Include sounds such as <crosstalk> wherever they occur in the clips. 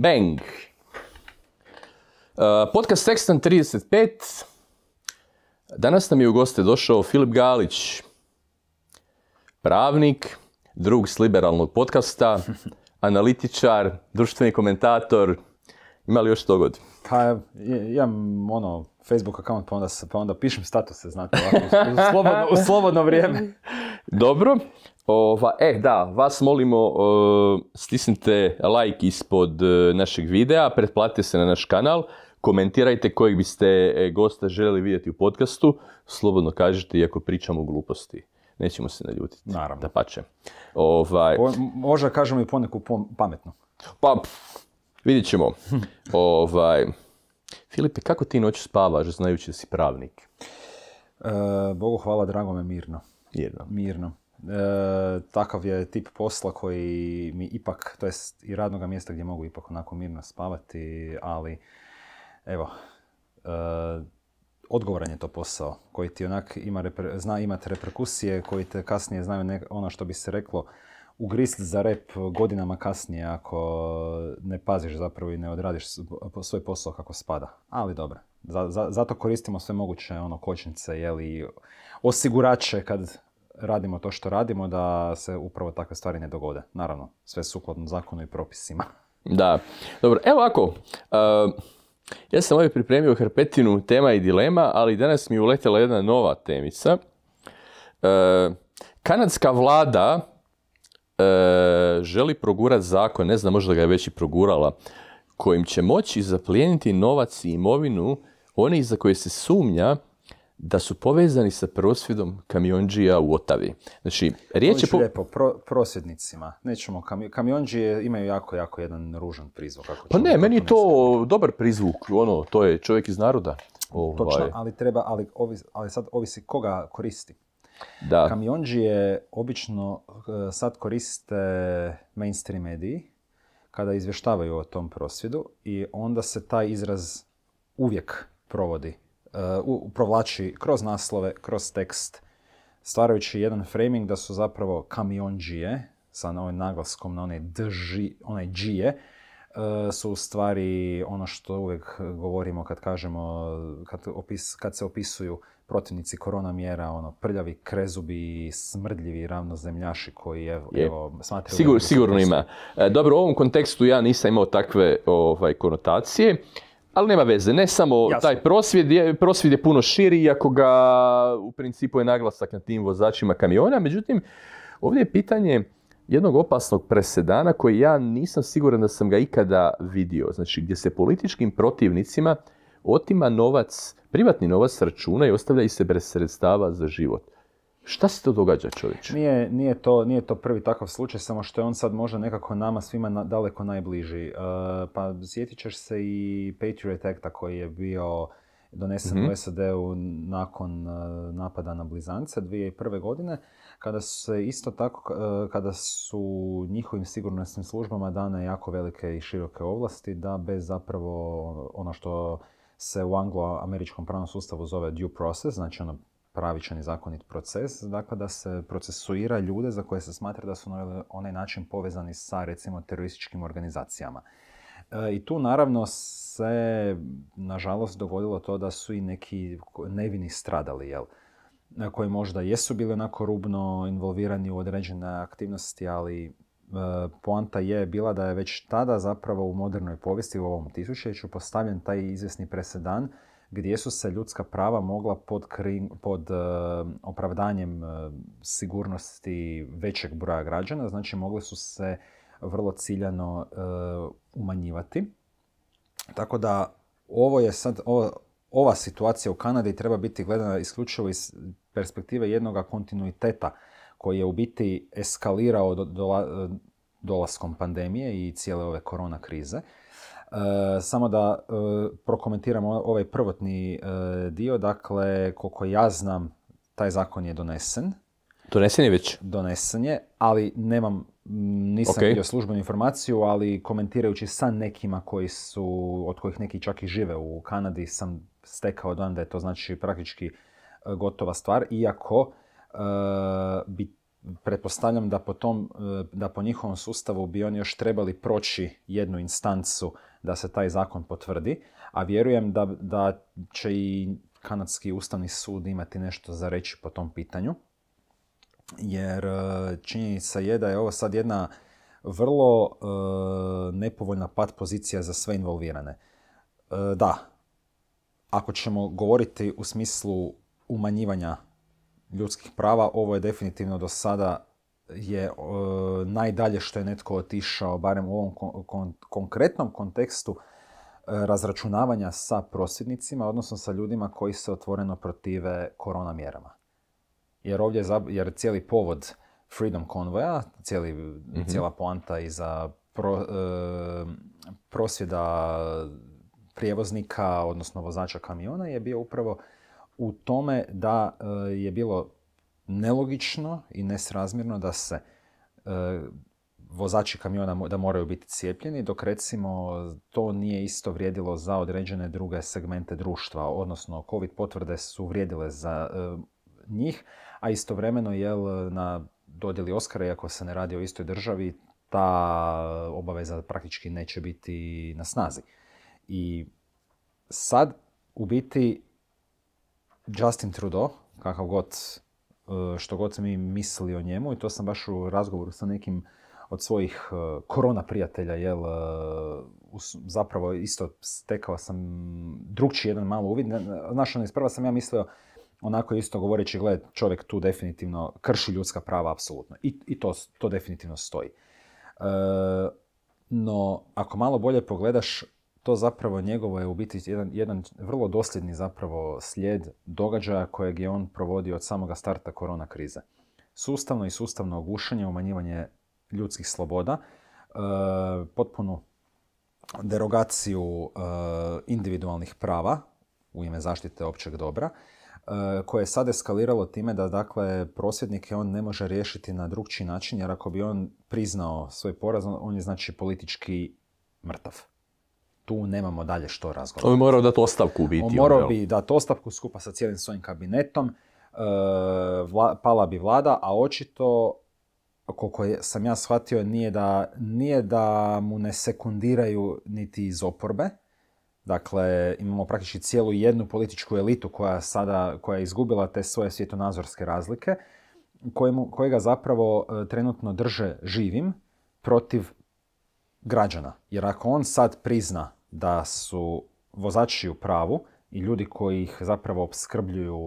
Bang! Uh, podcast Sexton 35. Danas nam je u goste došao Filip Galić, pravnik, drug s liberalnog podcasta, <laughs> analitičar, društveni komentator. Ima li još što god? Pa, imam ono, Facebook account pa onda, pa onda pišem statuse, znate, ovako, u, slobodno, u slobodno vrijeme. Dobro. Ova, e, da, vas molimo, eh, stisnite like ispod eh, našeg videa, pretplatite se na naš kanal, komentirajte kojeg biste gosta željeli vidjeti u podcastu, slobodno kažete iako pričamo gluposti. Nećemo se naljutiti. Naravno. Da pače. Ovaj... možda kažemo i poneku pametno. Pa, vidjet ćemo. <laughs> ovaj... Filipe, kako ti noć spavaš znajući da si pravnik? E, Bogu hvala, drago me, mirno. Mirno. Mirno. E, takav je tip posla koji mi ipak, to jest i radnoga mjesta gdje mogu ipak onako mirno spavati, ali evo, e, odgovoran je to posao koji ti onak ima zna imati reperkusije koji te kasnije znaju ono što bi se reklo ugrist za rep godinama kasnije ako ne paziš zapravo i ne odradiš svoj posao kako spada. Ali dobro, za, zato koristimo sve moguće ono kočnice, jeli, osigurače kad radimo to što radimo da se upravo takve stvari ne dogode. Naravno, sve sukladno zakonu i propisima. <laughs> Da. Dobro, evo ovako. Eh, ja sam ovdje pripremio hrpetinu tema i dilema, ali danas mi je uletela jedna nova temica. Eh, kanadska vlada eh, želi progurati zakon, ne znam, možda ga je već i progurala, kojim će moći zaplijeniti novac i imovinu onih za koje se sumnja da su povezani sa prosvjedom kamionđija u Otavi. Znači, riječ je... Po... Lijepo, prosvjednicima. Nećemo, kamionđije imaju jako, jako jedan ružan prizvuk. pa ne, meni je to dobar prizvuk, ono, to je čovjek iz naroda. Ovaj. Točno, ali treba, ali, ali sad ovisi koga koristi. Da. Kamionđije obično eh, sad koriste mainstream mediji kada izvještavaju o tom prosvjedu i onda se taj izraz uvijek provodi uh, provlači kroz naslove, kroz tekst, stvarajući jedan framing da su zapravo kamionđije, sa na ovim naglaskom na one drži, onaj džije, eh, su u stvari ono što uvijek govorimo kad kažemo, kad, opis, kad se opisuju protivnici korona mjera, ono, prljavi, krezubi, smrdljivi ravnozemljaši koji evo, je. evo sigurno ima. Eh, dobro, u ovom kontekstu ja nisam imao takve ovaj, konotacije ali nema veze, ne samo taj prosvjed prosvjed je puno širi, iako ga u principu je naglasak na tim vozačima kamiona. Međutim, ovdje je pitanje jednog opasnog presedana koji ja nisam siguran da sam ga ikada vidio. Znači, gdje se političkim protivnicima otima novac, privatni novac računa i ostavlja i se bez sredstava za život. Šta se to događa čovječe? Nije, nije, to, nije to prvi takav slučaj, samo što je on sad možda nekako nama svima daleko najbliži. Uh, pa sjetit ćeš se i Patriot Acta koji je bio donesen mhm. u SAD-u nakon e, napada na Blizance 2001. godine, kada se isto tako, e, kada su njihovim sigurnosnim službama dane jako velike i široke ovlasti, da bez zapravo ono što se u Anglo-Američkom pravnom sustavu zove due process, znači ono pravičan i zakonit proces, dakle da se procesuira ljude za koje se smatra da su na onaj način povezani sa recimo terorističkim organizacijama. E, I tu naravno se nažalost dogodilo to da su i neki nevini stradali, jel? E, koji možda jesu bili onako rubno involvirani u određene aktivnosti, ali e, poanta je bila da je već tada zapravo u modernoj povijesti u ovom tisućeću postavljen taj izvjesni presedan gdje su se ljudska prava mogla pod, pod eh, opravdanjem eh, sigurnosti većeg broja građana, znači mogli su se vrlo ciljano eh, umanjivati. Tako da ovo je sad, ova situacija u Kanadi treba biti gledana isključivo iz perspektive jednog kontinuiteta koji je u biti eskalirao do, dolaskom pandemije i cijele ove korona krize. E, samo da e, prokomentiram ovaj prvotni e, dio, dakle koliko ja znam taj zakon je donesen. Donesen je već? Donesen je, ali nemam, nisam okay. službenu informaciju, ali komentirajući sa nekima koji su, od kojih neki čak i žive u Kanadi, sam stekao dan da je to znači praktički gotova stvar, iako bi pretpostavljam da po, e, da po njihovom sustavu bi oni još trebali proći jednu instancu da se taj zakon potvrdi, a vjerujem da, da će i Kanadski ustavni sud imati nešto za reći po tom pitanju. Jer e, činjenica je da je ovo sad jedna vrlo e, nepovoljna pat pozicija za sve involvirane. da, ako ćemo govoriti u smislu umanjivanja ljudskih prava, ovo je definitivno do sada je e, najdalje što je netko otišao, barem u ovom konkretnom kontekstu e, razračunavanja sa prosvjednicima, odnosno sa ljudima koji se otvoreno protive korona mjerama. Jer ovdje jer cijeli povod Freedom Convoja, mhm. cijela poanta iza e, prosvjeda prijevoznika, odnosno vozača kamiona, je bio upravo u tome da eh, je bilo nelogično i nesrazmjerno da se eh, vozači kamiona da moraju biti cijepljeni, dok recimo to nije isto vrijedilo za određene druge segmente društva, odnosno COVID potvrde su vrijedile za eh, njih, a istovremeno je na dodjeli Oscara, iako se ne radi o istoj državi, ta obaveza praktički neće biti na snazi. I sad u biti Justin Trudeau, kakav god, e, što god sam mi mislili o njemu i to sam baš u razgovoru sa nekim od svojih e, korona prijatelja, jel, e, zapravo isto stekao sam drugčiji jedan malo uvid. Znaš, ono, isprva sam ja mislio, onako isto govoreći, gled, čovjek tu definitivno krši ljudska prava, apsolutno. I, to, to definitivno stoji. no, ako malo bolje pogledaš, to zapravo njegovo je u biti jedan, jedan vrlo dosljedni zapravo slijed događaja kojeg je on provodio od samoga starta korona krize. Sustavno i sustavno ogušenje, umanjivanje ljudskih sloboda, e, potpunu derogaciju e, individualnih prava u ime zaštite općeg dobra, e, koje je sad eskaliralo time da dakle prosvjednike on ne može riješiti na drugčiji način jer ako bi on priznao svoj poraz on je znači politički mrtav tu nemamo dalje što razgovarati. On bi morao dati ostavku u biti. On morao bi dati ostavku skupa sa cijelim svojim kabinetom. E, pala bi vlada, a očito, koliko sam ja shvatio, nije da, nije da mu ne sekundiraju niti iz oporbe. Dakle, imamo praktički cijelu jednu političku elitu koja, sada, koja je izgubila te svoje svjetonazorske razlike, kojemu, kojega zapravo e, trenutno drže živim protiv građana. Jer ako on sad prizna da su vozači u pravu i ljudi koji ih zapravo opskrbljuju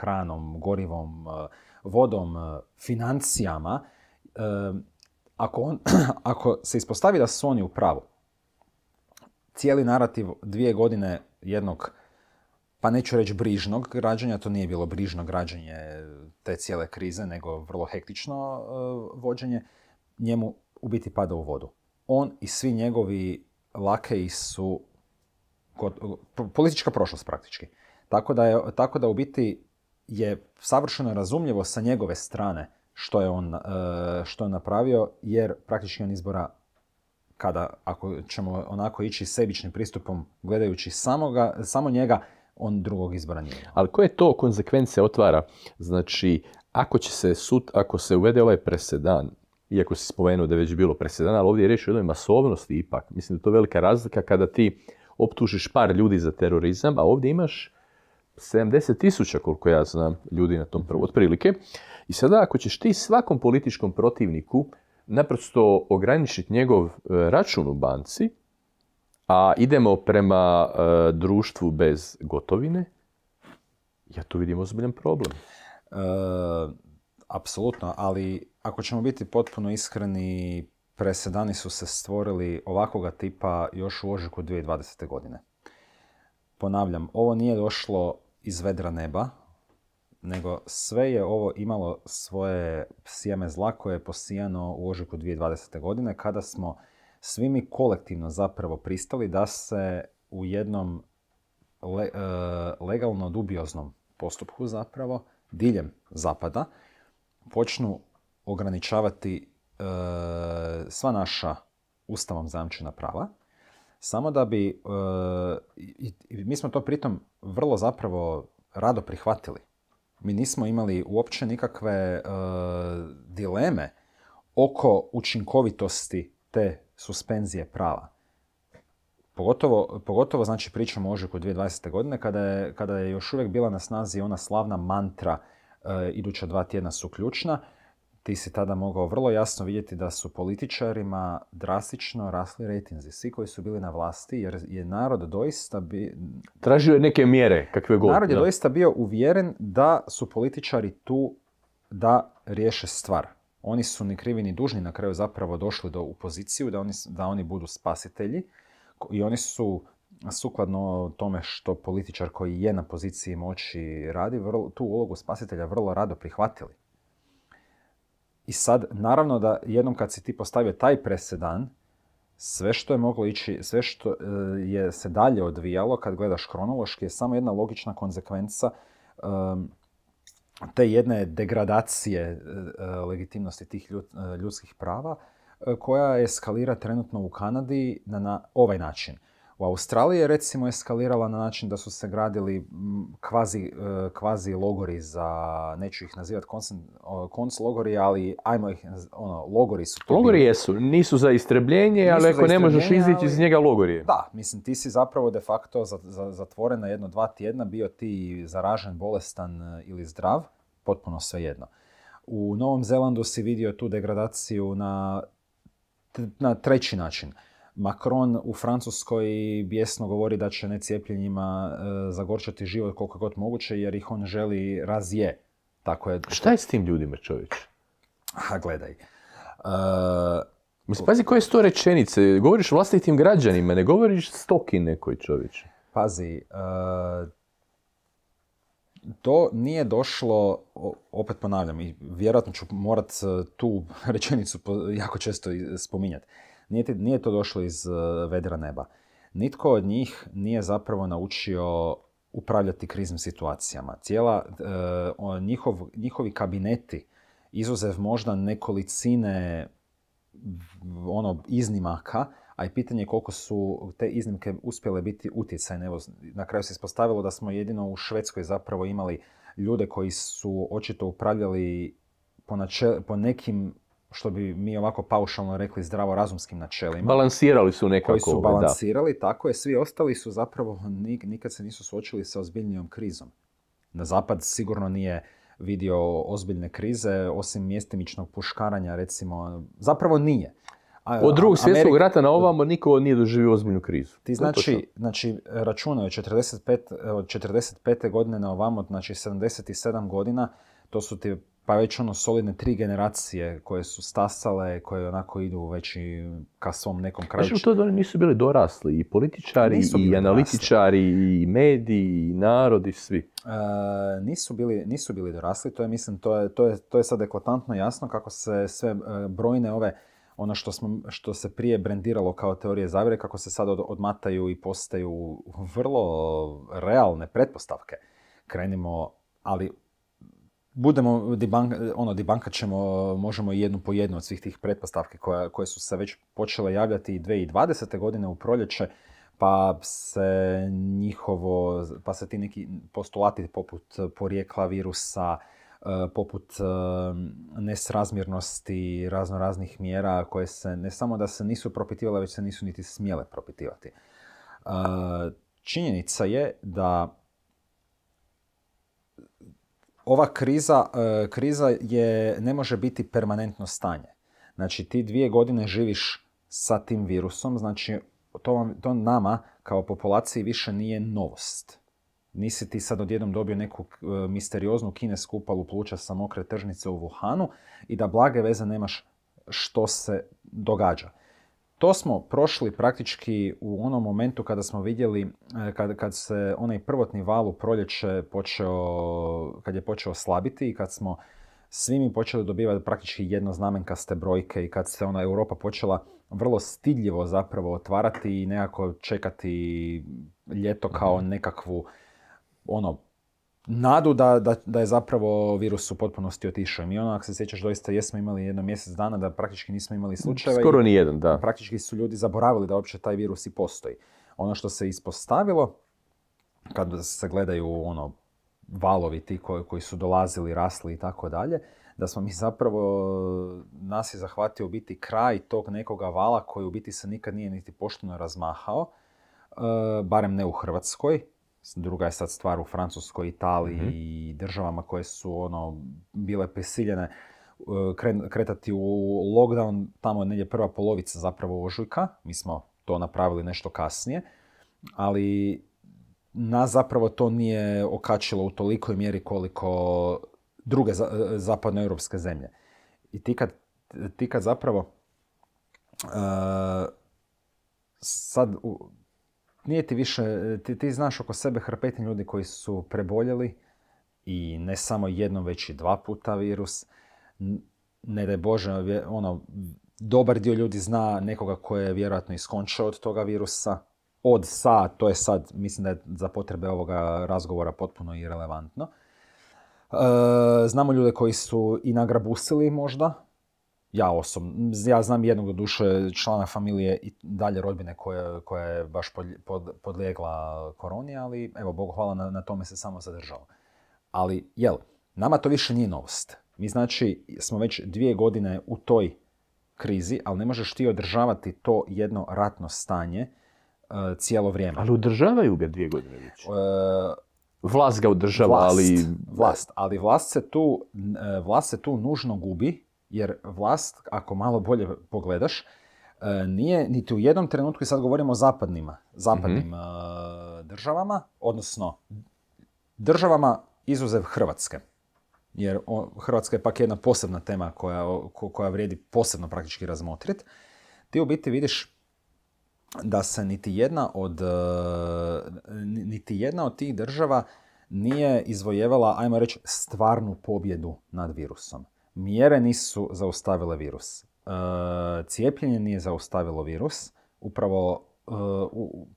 hranom, gorivom, e, vodom, e, financijama, e, ako, <clears throat> ako se ispostavi da su oni u pravu, cijeli narativ dvije godine jednog, pa neću reći brižnog građanja, to nije bilo brižno građanje te cijele krize, nego vrlo hektično vođenje, njemu u biti pada u vodu. On i svi njegovi Lakeji su politička prošlost praktički. Tako da, u biti je savršeno razumljivo sa njegove strane što je on, e, što je napravio, jer praktički on izbora kada, ako ćemo onako ići sebičnim pristupom, gledajući samoga, samo njega, on drugog izbora nije. Ali koje to konsekvence otvara? Znači, ako će se sud, ako se uvede ovaj presedan iako si spomenuo da je već bilo presedana, ali ovdje je riječ o jednoj masovnosti ipak. Mislim da je to velika razlika kada ti optužiš par ljudi za terorizam, a ovdje imaš 70 tisuća, koliko ja znam, ljudi na tom prvu mhm. otprilike. I sada ako ćeš ti svakom političkom protivniku naprosto ograničiti njegov e, račun u banci, a idemo prema e, društvu bez gotovine, ja tu vidim ozbiljan problem. E, apsolutno, ali ako ćemo biti potpuno iskreni, presedani su se stvorili ovakvoga tipa još u ožiku 2020. godine. Ponavljam, ovo nije došlo iz vedra neba, nego sve je ovo imalo svoje sjeme zla koje je posijano u ožiku 2020. godine kada smo svi mi kolektivno zapravo pristali da se u jednom e, legalno dubioznom postupku zapravo diljem zapada počnu ograničavati e, sva naša ustavom zamčena prava, samo da bi, e, i, mi smo to pritom vrlo zapravo rado prihvatili. Mi nismo imali uopće nikakve e, dileme oko učinkovitosti te suspenzije prava. Pogotovo, pogotovo znači pričamo o ožujku 2020. godine kada je, kada je još uvijek bila na snazi ona slavna mantra iduća dva tjedna su ključna ti si tada mogao vrlo jasno vidjeti da su političarima drastično rasli rejtinzi. Svi koji su bili na vlasti, jer je narod doista... Bi... Tražio je neke mjere, kakve god. Narod je doista bio uvjeren da su političari tu da riješe stvar. Oni su ni krivi ni dužni na kraju zapravo došli do u poziciju da oni, budu spasitelji i oni su sukladno tome što političar koji je na poziciji moći radi, tu ulogu spasitelja vrlo rado prihvatili. I sad, naravno da jednom kad si ti postavio taj presedan, sve što je moglo ići, sve što e, je se dalje odvijalo, kad gledaš kronološki, je samo jedna logična konzekvenca te jedne degradacije e, e, legitimnosti tih ljudskih prava, koja eskalira trenutno u Kanadi na ovaj način. U Australiji je recimo eskalirala na način da su se gradili kvazi, e, kvazi logori za, neću ih nazivati konc logori, ali ajmo ih, ono, logori su... Logori jesu, nisu za istrebljenje, ali ako ne možeš izići iz njega logorije. Da, mislim ti si zapravo de facto zatvoren na jedno dva tjedna, bio ti zaražen, bolestan e, ili zdrav, potpuno jedno. U Novom Zelandu si vidio tu degradaciju na, na treći način. Macron u Francuskoj bijesno govori da će necijepljenjima e, zagorčati život koliko god moguće jer ih on želi razje. Tako je. Šta je s tim ljudima čovječ? Ha, gledaj. Uh, Mislim, pazi koje su to rečenice. Govoriš vlastitim građanima, ne govoriš stoki nekoj čovječe. Pazi, e, to nije došlo, opet ponavljam, i vjerojatno ću morat tu <laughs> rečenicu jako često spominjati. Nije, nije to došlo iz e, vedra neba. Nitko od njih nije zapravo naučio upravljati kriznim situacijama. Cijela, e, njihov, njihovi kabineti, izuzev možda nekolicine ono iznimaka, a i pitanje koliko su te iznimke uspjele biti utjecajne. Evo, na kraju se ispostavilo da smo jedino u Švedskoj zapravo imali ljude koji su očito upravljali po, načel, po nekim što bi mi ovako paušalno rekli zdravorazumskim načelima. Balansirali su nekako. Koji su ovaj, balansirali, da. tako je. Svi ostali su zapravo nikad se nisu suočili sa ozbiljnijom krizom. Na zapad sigurno nije vidio ozbiljne krize, osim mjestimičnog puškaranja, recimo. Zapravo nije. A, Od drugog svjetskog rata na ovamo niko nije doživio ozbiljnu krizu. Ti znači, znači računaju 45, od 45. godine na ovamo, znači 77 godina, to su ti pa već ono solidne tri generacije koje su stasale, koje onako idu već ka svom nekom kraju. Znači u to da oni nisu bili dorasli, i političari, i analitičari, i mediji, i narodi, svi. E, nisu, bili, nisu bili dorasli, to je, mislim, to je, to, je, to je sad eklatantno jasno kako se sve e, brojne ove ono što, smo, što se prije brendiralo kao teorije zavire, kako se sad odmataju i postaju vrlo realne pretpostavke. Krenimo, ali budemo, debank, ono, banka ćemo, možemo jednu po jednu od svih tih pretpostavki koja, koje su se već počele javljati 2020. godine u proljeće, pa se njihovo, pa se ti neki postulati poput porijekla virusa, eh, poput eh, nesrazmjernosti razno raznih mjera koje se ne samo da se nisu propitivale, već se nisu niti smjele propitivati. Eh, činjenica je da ova kriza, e, kriza je, ne može biti permanentno stanje. Znači ti dvije godine živiš sa tim virusom, znači to, to nama kao populaciji više nije novost. Nisi ti sad odjednom dobio neku e, misterioznu kinesku upalu pluća sa mokre tržnice u Wuhanu i da blage veze nemaš što se događa. To smo prošli praktički u onom momentu kada smo vidjeli, e, kad, kad se onaj prvotni val u proljeće počeo, kad je počeo slabiti i kad smo svi mi počeli dobivati praktički jednoznamenkaste brojke i kad se ona Europa počela vrlo stidljivo zapravo otvarati i nekako čekati ljeto kao mhm. nekakvu ono nadu da, da, da, je zapravo virus u potpunosti otišao. Mi ono, ako se sjećaš, doista jesmo imali jedno mjesec dana da praktički nismo imali slučajeva. Skoro ni jedan, da. Praktički su ljudi zaboravili da uopće taj virus i postoji. Ono što se ispostavilo, kad se gledaju ono, valovi ti koji, koji su dolazili, rasli i tako dalje, da smo mi zapravo, nas je zahvatio biti kraj tog nekoga vala koji u biti se nikad nije niti pošteno razmahao, e, barem ne u Hrvatskoj, druga je sad stvar u Francuskoj, Italiji mhm. i državama koje su ono bile prisiljene e, kretati u lockdown, tamo je negdje prva polovica zapravo ožujka, mi smo to napravili nešto kasnije, ali nas zapravo to nije okačilo u tolikoj mjeri koliko druge e, zapadnoeuropske zemlje. I ti kad, zapravo uh, sad u, nije ti više, ti, ti znaš oko sebe hrpetin ljudi koji su preboljeli i ne samo jednom, već i dva puta virus. Ne daj Bože, ono, dobar dio ljudi zna nekoga koji je vjerojatno iskončao od toga virusa. Od sa, to je sad, mislim da je za potrebe ovoga razgovora potpuno irelevantno. E, znamo ljude koji su i nagrabusili možda ja osobno, ja znam jednog duše člana familije i dalje rodbine koja, koja je baš pod, podlijegla koroni, ali evo, Bogu hvala, na, na tome se samo zadržao. Ali, jel, nama to više nije novost. Mi znači smo već dvije godine u toj krizi, ali ne možeš ti održavati to jedno ratno stanje e, cijelo vrijeme. Ali održavaju ga dvije godine već. E, vlast ga održava, vlast, ali... Vlast, ali vlast se tu, e, vlast se tu nužno gubi jer vlast, ako malo bolje pogledaš, e, nije niti u jednom trenutku, i sad govorimo o zapadnim mhm. e, državama, odnosno državama izuzev Hrvatske. Jer Hrvatska je pak jedna posebna tema koja, koja vrijedi posebno praktički razmotriti. Ti u biti vidiš da se niti jedna od, e, niti jedna od tih država nije izvojevala, ajmo reći, stvarnu pobjedu nad virusom mjere nisu zaustavile virus. E, cijepljenje nije zaustavilo virus. Upravo e,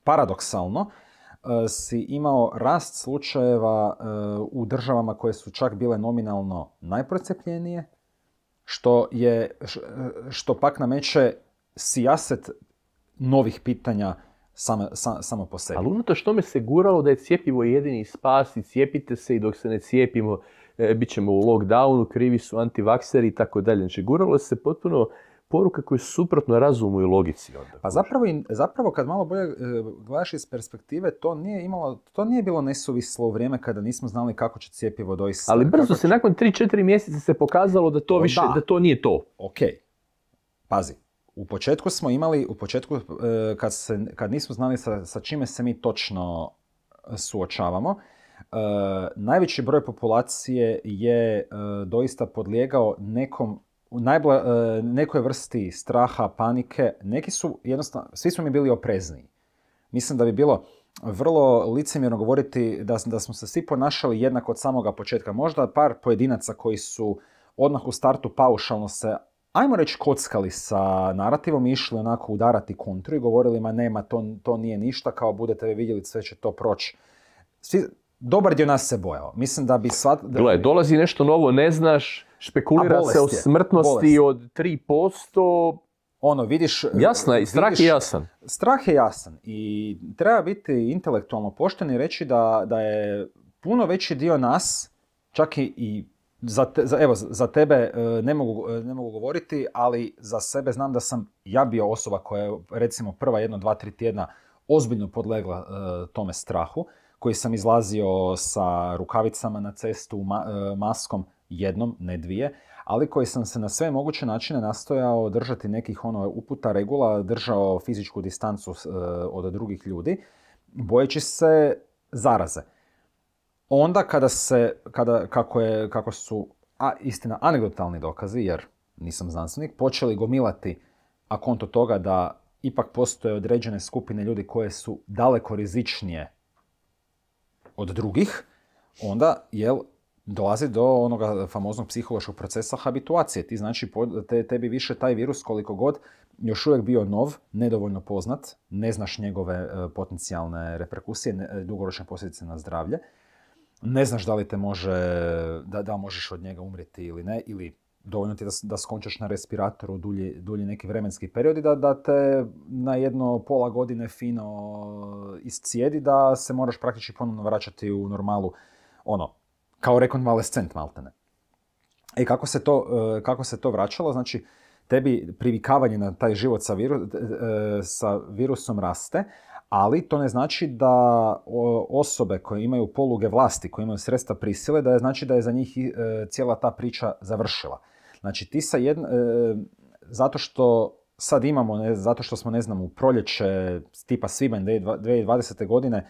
paradoksalno e, si imao rast slučajeva u državama koje su čak bile nominalno najprocijepljenije, što, je, što pak nameće sijaset novih pitanja Samo, samo po sebi. Ali što me se guralo da je cijepivo jedini spas i cijepite se i dok se ne cijepimo e, bit ćemo u lockdownu, krivi su antivakseri i tako dalje. Znači, guralo se potpuno poruka koja je suprotna razumu i logici. Onda. Pa zapravo, zapravo kad malo bolje e, gledaš iz perspektive, to nije, imalo, to nije bilo nesuvislo vrijeme kada nismo znali kako će cijepivo doista... Ali brzo se, nakon 3-4 mjeseca se pokazalo da to, više, da. to nije to. Ok, pazi, u početku smo imali, u početku e, kad, se, kad nismo znali sa, sa čime se mi točno suočavamo, Eh, najveći broj populacije je eh, doista podlijegao nekom najbla, eh, nekoj vrsti straha, panike. Neki su jednostavno, svi smo mi bili oprezniji. Mislim da bi bilo vrlo licemjerno govoriti da, da smo se svi ponašali jednako od samoga početka. Možda par pojedinaca koji su odmah u startu paušalno se ajmo reći kockali sa narativom i išli onako udarati kontru i govorili ma nema, to, to nije ništa, kao budete vi vidjeli sve će to proći dobar dio nas se bojao. Mislim da bi sva... dolazi nešto novo, ne znaš, špekulira se o smrtnosti od 3%. Ono, vidiš... E, Jasno, je, strah je jasan. Strah je jasan i treba biti intelektualno pošten i reći da, je puno veći dio nas, čak i, za, evo, za tebe e, e, ne mogu, govoriti, ali za sebe znam da sam ja bio osoba koja je recimo prva jedno, dva, tri tjedna ozbiljno podlegla tome strahu koji sam izlazio sa rukavicama na cestu, e, maskom, jednom, ne dvije, ali koji sam se na sve moguće načine nastojao držati nekih ono uputa, regula, držao fizičku distancu e, od drugih ljudi, bojeći se zaraze. Onda kada se, kada, kako, je, kako su, a istina, anegdotalni dokazi, jer nisam znanstvenik, počeli gomilati a konto toga da ipak postoje određene skupine ljudi koje su daleko rizičnije od drugih, onda jel, dolazi do onoga famoznog psihološkog procesa habituacije. Ti znači te, tebi više taj virus koliko god još uvijek bio nov, nedovoljno poznat, ne znaš njegove e, potencijalne reperkusije, e, dugoročne posljedice na zdravlje, ne znaš da li te može, da, da možeš od njega umriti ili ne, ili dovoljno ti da, da skončaš na respiratoru dulji, dulji neki vremenski period i da, te na jedno pola godine fino iscijedi da se moraš praktički ponovno vraćati u normalu, ono, kao rekonvalescent maltene. E, kako se to, e, kako se to vraćalo? Znači, tebi privikavanje na taj život sa, e, e, virusom raste, ali to ne znači da osobe koje imaju poluge vlasti, koje imaju sredstva prisile, da je znači da je za njih cijela ta priča završila. Znači ti sa jedna, e, zato što sad imamo, ne, zato što smo ne znam u proljeće tipa svibanj 2020. godine e,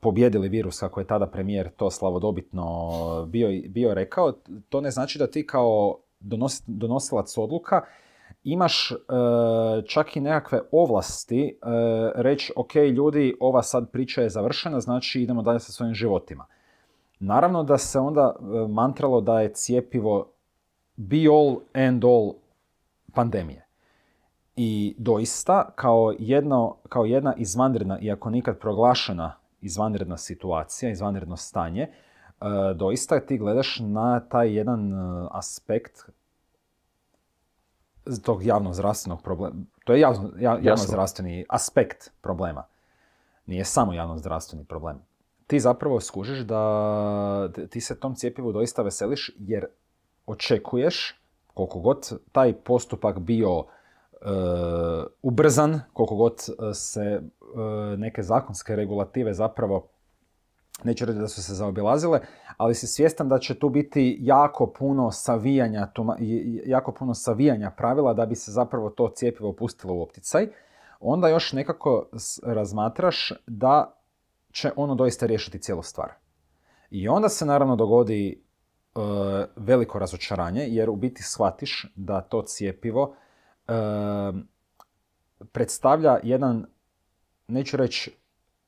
pobjedili virus kako je tada premijer to slavodobitno bio, bio rekao, to ne znači da ti kao donos, donosilac odluka imaš e, čak i nekakve ovlasti e, reći ok ljudi ova sad priča je završena znači idemo dalje sa svojim životima. Naravno da se onda mantralo da je cijepivo be all and all pandemije. I doista, kao, kao jedna izvanredna, iako nikad proglašena izvanredna situacija, izvanredno stanje, e, doista ti gledaš na taj jedan e, aspekt tog javno zdravstvenog problema. To je javno, javno zdravstveni aspekt problema. Nije samo javno zdravstveni problem. Ti zapravo skužiš da ti se tom cijepivu doista veseliš jer očekuješ, koliko god taj postupak bio e, ubrzan, koliko god e, se e, neke zakonske regulative zapravo, neću reći da su se zaobilazile, ali si svjestan da će tu biti jako puno savijanja, jako puno savijanja pravila da bi se zapravo to cijepivo pustilo u opticaj, onda još nekako razmatraš da će ono doista riješiti cijelu stvar. I onda se naravno dogodi E, veliko razočaranje jer u biti shvatiš da to cijepivo e, predstavlja jedan, neću reći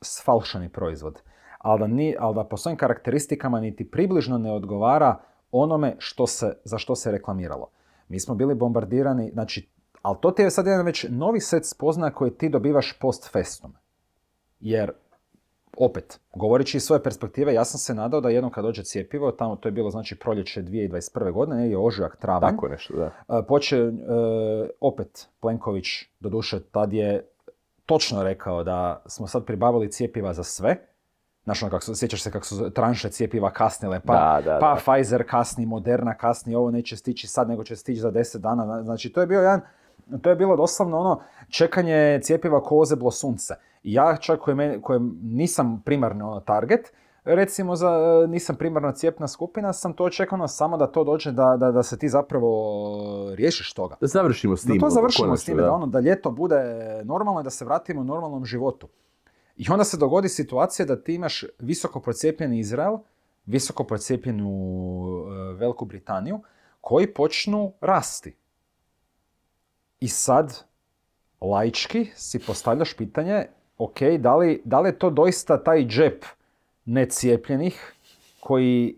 sfalšani proizvod, ali da, ni, po svojim karakteristikama niti približno ne odgovara onome što za što se reklamiralo. Mi smo bili bombardirani, znači, ali to ti je sad jedan već novi set spoznaja koje ti dobivaš post festom. Jer opet, govoreći iz svoje perspektive, ja sam se nadao da jednom kad dođe cijepivo, tamo to je bilo znači proljeće 2021. godine, je ožujak, travan. Tako nešto, da. E, poče, e, opet, Plenković, doduše, tad je točno rekao da smo sad pribavili cijepiva za sve, Znaš, ono, sjećaš se kako su tranše cijepiva kasnile, pa, pa Pfizer kasni, Moderna kasni, ovo neće stići sad, nego će stići za 10 dana. Znači, to je bio jedan, to je bilo doslovno ono čekanje cijepiva ko ozeblo sunce ja čak koje, nisam primarno target, recimo za, e, nisam primarno cijepna skupina, sam to očekano samo da to dođe da, da, da se ti zapravo e, riješiš toga. Da završimo s tim. Da to završimo s tim, da. ono, da ljeto bude normalno i da se vratimo u normalnom životu. I onda se dogodi situacija da ti imaš visoko procijepljeni Izrael, visoko procijepljenu e, Veliku Britaniju, koji počnu rasti. I sad, laički, si postavljaš pitanje ok, da li, da li je to doista taj džep necijepljenih koji,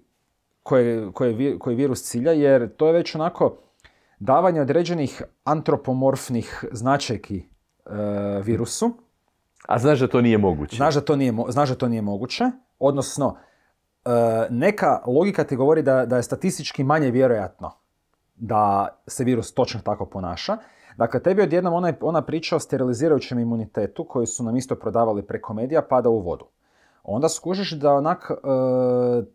koje, virus cilja, jer to je već onako davanje određenih antropomorfnih značajki e, virusu. A znaš da to nije moguće? Znaš da to nije, znaš da to nije moguće, odnosno e, neka logika ti govori da, da je statistički manje vjerojatno da se virus točno tako ponaša. Dakle, tebi odjednom ona, ona priča o sterilizirajućem imunitetu koji su nam isto prodavali preko medija pada u vodu. Onda skužiš da onak e,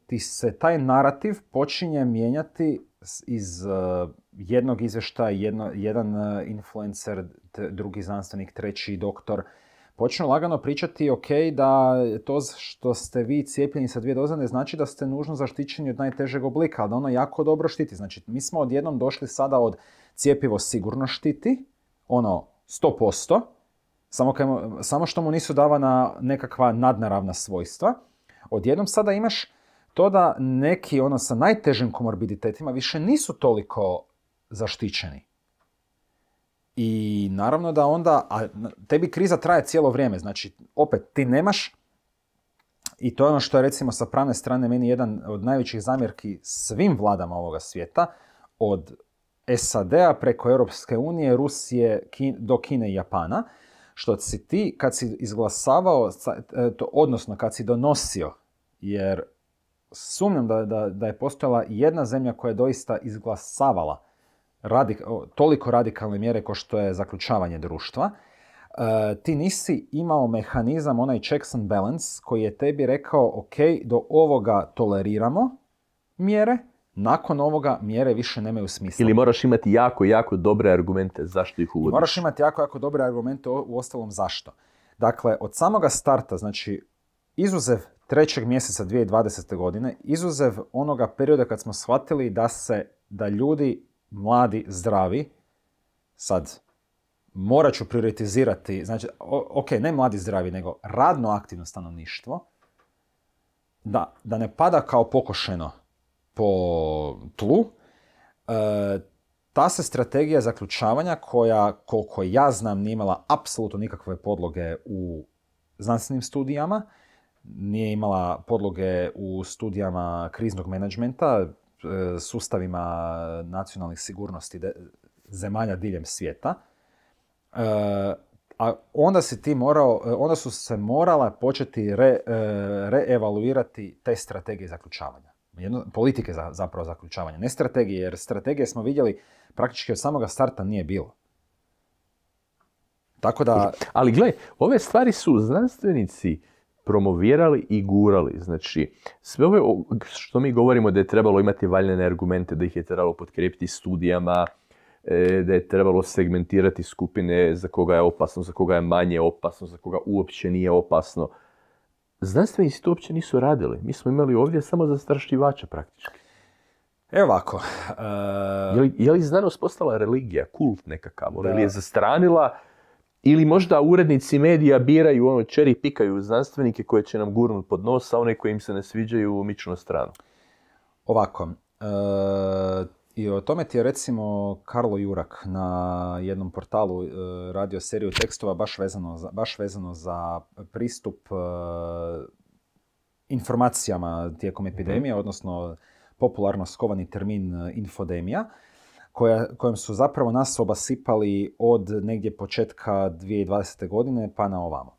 ti se taj narativ počinje mijenjati iz e, jednog izvještaja, jedan e, influencer, drugi znanstvenik, treći doktor. Počinu lagano pričati, ok, da to što ste vi cijepljeni sa dvije doze znači da ste nužno zaštićeni od najtežeg oblika, ali da ono jako dobro štiti. Znači, mi smo odjednom došli sada od cijepivo sigurno štiti, ono 100%, samo, samo što mu nisu davana nekakva nadnaravna svojstva. Odjednom sada imaš to da neki ono sa najtežim komorbiditetima više nisu toliko zaštićeni. I naravno da onda, a tebi kriza traje cijelo vrijeme, znači opet ti nemaš i to je ono što je recimo sa pravne strane meni jedan od najvećih zamjerki svim vladama ovoga svijeta, od SAD-a preko Europske unije, Rusije do Kine i Japana, što si ti kad si izglasavao, e, odnosno kad si donosio, jer sumnjam da, je postojala jedna zemlja koja je doista izglasavala toliko radikalne mjere kao što je zaključavanje društva, e, ti nisi imao mehanizam, onaj checks and balance, koji je tebi rekao, ok, do ovoga toleriramo mjere, nakon ovoga mjere više nemaju smisla. Ili moraš imati jako, jako dobre argumente zašto ih uvodiš. I moraš imati jako, jako dobre argumente u ostalom zašto. Dakle, od samoga starta, znači izuzev trećeg mjeseca 2020. godine, izuzev onoga perioda kad smo shvatili da se, da ljudi mladi, zdravi, sad morat ću prioritizirati, znači, ok, ne mladi zdravi, nego radno aktivno stanovništvo, da, da ne pada kao pokošeno po tlu, e, ta se strategija zaključavanja koja, koliko ja znam, nije imala apsolutno nikakve podloge u znanstvenim studijama, nije imala podloge u studijama kriznog menadžmenta, e, sustavima nacionalnih sigurnosti zemalja diljem svijeta. E, a onda se ti morao, onda su se morala početi re, reevaluirati te strategije zaključavanja jedno, politike za, zapravo zaključavanja, ne strategije, jer strategije smo vidjeli praktički od samoga starta nije bilo. Tako da... Ali gle, ove stvari su znanstvenici promovirali i gurali. Znači, sve ove što mi govorimo da je trebalo imati valjene argumente, da ih je trebalo potkrijepiti studijama, e, da je trebalo segmentirati skupine za koga je opasno, za koga je manje opasno, za koga uopće nije opasno znanstvenici to uopće nisu radili. Mi smo imali ovdje samo zastrašivača praktički. Evo ovako. E, je, li, znanost postala religija, kult nekakav? Ili je zastranila? Ili možda urednici medija biraju, ono, čeri pikaju znanstvenike koje će nam gurnuti pod nos, a one koje im se ne sviđaju u mičnu stranu? Ovako. E, i o tome ti je recimo Karlo Jurak na jednom portalu e, radio seriju tekstova baš vezano za, baš vezano za pristup e, informacijama tijekom epidemije, mhm. odnosno popularno skovani termin e, infodemija, koja, kojom su zapravo nas obasipali od negdje početka 2020. godine pa na ovamo.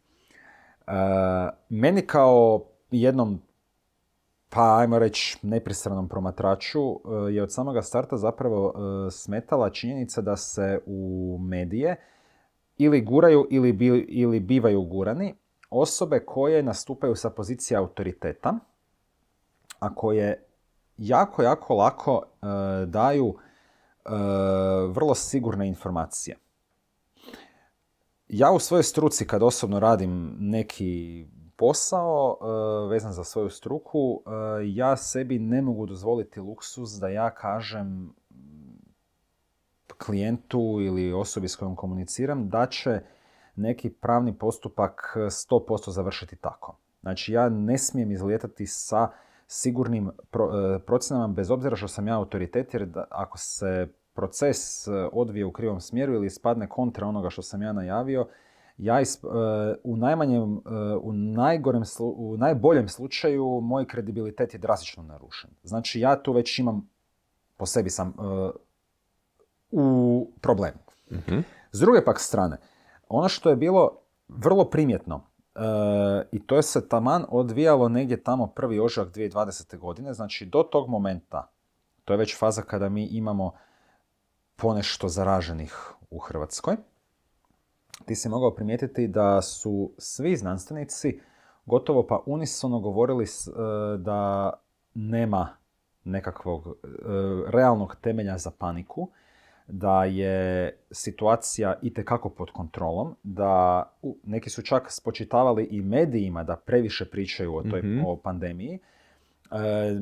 meni kao jednom pa ajmo reći nepristranom promatraču e, je od samoga starta zapravo e, smetala činjenica da se u medije ili guraju ili, ili bivaju gurani osobe koje nastupaju sa pozicije autoriteta, a koje jako, jako lako e, daju vrlo sigurne informacije. Ja u svojoj struci kad osobno radim neki posao, e, vezan za svoju struku, e, ja sebi ne mogu dozvoliti luksus da ja kažem klijentu ili osobi s kojom komuniciram da će neki pravni postupak 100% završiti tako. Znači ja ne smijem izlijetati sa sigurnim e, procenama, procjenama bez obzira što sam ja autoritet jer ako se proces odvije u krivom smjeru ili spadne kontra onoga što sam ja najavio, ja e, u najmanjem, e, u, najgorem, u najboljem slučaju moj kredibilitet je drastično narušen. Znači ja tu već imam, po sebi sam e, u problemu. uh S druge pak strane, ono što je bilo vrlo primjetno i to je se taman odvijalo negdje tamo prvi ožak 2020. godine, znači do tog momenta, to je već faza kada mi imamo ponešto zaraženih u Hrvatskoj, ti si mogao primijetiti da su svi znanstvenici gotovo pa unisono govorili e, da nema nekakvog e, realnog temelja za paniku, da je situacija itekako pod kontrolom, da neki su čak spočitavali i medijima da previše pričaju o toj mhm. o pandemiji. E,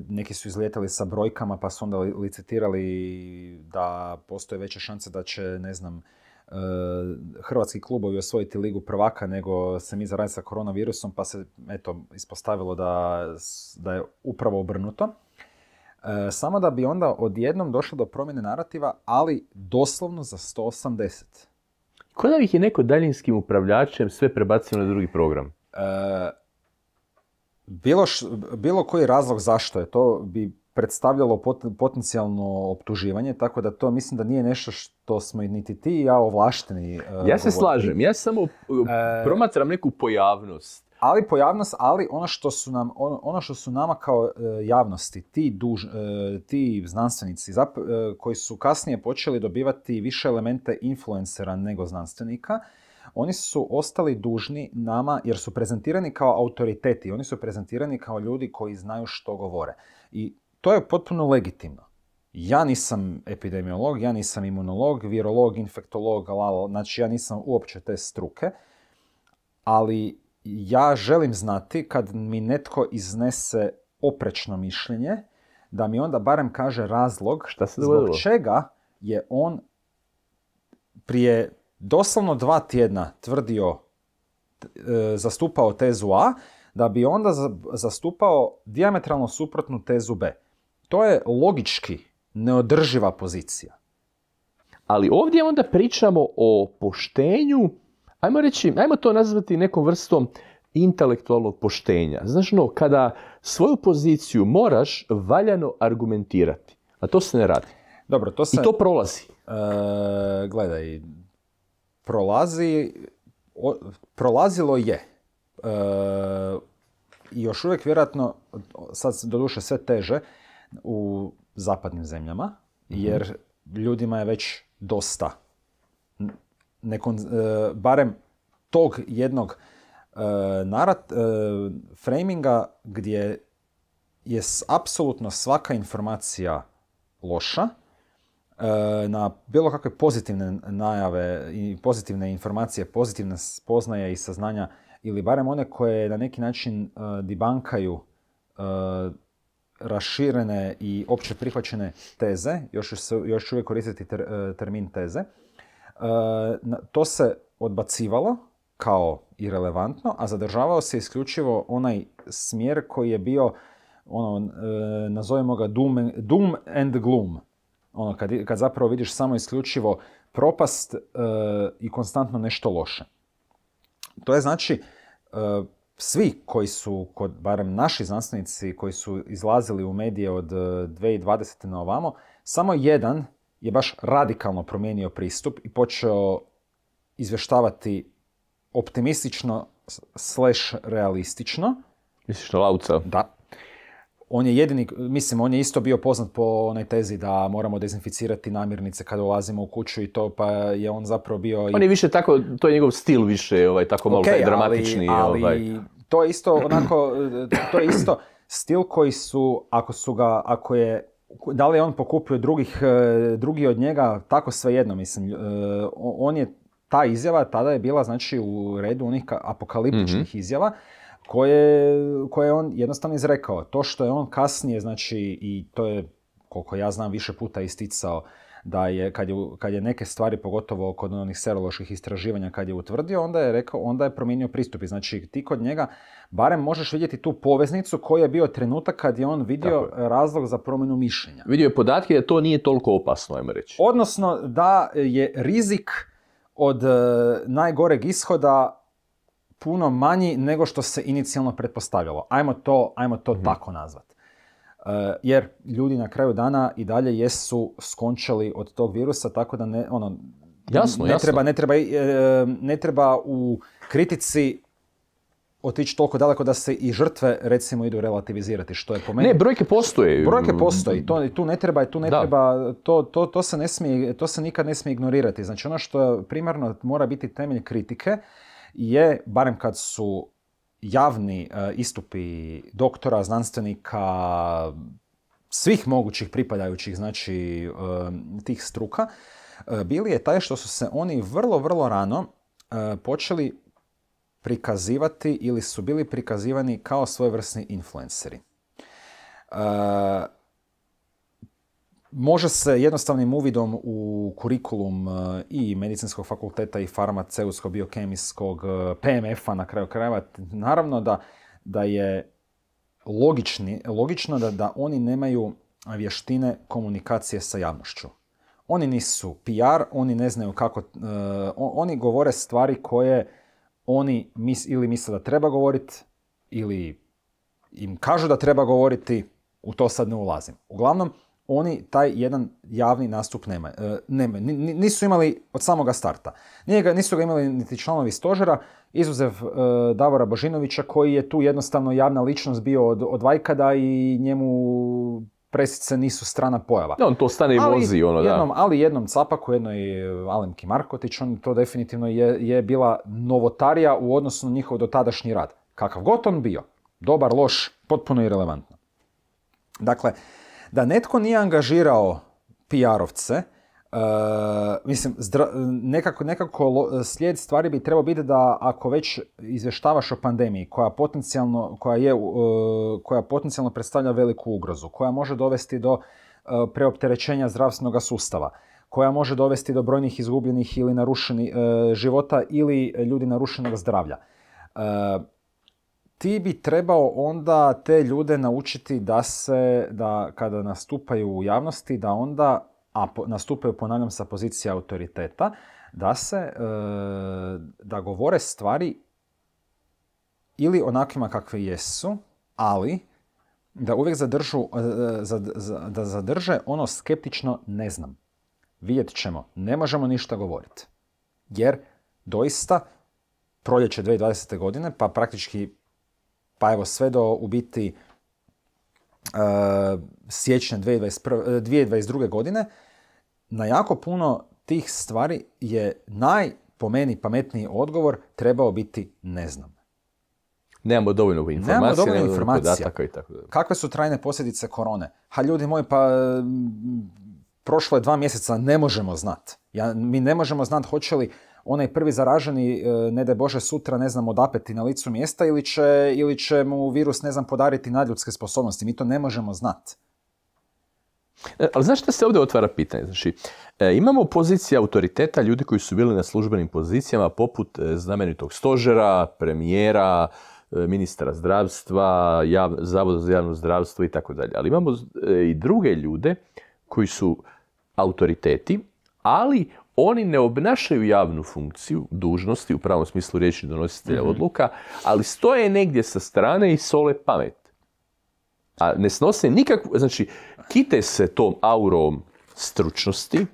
neki su izlijetali sa brojkama pa su onda licitirali da postoje veće šanse da će, ne znam, Eh, hrvatski klubovi osvojiti ligu prvaka nego se mi zaraditi sa koronavirusom pa se eto ispostavilo da, da je upravo obrnuto. Eh, samo da bi onda odjednom došlo do promjene narativa, ali doslovno za 180. Ko da ih je neko daljinskim upravljačem sve prebacio na drugi program? E, bilo, š, bilo koji razlog zašto je to bi predstavljalo potencijalno optuživanje, tako da to mislim da nije nešto što smo niti ti i ja ovlašteni. E, ja se slažem, ja samo e, e, promatram neku pojavnost. Ali pojavnost, ali ono što su, nam, ono, ono što su nama kao javnosti, ti, duž, ti znanstvenici koji su kasnije počeli dobivati više elemente influencera nego znanstvenika, oni su ostali dužni nama jer su prezentirani kao autoriteti, oni su prezentirani kao ljudi koji znaju što govore. I to je potpuno legitimno. Ja nisam epidemiolog, ja nisam imunolog, virolog, infektolog, lalo znači ja nisam uopće te struke, ali ja želim znati kad mi netko iznese oprečno mišljenje, da mi onda barem kaže razlog Šta se zbog čega je on prije doslovno dva tjedna tvrdio, e, zastupao tezu A, da bi onda zastupao diametralno suprotnu tezu B. To je logički neodrživa pozicija. Ali ovdje onda pričamo o poštenju, ajmo reći, ajmo to nazvati nekom vrstom intelektualnog poštenja. Znaš, kada svoju poziciju moraš valjano argumentirati, a to se ne radi. Dobro, to se... I to prolazi. E, gledaj, prolazi, prolazilo je. E, još uvijek vjerojatno, sad doduše sve teže, u zapadnim zemljama, mhm. jer ljudima je već dosta. Nekon, e, barem tog jednog e, narat, e, framinga gdje je apsolutno svaka informacija loša, na bilo kakve pozitivne najave i pozitivne informacije, pozitivne spoznaje i saznanja ili barem one koje na neki način dibankaju raširene i opće prihvaćene teze, još, još uvijek koristiti e, termin teze, e, to se odbacivalo kao irelevantno, a zadržavao se isključivo onaj smjer koji je bio, ono, e, nazovimo ga doom, and gloom. Ono, kad, kad zapravo vidiš samo isključivo propast i konstantno nešto loše. To je znači svi koji su, kod, barem naši znanstvenici koji su izlazili u medije od 2020. E, na ovamo, samo jedan je baš radikalno promijenio pristup i počeo izvještavati optimistično slash realistično. Misliš na Lauca? Da on je jedini, mislim, on je isto bio poznat po onoj tezi da moramo dezinficirati namirnice kada ulazimo u kuću i to, pa je on zapravo bio... On je više tako, to je njegov stil više, ovaj, tako malo dramatični. Ali, ovaj. to je isto onako, to je isto stil koji su, ako su ga, ako je da li je on pokupio drugih, e, drugi od njega, tako svejedno, mislim. E, on je, ta izjava tada je bila, znači, u redu onih apokaliptičnih mhm. izjava koje, koje je on jednostavno izrekao. To što je on kasnije, znači, i to je, koliko ja znam, više puta isticao, da je kad, je, kad je neke stvari, pogotovo kod onih seroloških istraživanja, kad je utvrdio, onda je rekao, onda je promijenio pristup. I znači, ti kod njega barem možeš vidjeti tu poveznicu koji je bio trenutak kad je on vidio razlog za promjenu mišljenja. Vidio je podatke da to nije toliko opasno, ajmo reći. Odnosno, da je rizik od eh, najgoreg ishoda puno manji nego što se inicijalno pretpostavljalo. Ajmo to, ajmo to mhm. tako nazvati. E, jer ljudi na kraju dana i dalje jesu skončali od tog virusa, tako da ne, ono, jasno, ne, jasno. Treba, ne, treba, e, ne treba u kritici otići toliko daleko da se i žrtve recimo idu relativizirati što je po meni. Ne, brojke postoje. Brojke postoje, to, tu ne treba tu ne treba, to, to, to, se ne smije, to se nikad ne smije ignorirati. Znači ono što primarno mora biti temelj kritike je, barem kad su javni e, istupi doktora, znanstvenika, svih mogućih pripadajućih znači, e, tih struka, e, bili je taj što su se oni vrlo, vrlo rano počeli prikazivati ili su bili prikazivani kao svojevrsni influenceri. Može se jednostavnim uvidom u kurikulum e, i medicinskog fakulteta i farmaceutskog, biokemijskog, e, PMF-a na kraju krajeva, naravno da, da je logično da, da oni nemaju vještine komunikacije sa javnošću. Oni nisu PR, oni ne znaju kako, e, oni govore stvari koje oni mis, ili misle da treba govoriti, ili im kažu da treba govoriti, u to sad ne ulazim. Uglavnom, oni taj jedan javni nastup nema, e, nema, nisu imali od samoga starta. nisu ga imali niti članovi stožera, izuzev e, Davora Božinovića koji je tu jednostavno javna ličnost bio od, od vajkada i njemu presice nisu strana pojava. on to stane i vozi, ono, da. Jednom, ali jednom capaku, jednoj e, Alemki Markotić, on to definitivno je, je bila novotarija u odnosu na njihov dotadašnji rad. Kakav god on bio, dobar, loš, potpuno irelevantno. Dakle, da netko nije angažirao PR-ovce, Uh, e, mislim, nekako, nekako slijed stvari bi trebao biti da ako već izvještavaš o pandemiji koja potencijalno, koja je, e, koja potencijalno predstavlja veliku ugrozu, koja može dovesti do uh, preopterećenja zdravstvenog sustava, koja može dovesti do brojnih izgubljenih ili narušenih života ili ljudi narušenog zdravlja ti bi trebao onda te ljude naučiti da se, da kada nastupaju u javnosti, da onda, a nastupaju ponavljam sa pozicije autoriteta, da se, e, da govore stvari ili onakvima kakve jesu, ali da uvijek zadržu, e, da zadrže ono skeptično ne znam. Vidjet ćemo, ne možemo ništa govoriti. Jer doista proljeće 2020. godine, pa praktički pa evo sve do u biti e, siječnja 2021, 2022. E, godine, na jako puno tih stvari je naj, po meni, pametniji odgovor trebao biti ne znam. Nemamo dovoljno informacija, nemamo dovoljno, i tako Kakve su trajne posljedice korone? Ha ljudi moji, pa prošlo je dva mjeseca, ne možemo znat. Ja, mi ne možemo znat hoće li onaj prvi zaraženi, e, ne daj Bože, sutra, ne znam, odapeti na licu mjesta ili će, ili će mu virus, ne znam, podariti nadljudske sposobnosti. Mi to ne možemo znati. E, ali znaš što se ovdje otvara pitanje? Znači, e, imamo pozicije autoriteta ljudi koji su bili na službenim pozicijama poput znamenitog stožera, premijera, ministra zdravstva, jav, zavoda za javno zdravstvo i tako dalje. Ali imamo i druge ljude koji su autoriteti, ali oni ne obnašaju javnu funkciju, dužnosti, u pravom smislu riječi donositelja mhm. odluka, ali stoje negdje sa strane i sole pamet. A ne snose nikakvu, znači, kite se tom aurom stručnosti,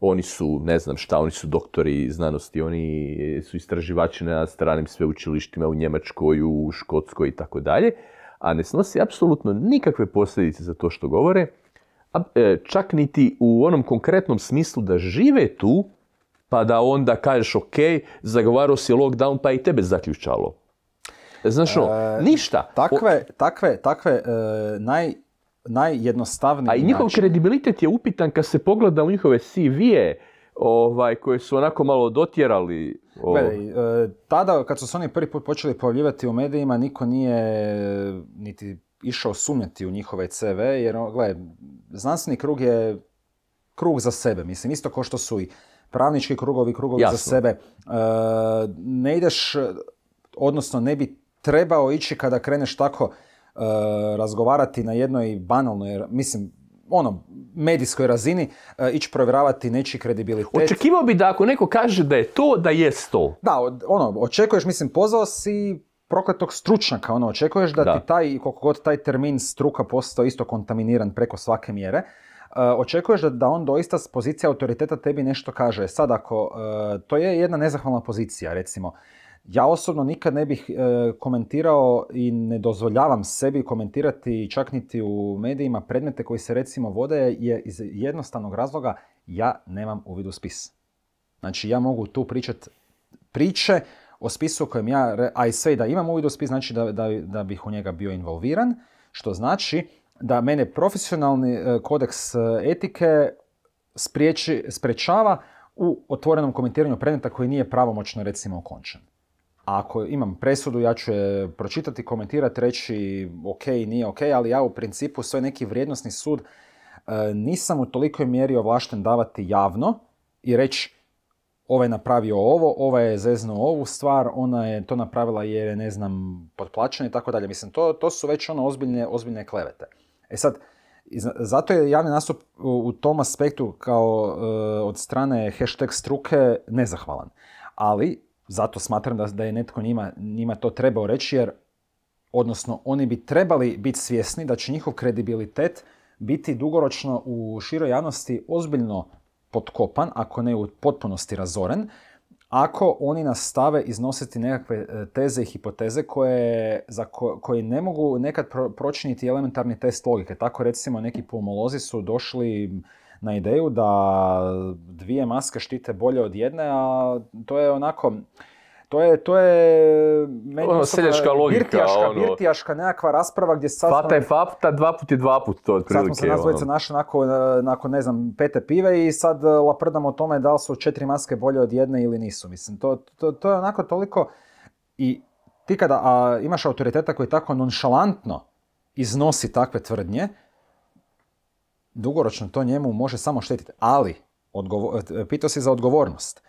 oni su, ne znam šta, oni su doktori znanosti, oni su istraživači na stranim sveučilištima u Njemačkoj, u Škotskoj i tako dalje, a ne snose apsolutno nikakve posljedice za to što govore, E, čak niti u onom konkretnom smislu da žive tu, pa da onda kažeš ok, zagovarao si lockdown pa i tebe zaključalo. E, znaš ono, e, ništa. Takve, takve, takve najjednostavnije... A i njihov kredibilitet je upitan kad se pogleda u njihove CV-e ovaj, koje su onako malo dotjerali. tada kad su se oni prvi put počeli pojavljivati u medijima, niko nije niti išao sumnjati u njihove CV, jer, ono, gle, znanstveni krug je krug za sebe, mislim, isto kao što su i pravnički krugovi, krugovi za sebe. E, ne ideš, odnosno ne bi trebao ići kada kreneš tako e, razgovarati na jednoj banalnoj, mislim, ono, medijskoj razini, e, ići provjeravati nečiji kredibilitet. Očekivao bi da ako neko kaže da je to, da jest to. Da, ono, očekuješ, mislim, pozvao si prokletog stručnjaka, ono, očekuješ da, ti taj, koliko god taj termin struka postao isto kontaminiran preko svake mjere, eh, očekuješ da, on doista s pozicije autoriteta tebi nešto kaže. E sad ako, eh, to je jedna nezahvalna pozicija, recimo. Ja osobno nikad ne bih eh, komentirao i ne dozvoljavam sebi komentirati čak niti u medijima predmete koji se recimo vode je iz jednostavnog razloga ja nemam uvid u spis. Znači ja mogu tu pričati priče o spisu kojem ja, a i sve da imam uvid u znači da, da, da bih u njega bio involviran, što znači da mene profesionalni e, kodeks e, etike spriječi, sprečava u otvorenom komentiranju predmeta koji nije pravomoćno recimo okončen. A ako imam presudu, ja ću je pročitati, komentirati, reći ok, nije ok, ali ja u principu svoj neki vrijednosni sud e, nisam u tolikoj mjeri ovlašten davati javno i reći ovaj napravio ovo, ovaj je zeznuo ovu stvar, ona je to napravila jer je, ne znam, potplaćena i tako dalje. Mislim, to, to su već ono ozbiljne, ozbiljne klevete. E sad, zato je javni nastup u tom aspektu kao eh, od strane hashtag struke nezahvalan. Ali, zato smatram da, da je netko njima, njima to trebao reći jer, odnosno, oni bi trebali biti svjesni da će njihov kredibilitet biti dugoročno u široj javnosti ozbiljno potkopan, ako ne u potpunosti razoren, ako oni nastave iznositi nekakve e, teze i hipoteze koje, za koji ne mogu nekad pročiniti elementarni test logike. Tako recimo neki pulmolozi su došli na ideju da dvije maske štite bolje od jedne, a to je onako to je, to je meni ono, seljačka logika, ono. nekakva rasprava gdje sad... Fata je fapta, dva put je dva put, to Sad smo se nas ono. našli e, nakon, ne znam, pete pive i sad e, laprdamo o tome da li su četiri maske bolje od jedne ili nisu. Mislim, to, je onako toliko... I ti kada imaš autoriteta koji tako nonšalantno iznosi takve tvrdnje, dugoročno to njemu može samo štetiti. Ali, e, pitao si za odgovornost.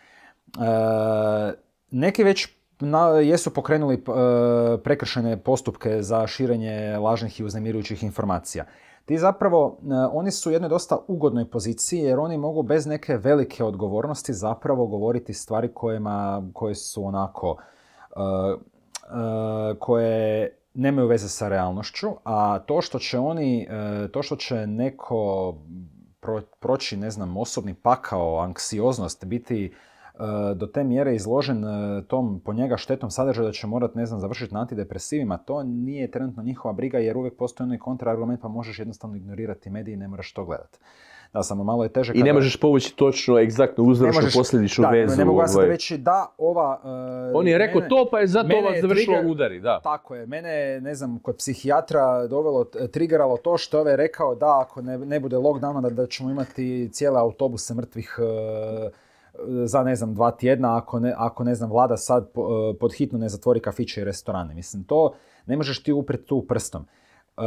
Neki već na, jesu pokrenuli e, prekršene postupke za širenje lažnih i uznemirujućih informacija. Ti zapravo, e, oni su u jednoj dosta ugodnoj poziciji jer oni mogu bez neke velike odgovornosti zapravo govoriti stvari kojima, koje su onako, e, e, koje nemaju veze sa realnošću, a to što će oni, to što će neko proći, ne znam, osobni pakao, anksioznost, biti E, do te mjere izložen e, tom po njega štetnom sadržaju da će morat, ne znam, završiti na antidepresivima. To nije trenutno njihova briga jer uvijek postoji onaj kontraargument pa možeš jednostavno ignorirati medije i ne moraš to gledati. Da, samo malo je teže. I ne možeš povući točno, egzaktno, uzročno posljedičnu da, vezu. Ne mogu vas ovaj. reći da ova... E, On je rekao to pa je zato ova završila udari. Da. Tako je. Mene ne znam, kod psihijatra dovelo, trigeralo to što je ovaj rekao da ako ne, bude lockdowna da, da ćemo imati cijele autobuse mrtvih za ne znam dva tjedna ako ne, ako ne znam vlada sad e, pod hitno ne zatvori kafiće i restorane. Mislim to ne možeš ti uprijeti tu prstom. E,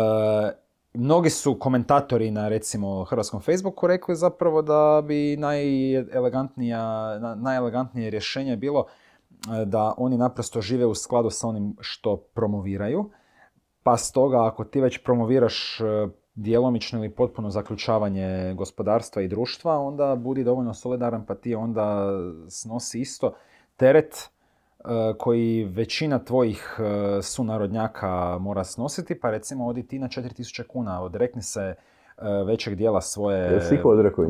mnogi su komentatori na recimo hrvatskom Facebooku rekli zapravo da bi najelegantnija, najelegantnije rješenje bilo e, da oni naprosto žive u skladu sa onim što promoviraju. Pa stoga ako ti već promoviraš djelomično ili potpuno zaključavanje gospodarstva i društva, onda budi dovoljno solidaran pa ti onda snosi isto teret e, koji većina tvojih e, sunarodnjaka mora snositi, pa recimo odi ti na 4000 kuna, odrekni se e, većeg dijela svoje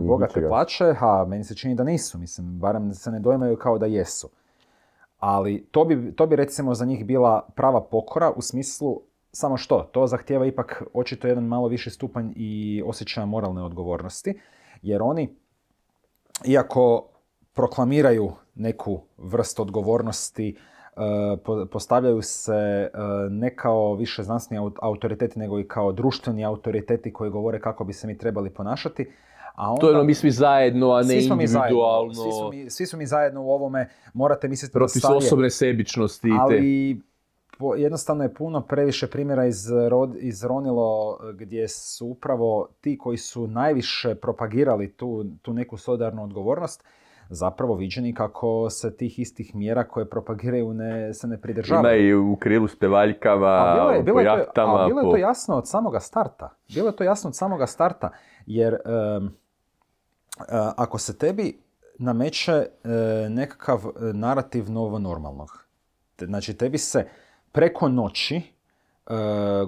bogate plaće, ha, meni se čini da nisu, mislim, barem se ne dojmaju kao da jesu. Ali to bi, to bi recimo za njih bila prava pokora u smislu samo što, to zahtjeva ipak očito jedan malo viši stupanj i osjećaja moralne odgovornosti, jer oni, iako proklamiraju neku vrstu odgovornosti, e, postavljaju se e, ne kao više znanstveni autoriteti, nego i kao društveni autoriteti koji govore kako bi se mi trebali ponašati. A onda, to je ono mi svi zajedno, a ne svi individualno. svi, su mi, mi zajedno u ovome, morate misliti... Protiv osobne sebičnosti. Ali jednostavno je puno previše primjera izronilo eh, gdje su upravo ti koji su najviše propagirali tu, tu neku solidarnu odgovornost, zapravo viđeni kako se tih istih mjera koje propagiraju ne, se ne pridržavaju. Ima i u krilu s pevaljkama, bilo je, bilo po To, jasno od samoga starta. Bilo je to jasno od samoga starta. Jer eh, ako se tebi nameće eh, nekakav narativ novo normalnog, znači tebi se preko noći e,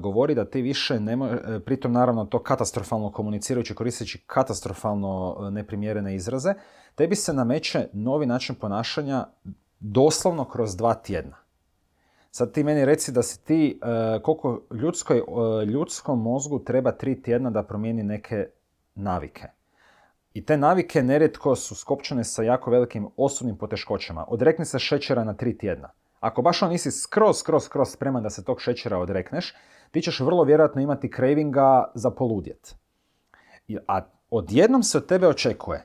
govori da ti više nema, e, pritom naravno to katastrofalno komunicirajući, koristeći katastrofalno e, neprimjerene izraze, tebi se nameće novi način ponašanja doslovno kroz dva tjedna. Sad ti meni reci da si ti, koliko ljudskoj, ljudskom mozgu treba tri tjedna da promijeni neke navike. I te navike nerijetko su skopčene sa jako velikim osobnim poteškoćama. Odrekni se šećera na tri tjedna. Ako baš on nisi skroz, skroz, skroz spreman da se tog šećera odrekneš, ti ćeš vrlo vjerojatno imati cravinga za poludjet. A odjednom se od tebe očekuje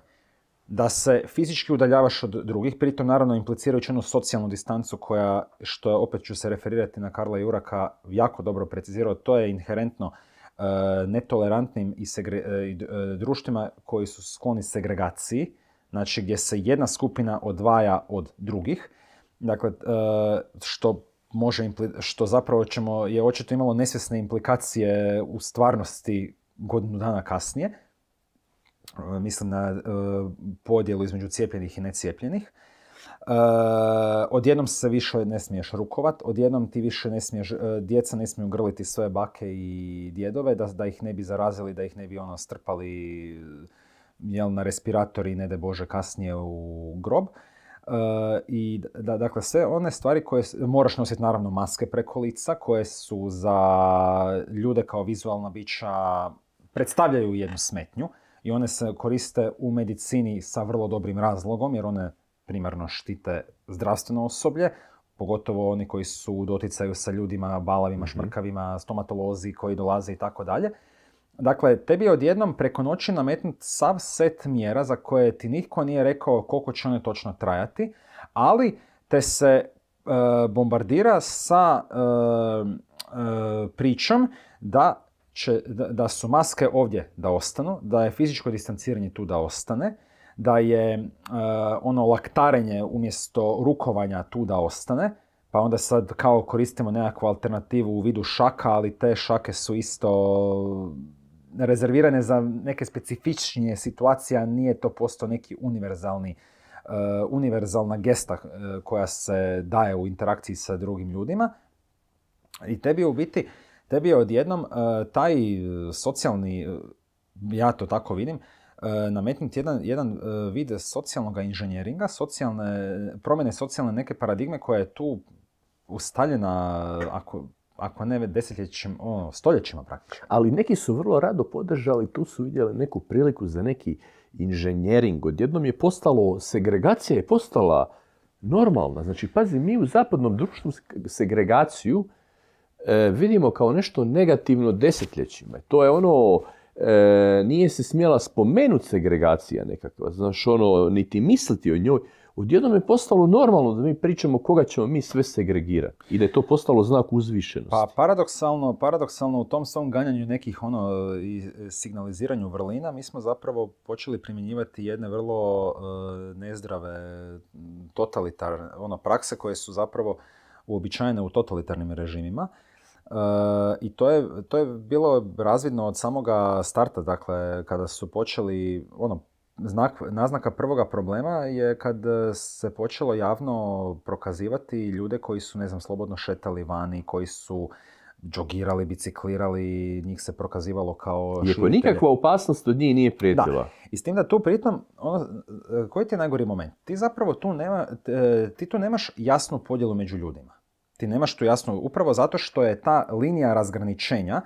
da se fizički udaljavaš od drugih, pritom naravno implicirajući onu socijalnu distancu koja, što opet ću se referirati na Karla Juraka, jako dobro precizirao, to je inherentno e, netolerantnim i e, e, društvima koji su skloni segregaciji, znači gdje se jedna skupina odvaja od drugih, Dakle, e, što može što zapravo ćemo, je očito imalo nesvjesne implikacije u stvarnosti godinu dana kasnije. E, mislim na e, podjelu između cijepljenih i necijepljenih. odjednom se više ne smiješ rukovat, odjednom ti više ne smiješ, djeca ne smiju grliti svoje bake i djedove da, da ih ne bi zarazili, da ih ne bi ono strpali jel, na respiratori, ne de Bože, kasnije u grob. I da, dakle, sve one stvari koje moraš nositi, naravno, maske preko lica, koje su za ljude kao vizualna bića predstavljaju jednu smetnju i one se koriste u medicini sa vrlo dobrim razlogom, jer one primarno štite zdravstveno osoblje, pogotovo oni koji su doticaju sa ljudima, balavima, mhm. šmrkavima, stomatolozi koji dolaze i tako dalje. Dakle, tebi je odjednom preko noći nametnut sav set mjera za koje ti nitko nije rekao koliko će one točno trajati, ali te se e, bombardira sa e, e, pričom da, će, da, da su maske ovdje da ostanu, da je fizičko distanciranje tu da ostane, da je ono laktarenje umjesto rukovanja tu da ostane, pa onda sad kao koristimo nekakvu alternativu u vidu šaka, ali te šake su isto rezervirane za neke specifičnije situacije, nije to posto neki univerzalni eh, univerzalna gesta eh, koja se daje u interakciji sa drugim ljudima. I tebi bi u biti, tebi je odjednom eh, taj socijalni, ja to tako vidim, nametnuti jedan, jedan vid socijalnog inženjeringa, socijalne, promjene socijalne neke paradigme koja je tu ustaljena, ako ako ne desetljećima, ono, stoljećima praktično. Ali neki su vrlo rado podržali, tu su vidjeli neku priliku za neki inženjering. Odjednom je postalo, segregacija je postala normalna. Znači, pazi, mi u zapadnom društvu segregaciju e, vidimo kao nešto negativno desetljećima. To je ono, e, nije se smjela spomenuti segregacija nekakva, znaš ono, niti misliti o njoj odjednom je postalo normalno da mi pričamo koga ćemo mi sve segregirati i da je to postalo znak uzvišenosti. Pa paradoksalno, paradoksalno u tom svom ganjanju nekih ono i signaliziranju vrlina mi smo zapravo počeli primjenjivati jedne vrlo e, nezdrave totalitarne ono, prakse koje su zapravo uobičajene u totalitarnim režimima. E, I to je, to je bilo razvidno od samoga starta, dakle, kada su počeli, ono, znak, naznaka prvoga problema je kad e, se počelo javno prokazivati ljude koji su, ne znam, slobodno šetali vani, koji su džogirali, biciklirali, njih se prokazivalo kao Iako nikakva opasnost od njih nije prijetila. I s tim da tu pritom, ono, e, koji ti je najgori moment? Ti zapravo tu nema, e, ti tu nemaš jasnu podjelu među ljudima. Ti nemaš tu jasnu, upravo zato što je ta linija razgraničenja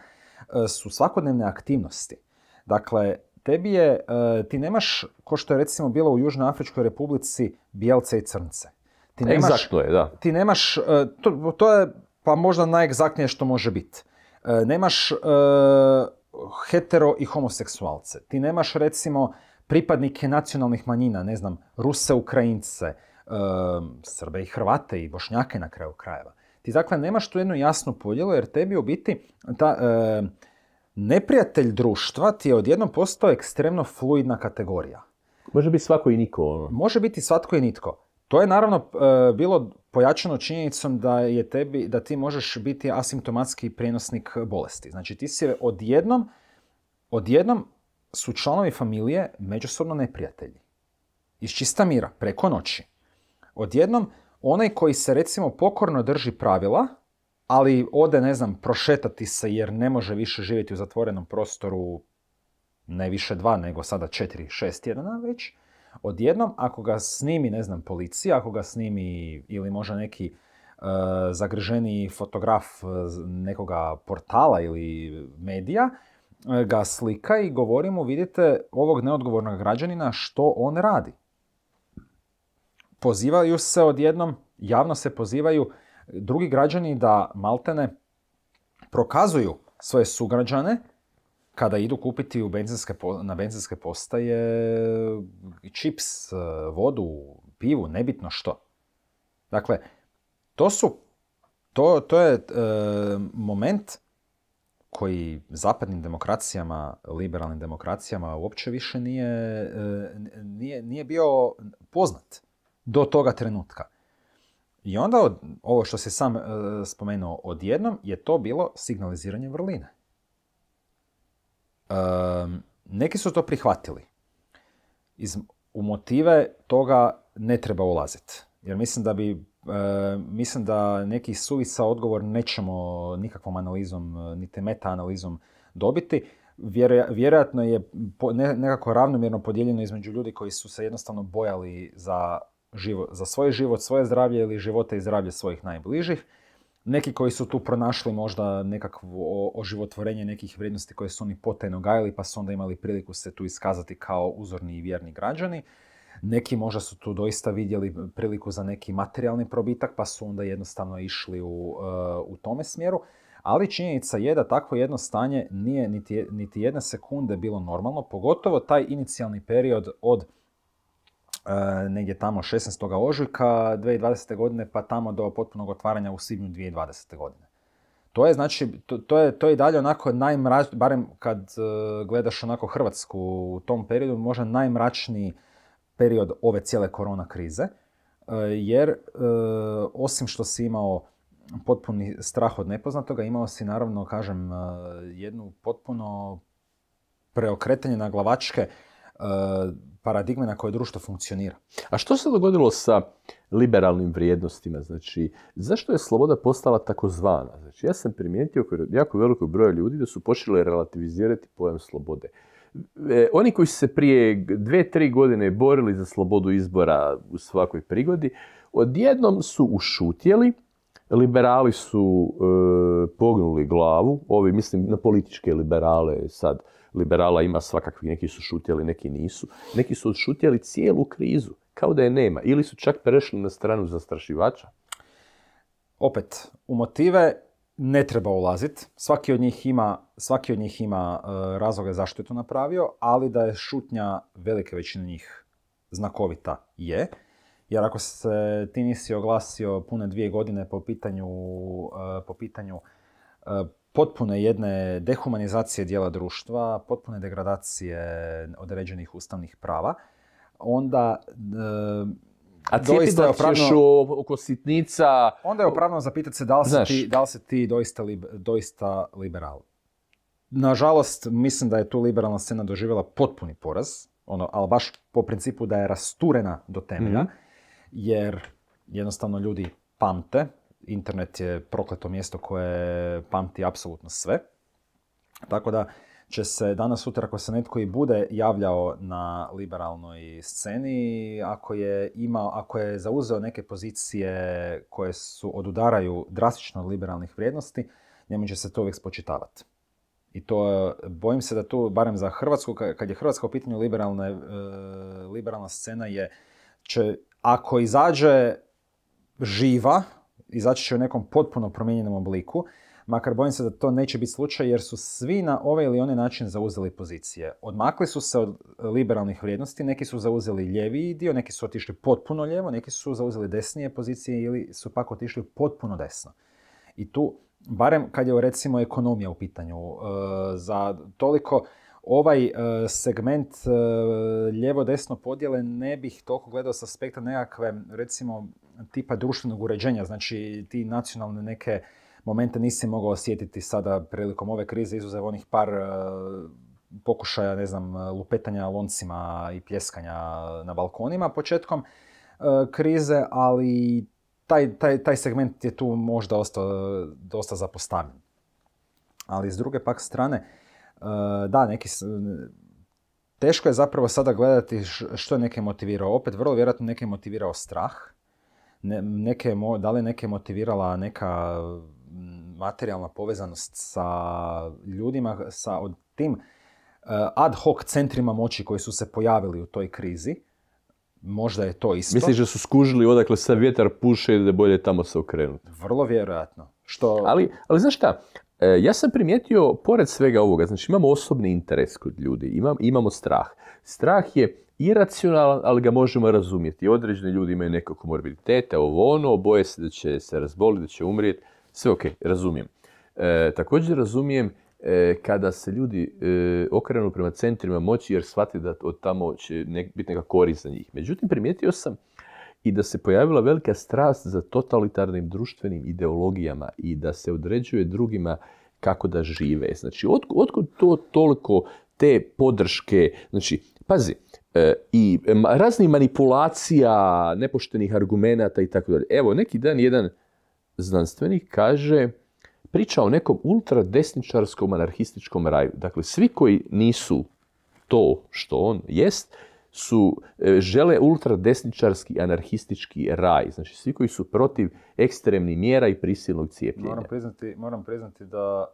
su svakodnevne aktivnosti. Dakle, tebi je, e, ti nemaš, ko što je recimo bilo u Južnoafričkoj republici, bijelce i crnce. Ti nemaš, je, da. Ti nemaš, e, to, to je pa možda najegzaktnije što može biti. E, nemaš hetero i homoseksualce. Ti nemaš recimo pripadnike nacionalnih manjina, ne znam, Ruse, Ukrajince, Srbe i Hrvate i Bošnjake na kraju krajeva. Ti dakle nemaš tu jednu jasnu podjelu jer tebi u biti ta, neprijatelj društva ti je odjednom postao ekstremno fluidna kategorija. Može biti svako i niko. Ono. Može biti svatko i nitko. To je naravno e, bilo pojačano činjenicom da je tebi, da ti možeš biti asimptomatski prijenosnik bolesti. Znači ti si odjednom, odjednom su članovi familije međusobno neprijatelji. Iz čista mira, preko noći. Odjednom, onaj koji se recimo pokorno drži pravila, ali ode, ne znam, prošetati se jer ne može više živjeti u zatvorenom prostoru ne više dva, nego sada četiri, šest tjedana već, odjednom, ako ga snimi, ne znam, policija, ako ga snimi ili možda neki e, zagreženi fotograf e, nekoga portala ili medija, e, ga slika i govori mu, vidite, ovog neodgovornog građanina što on radi. Pozivaju se odjednom, javno se pozivaju drugi građani da maltene prokazuju svoje sugrađane kada idu kupiti u benzinske, na benzinske postaje čips, e, vodu, pivu, nebitno što. Dakle, to su, to, to je e, moment koji zapadnim demokracijama, liberalnim demokracijama uopće više nije, e, nije, nije bio poznat do toga trenutka. I onda ovo što se sam e, spomenuo odjednom je to bilo signaliziranje vrline. E, neki su to prihvatili. Iz, u motive toga ne treba ulaziti. Jer mislim da bi, e, mislim da neki suvisao odgovor nećemo nikakvom analizom, niti meta-analizom dobiti. Vjerojatno je nekako ravnomjerno podijeljeno između ljudi koji su se jednostavno bojali za život, za svoj život, svoje zdravlje ili živote i zdravlje svojih najbližih. Neki koji su tu pronašli možda nekakvo oživotvorenje nekih vrijednosti koje su oni potajno gajali pa su onda imali priliku se tu iskazati kao uzorni i vjerni građani. Neki možda su tu doista vidjeli priliku za neki materijalni probitak pa su onda jednostavno išli u, e, u tome smjeru. Ali činjenica je da takvo jedno stanje nije niti jedne sekunde bilo normalno, pogotovo taj inicijalni period od E, negdje tamo 16. ožujka 2020. godine pa tamo do potpunog otvaranja u svibnju 2020. godine. To je znači, to, to, je, to i dalje onako najmrač, barem kad e, gledaš onako Hrvatsku u tom periodu, možda najmračniji period ove cijele korona krize, e, jer osim što si imao potpuni strah od nepoznatoga, imao si naravno, kažem, jednu potpuno preokretanje na glavačke paradigme na koje društvo funkcionira. A što se dogodilo sa liberalnim vrijednostima? Znači, zašto je sloboda postala takozvana? Znači, ja sam primijetio kod jako velikog broja ljudi da su počeli relativizirati pojam slobode. E, oni koji su se prije dve, tri godine borili za slobodu izbora u svakoj prigodi, odjednom su ušutjeli, liberali su e, pognuli glavu, ovi mislim na političke liberale sad, liberala ima svakakvih, neki su šutjeli, neki nisu. Neki su odšutjeli cijelu krizu, kao da je nema. Ili su čak prešli na stranu zastrašivača. Opet, u motive ne treba ulazit. Svaki od njih ima, svaki od njih ima e, razloga zašto je to napravio, ali da je šutnja velike većine njih znakovita je. Jer ako se ti nisi oglasio pune dvije godine po pitanju, e, po pitanju e, potpune jedne dehumanizacije dijela društva, potpune degradacije određenih ustavnih prava, onda e, a doista je oko sitnica... Onda je opravno zapitati se da li, si ti, doista, doista liberal. Nažalost, mislim da je tu liberalna scena doživjela potpuni poraz, ono, ali baš po principu da je rasturena do temelja, mhm. jer jednostavno ljudi pamte, internet je prokleto mjesto koje pamti apsolutno sve. Tako da će se danas sutra ako se netko i bude javljao na liberalnoj sceni, ako je, imao, ako je zauzeo neke pozicije koje su odudaraju drastično od liberalnih vrijednosti, njemu će se to uvijek spočitavati. I to bojim se da tu, barem za Hrvatsku, kad je Hrvatska u pitanju liberalne, e, liberalna scena je, će, ako izađe živa, izaći će u nekom potpuno promijenjenom obliku, makar bojim se da to neće biti slučaj jer su svi na ovaj ili onaj način zauzeli pozicije. Odmakli su se od liberalnih vrijednosti, neki su zauzeli lijevi dio, neki su otišli potpuno lijevo, neki su zauzeli desnije pozicije ili su pak otišli potpuno desno. I tu, barem kad je recimo ekonomija u pitanju, e, za toliko ovaj e, segment e, lijevo-desno podjele ne bih toliko gledao sa aspekta nekakve, recimo, tipa društvenog uređenja, znači ti nacionalne neke momente nisi mogao osjetiti sada prilikom ove krize, izuzev onih par e, pokušaja, ne znam, lupetanja loncima i pljeskanja na balkonima početkom e, krize, ali taj, taj, taj segment je tu možda ostao e, dosta zapostavljen. Ali s druge pak strane, da, neki, teško je zapravo sada gledati što je neke motivirao. Opet, vrlo vjerojatno neke motivirao strah, neke, da li neke motivirala neka mm, materijalna povezanost sa ljudima, sa od tim eh, ad hoc centrima moći koji su se pojavili u toj krizi. Možda je to isto. Misliš da su skužili odakle sa vjetar puše i da je bolje tamo se okrenuti? Vrlo vjerojatno. Što... Ali, ali znaš šta, eh, ja sam primijetio, pored svega ovoga, znači imamo osobni interes kod ljudi, imamo strah. Strah je iracionalan, ali ga možemo razumjeti. Određeni ljudi imaju neko komorbiditeta, ovo ono, boje se da će se razboliti, da će umrijeti. Sve ok, razumijem. E, također razumijem e, kada se ljudi e, okrenu prema centrima moći jer shvate da od tamo će biti neka korist za njih. Međutim, primijetio sam i da se pojavila velika strast za totalitarnim društvenim ideologijama i da se određuje drugima kako da žive. Znači, otkud to toliko te podrške, znači Pazi, e, i e, raznih manipulacija, nepoštenih argumenata i tako dalje. Evo, neki dan jedan znanstvenik kaže, priča o nekom ultradesničarskom anarhističkom raju. Dakle, svi koji nisu to što on jest, su, e, žele ultradesničarski anarhistički raj. Znači, svi koji su protiv ekstremnih mjera i prisilnog cijepljenja. Moram priznati, moram priznati da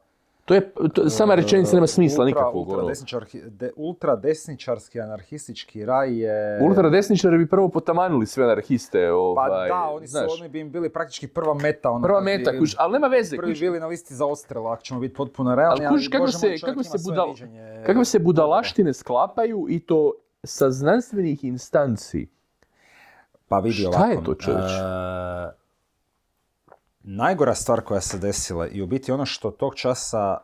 to je, to, sama rečenica nema smisla ultra, nikakvog. Ultradesničarski ultra desničarski anarhistički raj je... Ultradesničari bi prvo potamanili sve anarhiste. Pa ovaj, pa da, oni, su, oni bi im bili praktički prva meta. Ono, prva meta, kuš, ali nema veze. Prvi bili na listi za ostrela, ako ćemo biti potpuno realni. Ali kuš, kako, se, kako, se budal, kako se budalaštine sklapaju i to sa znanstvenih instanci. Pa vidi Šta je to čovječ? E, najgora stvar koja se desila i u biti ono što tog časa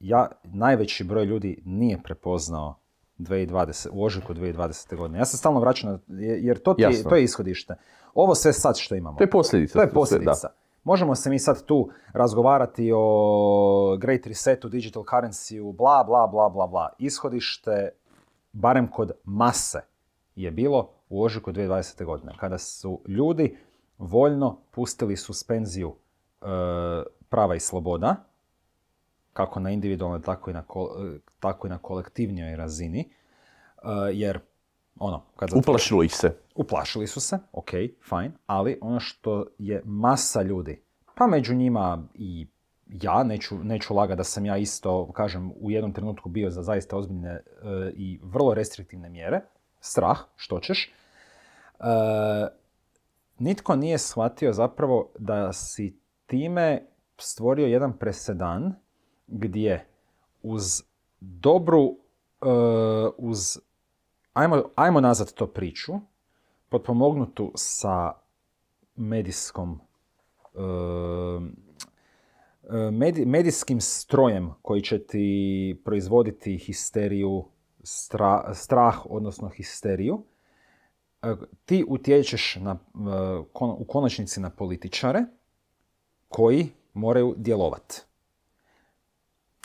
ja, najveći broj ljudi nije prepoznao 2020, u ožujku 2020. godine. Ja se stalno vraćam, jer to, ti, to je ishodište. Ovo sve sad što imamo. To je posljedica. To je posljedica. Možemo se mi sad tu razgovarati o Great Resetu, Digital Currency, bla, bla, bla, bla, bla. Ishodište, barem kod mase, je bilo u ožujku 2020. godine, kada su ljudi voljno pustili suspenziju E, prava i sloboda, kako na individualnoj, tako i na, e, tako i na kolektivnijoj razini, e, jer ono, kad Uplašili ih se. Uplašili su se, ok, fajn, ali ono što je masa ljudi, pa među njima i ja, neću, neću laga da sam ja isto, kažem, u jednom trenutku bio za zaista ozbiljne i vrlo restriktivne mjere, strah, što ćeš, nitko nije shvatio zapravo da si time stvorio jedan presedan gdje uz dobru, e, uz, ajmo, ajmo nazad to priču, potpomognutu sa medijskom uh, medijskim strojem koji će ti proizvoditi histeriju, strah, odnosno histeriju, ti utječeš na, u konačnici na političare, koji moraju djelovati.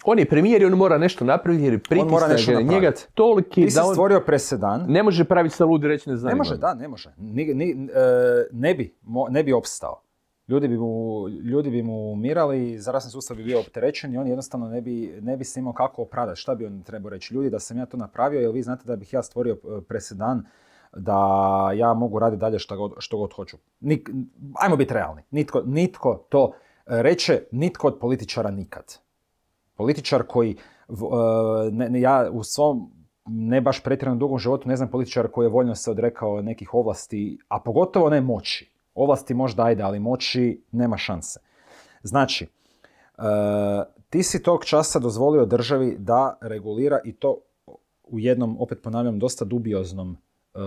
On je premijer i on mora nešto napraviti jer mora je njega toliki da on... stvorio presedan. Ne može praviti sa ludi reći ne znam. Ne može, da, ne može. E, ne, bi, opstao. Ljudi bi, mu, ljudi bi umirali, zdravstveni sustav bi bio opterećen i on jednostavno ne bi, ne bi se imao kako opravdati. Šta bi on trebao reći? Ljudi, da sam ja to napravio, jer vi znate da bih ja stvorio e, presedan da ja mogu raditi dalje što god hoću. ajmo biti realni. Nitko, nitko to reče, nitko od političara nikad. Političar koji, e, ne, ja u svom ne baš pretjeranom dugom životu ne znam političar koji je voljno se odrekao nekih ovlasti, a pogotovo ne moći. Ovlasti možda ajde, ali moći nema šanse. Znači, e, ti si tog časa dozvolio državi da regulira i to u jednom, opet ponavljam, dosta dubioznom E,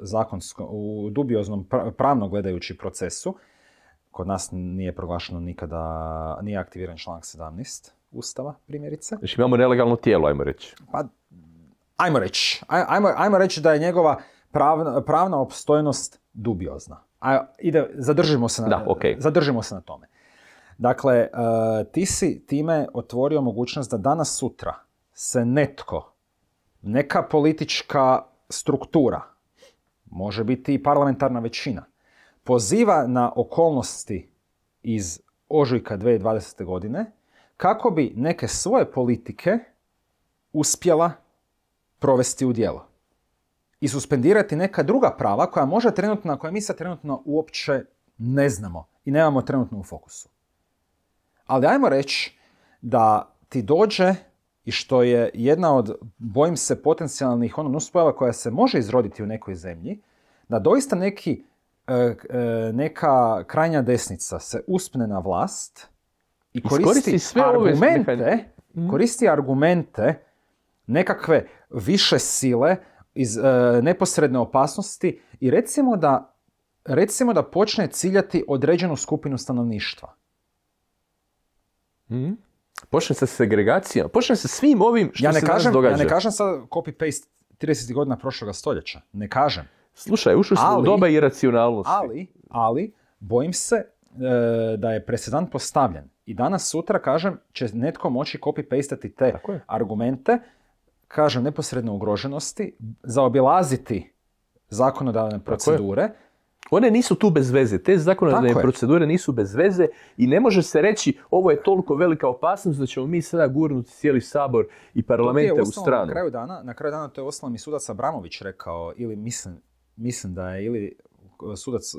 zakonsko, u dubioznom pravno gledajući procesu, kod nas nije proglašeno nikada, nije aktiviran članak 17 Ustava, primjerice. Znači imamo nelegalno tijelo, ajmo reći. Pa, ajmo reći. Ajmo, reći da je njegova pravna, pravna opstojnost dubiozna. ide, zadržimo, se na, da, zadržimo se na tome. Dakle, e, ti si time otvorio mogućnost da danas sutra se netko, neka politička struktura, može biti i parlamentarna većina, poziva na okolnosti iz ožujka 2020. godine kako bi neke svoje politike uspjela provesti u djelo i suspendirati neka druga prava koja može trenutno, koja mi sad trenutno uopće ne znamo i nemamo trenutno u fokusu. Ali ajmo reći da ti dođe i što je jedna od, bojim se, potencijalnih ono nuspojava koja se može izroditi u nekoj zemlji, da doista neki, e, e, neka krajnja desnica se uspne na vlast i koristi, sve argumente, koristi argumente nekakve više sile iz e, neposredne opasnosti i recimo da, recimo da počne ciljati određenu skupinu stanovništva. Mm. Počne sa segregacijom, počne sa svim ovim što ja ne se kažem, događa. Ja ne kažem sad copy-paste 30. godina prošloga stoljeća, ne kažem. Slušaj, ušli smo u doba iracionalnosti. Ali, ali, bojim se e, da je presedan postavljen. I danas, sutra, kažem, će netko moći copy-pastati te argumente, kažem, neposredno ugroženosti, zaobilaziti zakonodavne procedure, one nisu tu bez veze. Te zakonodavne procedure nisu bez veze i ne može se reći ovo je toliko velika opasnost da ćemo mi sada gurnuti cijeli sabor i parlamente u stranu. Na kraju dana, na kraju dana to je i sudac Abramović rekao ili mislim, mislim da je ili e, sudac e,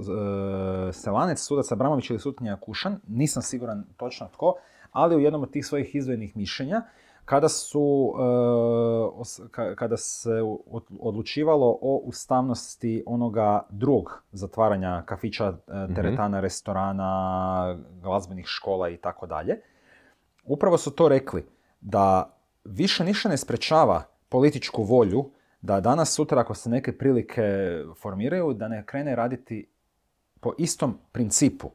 savanec sudac Abramović ili sutkinja Kušan, nisam siguran točno tko, ali u jednom od tih svojih izvojenih mišljenja kada su e, kada se odlučivalo o ustavnosti onoga drugog zatvaranja kafića, e, mhm. teretana, restorana, glazbenih škola i tako dalje. Upravo su to rekli da više ništa ne sprečava političku volju da danas sutra ako se neke prilike formiraju da ne krene raditi po istom principu.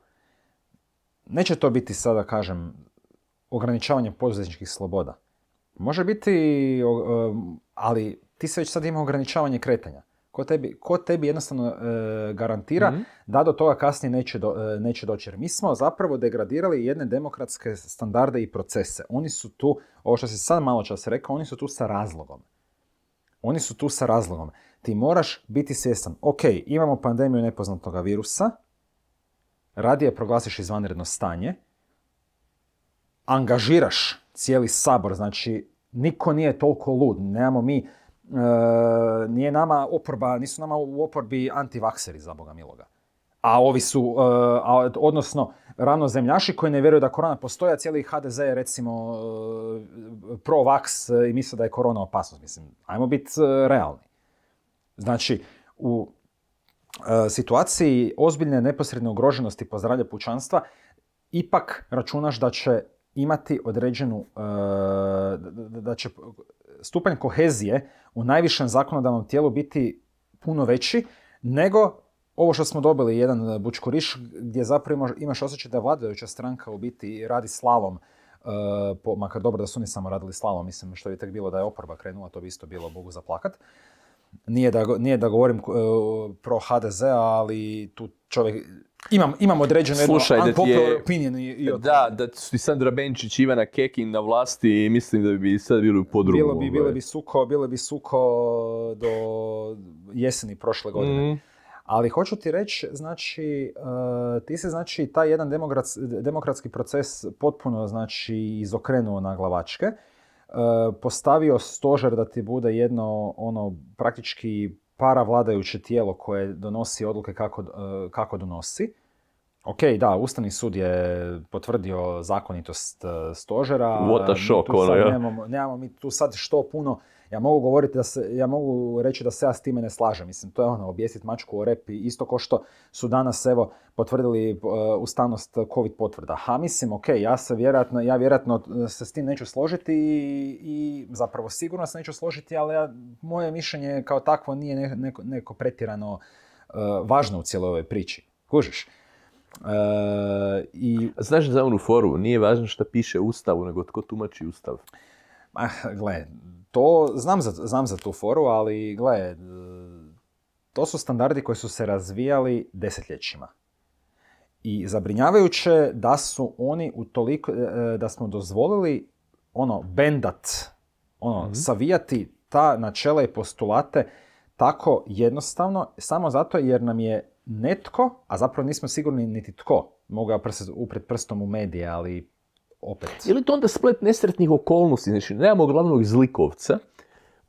Neće to biti sada kažem ograničavanje poduzetničkih sloboda. Može biti, ali ti se već sad ima ograničavanje kretanja. Ko tebi, ko tebi jednostavno e, garantira mhm. da do toga kasnije neće, e, neće doći. Jer mi smo zapravo degradirali jedne demokratske standarde i procese. Oni su tu, ovo što si sad malo čas rekao, oni su tu sa razlogom. Oni su tu sa razlogom. Ti moraš biti svjestan. Ok, imamo pandemiju nepoznatoga virusa, radije proglasiš izvanredno stanje, angažiraš cijeli sabor. Znači, niko nije toliko lud. Nemamo mi, e, nije nama oporba, nisu nama u oporbi antivakseri, za Boga miloga. A ovi su, odnosno e, a, odnosno, koji ne vjeruju da korona postoja, cijeli HDZ je recimo e, pro-vaks i misle da je korona opasnost. Mislim, ajmo biti realni. Znači, u situaciji ozbiljne neposredne ugroženosti po zdravlje pučanstva, ipak računaš da će imati određenu, e, da će stupanj kohezije u najvišem zakonodavnom tijelu biti puno veći nego ovo što smo dobili, jedan e, bučkoriš gdje zapravo imaš osjećaj da vladajuća stranka u biti radi slavom e, makar dobro da su oni samo radili slavom, mislim što bi tek bilo da je oporba krenula, to bi isto bilo Bogu zaplakat. Nije da, nije da govorim pro HDZ, ali tu čovjek imam, imam određeno Slušaj, jedno unpopular opinion. I, da, da su Sandra Benčić Ivana Kekin na vlasti i mislim da bi sad bili u podrumu. Bilo bi, bilo ovaj. bi suko, bilo bi suko do jeseni prošle godine. Mhm. Ali hoću ti reći, znači, eh, ti se znači taj jedan demokratski proces potpuno znači izokrenuo na glavačke. Eh, postavio stožer da ti bude jedno ono praktički para vladajuće tijelo koje donosi odluke kako, e, kako donosi. Ok, da, Ustavni sud je potvrdio zakonitost e, stožera. What a shock, ono, nemamo, nemamo mi tu sad što puno ja mogu govoriti da se, ja mogu reći da se ja s time ne slažem. Mislim, to je ono, objesiti mačku o repi, isto ko što su danas, evo, potvrdili e, ustavnost COVID potvrda. Ha, mislim, ok, ja se vjerojatno, ja vjerojatno e, se s tim neću složiti i, i zapravo sigurno se neću složiti, ali ja, moje mišljenje kao takvo nije ne, neko, neko pretjerano e, važno u cijeloj ovoj priči. Kužiš? i... Znaš za onu foru, nije važno što piše Ustavu, nego tko tumači Ustav. Ma, gle, to, znam za, znam za tu foru, ali gle, e, to su standardi koji su se razvijali desetljećima. I zabrinjavajuće da su oni u toliko, e, e, da smo dozvolili ono, bendat, ono, mm savijati ta načela i postulate tako jednostavno, samo zato jer nam je netko, a zapravo nismo sigurni niti tko, mogu ja upret prstom u medije, ali opet. Je to onda splet nesretnih okolnosti? Znači, nemamo glavnog zlikovca,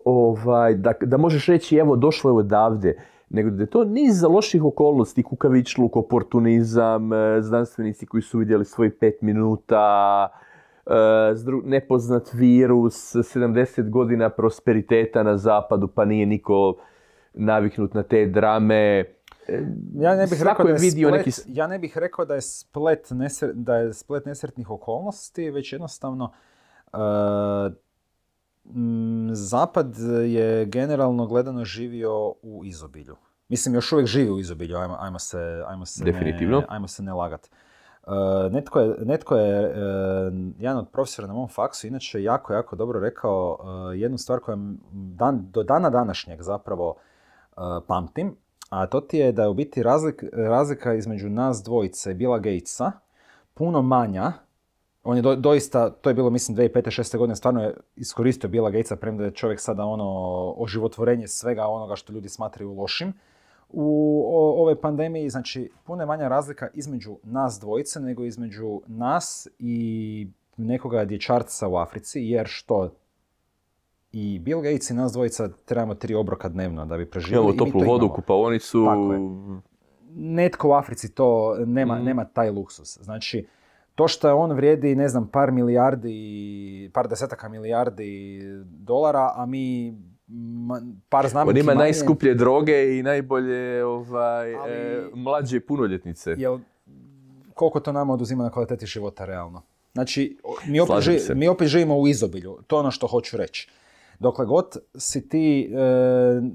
ovaj, da, da možeš reći, evo, došlo je odavde, nego da je to niz loših okolnosti, kukavičluk, oportunizam, e, znanstvenici koji su vidjeli svojih pet minuta, e, nepoznat virus, 70 godina prosperiteta na zapadu, pa nije niko naviknut na te drame, E, ja ne bih rekao da je vidio splet, neki... ja ne bih rekao da je splet, da je splet nesretnih okolnosti, već jednostavno e, Zapad je generalno gledano živio u izobilju. Mislim, još uvijek živi u izobilju, ajmo, se, ajmo se, Ne, ajmo se ne lagat. E, netko je, netko je jedan od profesora na mom faksu, inače jako, jako dobro rekao jednu stvar koju dan, do dana današnjeg zapravo pamtim, a to ti je da je u biti razlik, razlika između nas dvojice Bila Gatesa puno manja. On je doista, to je bilo mislim 2005. 2006 godine, stvarno je iskoristio Bila Gatesa, premda je čovjek sada ono oživotvorenje svega onoga što ljudi smatraju lošim u ovoj pandemiji, znači puno je manja razlika između nas dvojice nego između nas i nekoga dječarca u Africi, jer što i Bill Gates i nas dvojica trebamo tri obroka dnevno da bi preživjeli. i toplu vodu, imamo. kupaonicu. Netko u Africi to nema, mm. nema taj luksus. Znači, to što on vrijedi, ne znam, par milijardi, par desetaka milijardi dolara, a mi par znamenki On ima najskuplje droge i najbolje ovaj, Ali, e, mlađe punoljetnice. Jel, koliko to nama oduzima na kvaliteti života realno? Znači, mi opet, mi opet živimo u izobilju. To je ono što hoću reći. Dokle god si ti, e,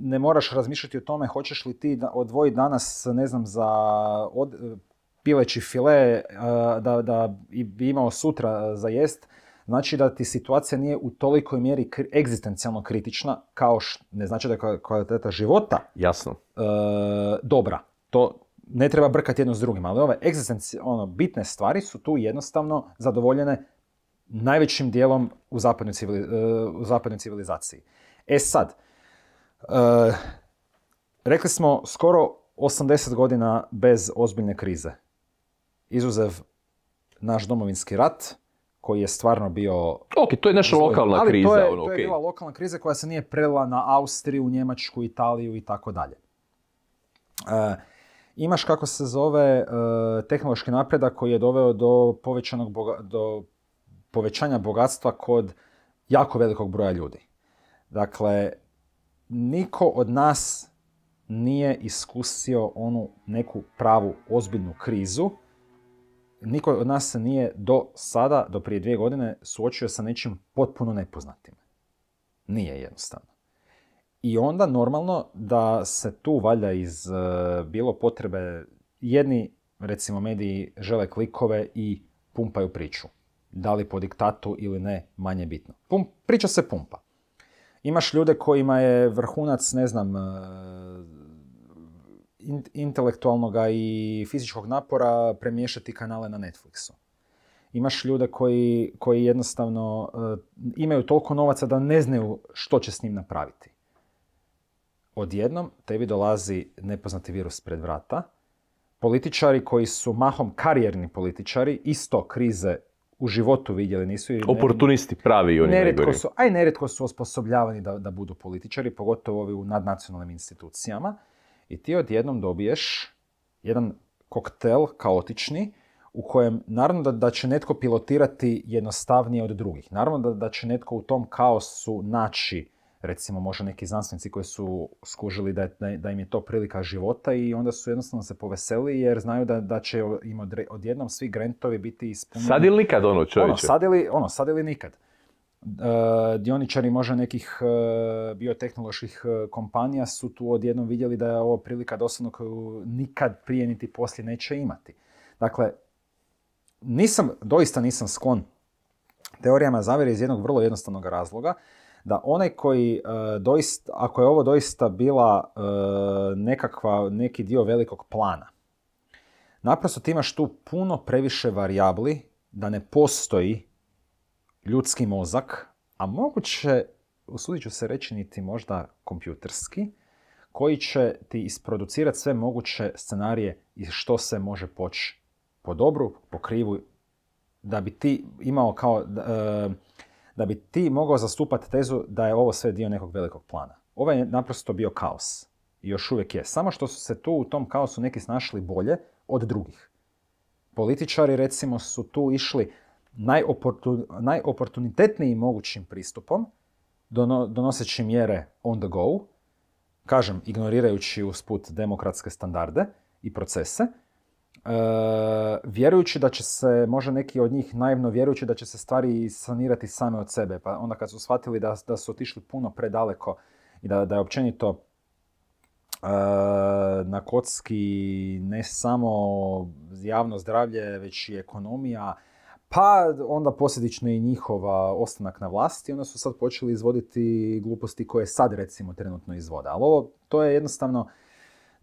ne moraš razmišljati o tome hoćeš li ti odvojiti danas, ne znam, za od, e, pileći file e, da, da bi imao sutra za jest, znači da ti situacija nije u tolikoj mjeri kri- egzistencijalno kritična kao š- ne znači da je kvaliteta života Jasno. E, dobra. To ne treba brkati jedno s drugim, ali ove egzistencijalno ono, bitne stvari su tu jednostavno zadovoljene najvećim dijelom u zapadnoj, e, u zapadnoj civilizaciji. E sad, e, rekli smo skoro 80 godina bez ozbiljne krize. Izuzev naš domovinski rat, koji je stvarno bio... Ok, to je naša lokalna ali kriza. Ono, to je, to je bila lokalna kriza koja se nije prelila na Austriju, Njemačku, Italiju i tako dalje. E, imaš kako se zove tehnološki napredak koji je doveo do povećanog do povećanja bogatstva kod jako velikog broja ljudi. Dakle, niko od nas nije iskusio onu neku pravu ozbiljnu krizu. Niko od nas se nije do sada, do prije dvije godine, suočio sa nečim potpuno nepoznatim. Nije jednostavno. I onda normalno da se tu valja iz e, bilo potrebe jedni recimo mediji žele klikove i pumpaju priču da li po diktatu ili ne, manje bitno. priča se pumpa. Imaš ljude kojima je vrhunac, ne znam, e, intelektualnoga intelektualnog i fizičkog napora premiješati kanale na Netflixu. Imaš ljude koji, koji jednostavno e, imaju toliko novaca da ne znaju što će s njim napraviti. Odjednom tebi dolazi nepoznati virus pred vrata, političari koji su mahom karijerni političari, isto krize u životu vidjeli. Nisu i Oportunisti pravi oni neretko su, A i neretko su osposobljavani da, da budu političari, pogotovo u nadnacionalnim institucijama. I ti odjednom dobiješ jedan koktel kaotični u kojem naravno da, će netko pilotirati jednostavnije od drugih. Naravno da, da će netko u tom kaosu naći recimo možda neki znanstvenici koji su skužili da, da im je to prilika života i onda su jednostavno se poveseli jer znaju da, da će im odjednom svi grantovi biti ispunjeni. Sad ili nikad ono čovječe? Ono, sad ili, ono, sad ili nikad. Uh, dioničari možda nekih e, biotehnoloških e, kompanija su tu odjednom vidjeli da je ovo prilika doslovno koju nikad prije niti poslije neće imati. Dakle, nisam, doista nisam sklon teorijama zavjere iz jednog vrlo jednostavnog razloga da onaj koji e, doista, ako je ovo doista bila e, nekakva, neki dio velikog plana, naprosto ti imaš tu puno previše varijabli da ne postoji ljudski mozak, a moguće, usudit ću se reći, niti možda kompjuterski, koji će ti isproducirati sve moguće scenarije i što se može poći po dobru, po krivu, da bi ti imao kao... E, da bi ti mogao zastupati tezu da je ovo sve dio nekog velikog plana. Ovo ovaj je naprosto bio kaos. I još uvijek je. Samo što su se tu u tom kaosu neki snašli bolje od drugih. Političari recimo su tu išli najoportunitetnijim mogućim pristupom, donoseći mjere on the go, kažem, ignorirajući usput demokratske standarde i procese, E, vjerujući da će se, možda neki od njih naivno vjerujući da će se stvari sanirati same od sebe, pa onda kad su shvatili da, da su otišli puno predaleko i da, da je općenito e, na kocki ne samo javno zdravlje, već i ekonomija, pa onda posljedično i njihova ostanak na vlasti, onda su sad počeli izvoditi gluposti koje sad recimo trenutno izvode. Ali ovo, to je jednostavno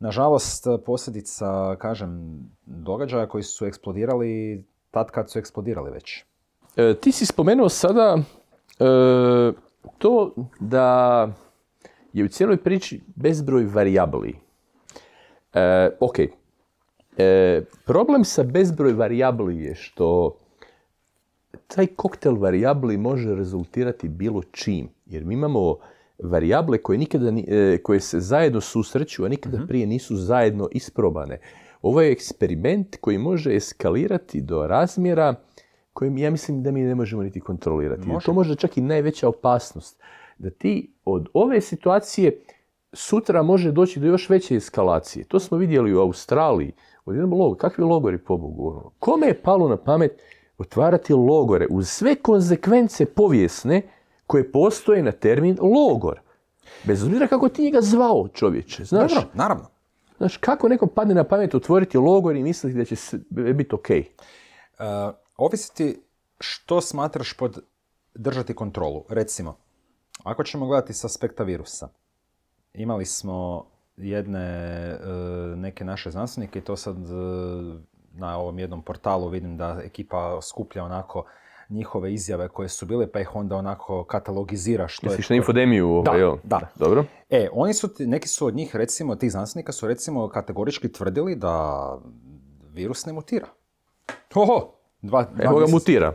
Nažalost, posljedica, kažem, događaja koji su eksplodirali tad kad su eksplodirali već. E, ti si spomenuo sada e, to da je u cijeloj priči bezbroj variabli. E, ok, e, problem sa bezbroj varijabli je što taj koktel varijabli može rezultirati bilo čim. Jer mi imamo varijable koje, nikada, e, koje se zajedno susreću, a nikada mhm. prije nisu zajedno isprobane. Ovo je eksperiment koji može eskalirati do razmjera kojim ja mislim da mi ne možemo niti kontrolirati. Može. To može čak i najveća opasnost. Da ti od ove situacije sutra može doći do još veće eskalacije. To smo vidjeli u Australiji. od jednom Kakvi logori pobogu? Ono. Kome je palo na pamet otvarati logore uz sve konzekvence povijesne koje postoje na termin logor. Bez obzira kako ti njega zvao čovječe. Znaš, naravno. Znaš, kako nekom padne na pamet otvoriti logor i misliti da će biti ok? Uh, e, ti što smatraš pod držati kontrolu. Recimo, ako ćemo gledati sa aspekta virusa, imali smo jedne e, neke naše znanstvenike i to sad e, na ovom jednom portalu vidim da ekipa skuplja onako njihove izjave koje su bile, pa ih onda onako katalogizira Što Misliš je... na infodemiju? da, da. Dobro. E, oni su, neki su od njih, recimo, tih znanstvenika su recimo kategorički tvrdili da virus ne mutira. Oho! Dva, Evo ga mutira.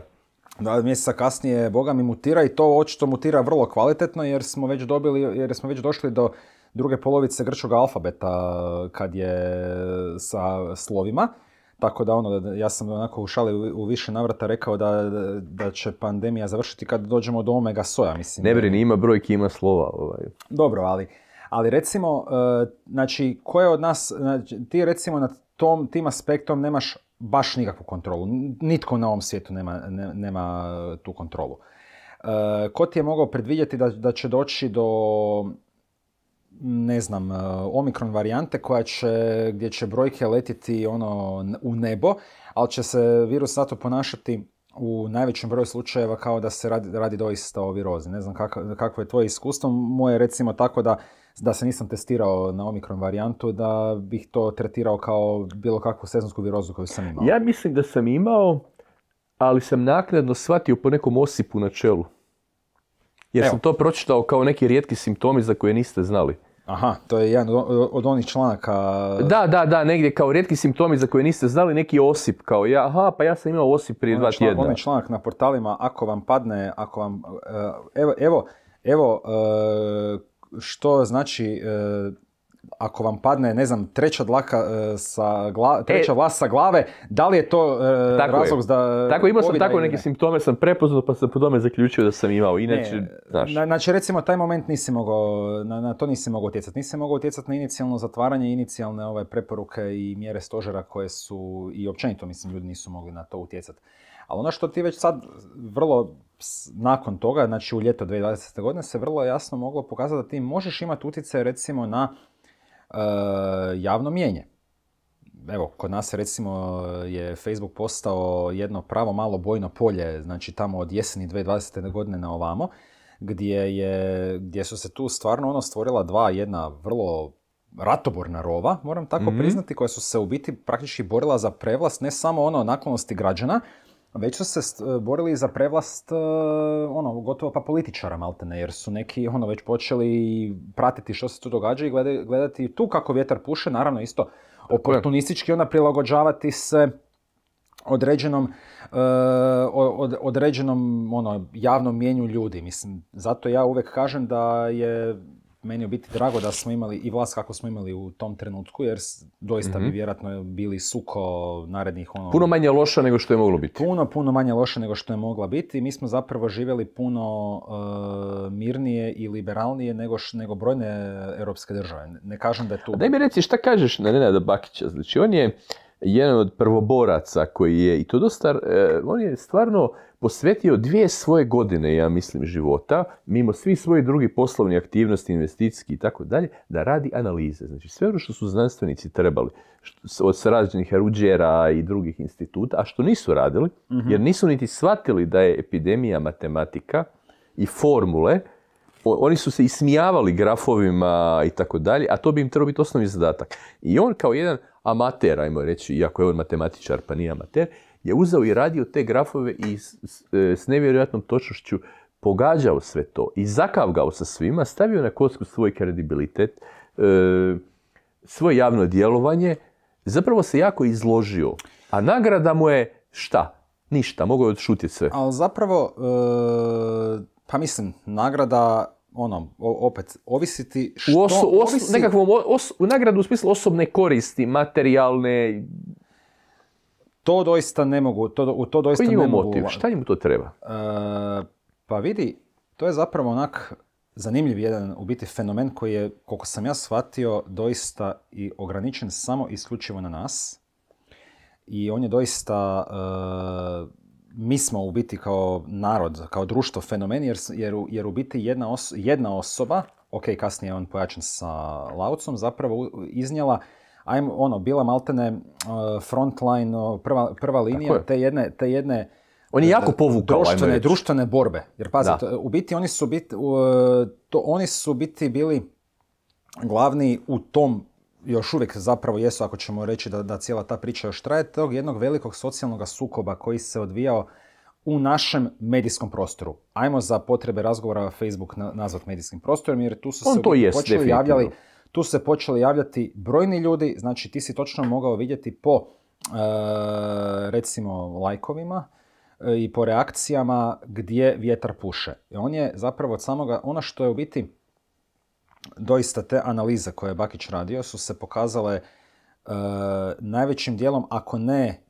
Dva mjeseca kasnije Boga mi mutira i to očito mutira vrlo kvalitetno jer smo već dobili, jer smo već došli do druge polovice grčkog alfabeta kad je sa slovima. Tako da ono, ja sam onako u šali u više navrata rekao da, da će pandemija završiti kad dođemo do omega soja, mislim. Ne brini, ima brojki, ima slova. Ovaj. Dobro, ali, ali recimo, e, znači, koje od nas, znači, ti recimo nad tom, tim aspektom nemaš baš nikakvu kontrolu. Nitko na ovom svijetu nema, nema tu kontrolu. E, ko ti je mogao predvidjeti da, da će doći do ne znam, e, omikron varijante koja će, gdje će brojke letiti ono u nebo, ali će se virus zato ponašati u najvećem broju slučajeva kao da se radi, radi doista o virozi. Ne znam kako, je tvoje iskustvo. Moje recimo tako da, da se nisam testirao na omikron varijantu, da bih to tretirao kao bilo kakvu sezonsku virozu koju sam imao. Ja mislim da sam imao, ali sam naknadno shvatio po nekom osipu na čelu. Jer sam to pročitao kao neki rijetki simptomi za koje niste znali. Aha, to je jedan od onih članaka... E, da, da, da, negdje kao rijetki simptomi za koje niste znali, neki osip, kao ja, aha, pa ja sam imao osip prije ono dva tjedna. Onaj članak na portalima, ako vam padne, ako vam... E, evo, evo, evo e, što znači ako vam padne, ne znam, treća dlaka e, sa e, treća e, sa glave, da li je to e, tako razlog je. da... Tako, imao sam tako neke simptome, sam prepoznao pa sam po tome zaključio da sam imao, inače, ne, znaš. Na, znači, recimo, taj moment nisi mogao, na, to nisi mogao utjecati. Nisi mogao utjecati na inicijalno zatvaranje, inicijalne ove preporuke i mjere stožera koje su, i općenito, mislim, ljudi nisu mogli na to utjecati. Ali ono što ti već sad vrlo nakon toga, znači u ljeto 2020. godine, se vrlo jasno moglo pokazati da ti možeš imati utjecaj recimo na Eh, javno mijenje. Evo, kod nas recimo je Facebook postao jedno pravo malo bojno polje, znači tamo od jeseni 2020. godine na ovamo, gdje, je, gdje su se tu stvarno ono stvorila dva, jedna vrlo ratoborna rova, moram tako mhm. priznati, koja su se u biti praktički borila za prevlast ne samo ono naklonosti građana, već su se borili za prevlast e, ono, gotovo pa političara maltene, jer su neki ono već počeli pratiti što se tu događa i gledati tu kako vjetar puše, naravno isto oportunistički onda prilagođavati se određenom, e, određenom ono, javnom mijenju ljudi. Mislim, zato ja uvijek kažem da je meni je biti drago da smo imali i vlast kako smo imali u tom trenutku, jer doista bi mhm. vjerojatno bili suko narednih ono... Puno manje loša nego što je moglo biti. Puno, puno manje loše nego što je mogla biti. Mi smo zapravo živjeli puno e, mirnije i liberalnije nego, brojne europske države. Ne kažem da je tu... A daj mi reci šta kažeš na Nenada Bakića. Znači on je jedan od prvoboraca koji je, i to dosta, e, on je stvarno posvetio dvije svoje godine, ja mislim, života, mimo svi svoji drugi poslovni aktivnosti, investicijski i tako dalje, da radi analize. Znači sve ono što su znanstvenici trebali, od srađenih ruđera i drugih instituta, a što nisu radili, mhm. jer nisu niti shvatili da je epidemija matematika i formule, oni su se ismijavali grafovima i tako dalje, a to bi im trebao biti osnovni zadatak. I on kao jedan amater, ajmo reći, iako je on matematičar pa nije amater, je uzeo i radio te grafove i e, s, nevjerojatnom točnošću pogađao sve to i zakavgao sa svima, stavio na kocku svoj kredibilitet, e, svoje javno djelovanje, zapravo se jako izložio. A nagrada mu je šta? Ništa, Mogu je odšutiti sve. Ali zapravo, e, pa mislim, nagrada ono, opet, ovisiti što... U, nekakvom u nagradu u smislu osobne koristi, materijalne, to doista ne mogu, to, u to doista Koji ne motiv? Šta im to treba? E, pa vidi, to je zapravo onak zanimljiv jedan u biti fenomen koji je, koliko sam ja shvatio, doista i ograničen samo isključivo na nas. I on je doista, e, mi smo u biti kao narod, kao društvo fenomen, jer, jer, jer u biti jedna, jedna osoba, ok, kasnije je on pojačan sa Laucom, zapravo iznijela ajmo, ono, bila maltene uh, frontline, ono, prva, prva linija te jedne, te jedne on e, jako povukao, društvene, društvene borbe. Jer pazite, u biti oni su biti, to, oni su biti bili glavni u tom još uvijek zapravo jesu, ako ćemo reći da, da cijela ta priča još traje, tog jednog velikog socijalnog sukoba koji se odvijao u našem medijskom prostoru. Ajmo za potrebe razgovora Facebook nazvat medijskim prostorom, jer tu su se to počeli javljali tu se počeli javljati brojni ljudi, znači ti si točno mogao vidjeti po e, recimo lajkovima e, i po reakcijama gdje vjetar puše. I on je zapravo od samoga, ono što je u biti doista te analize koje je Bakić radio su se pokazale e, najvećim dijelom, ako ne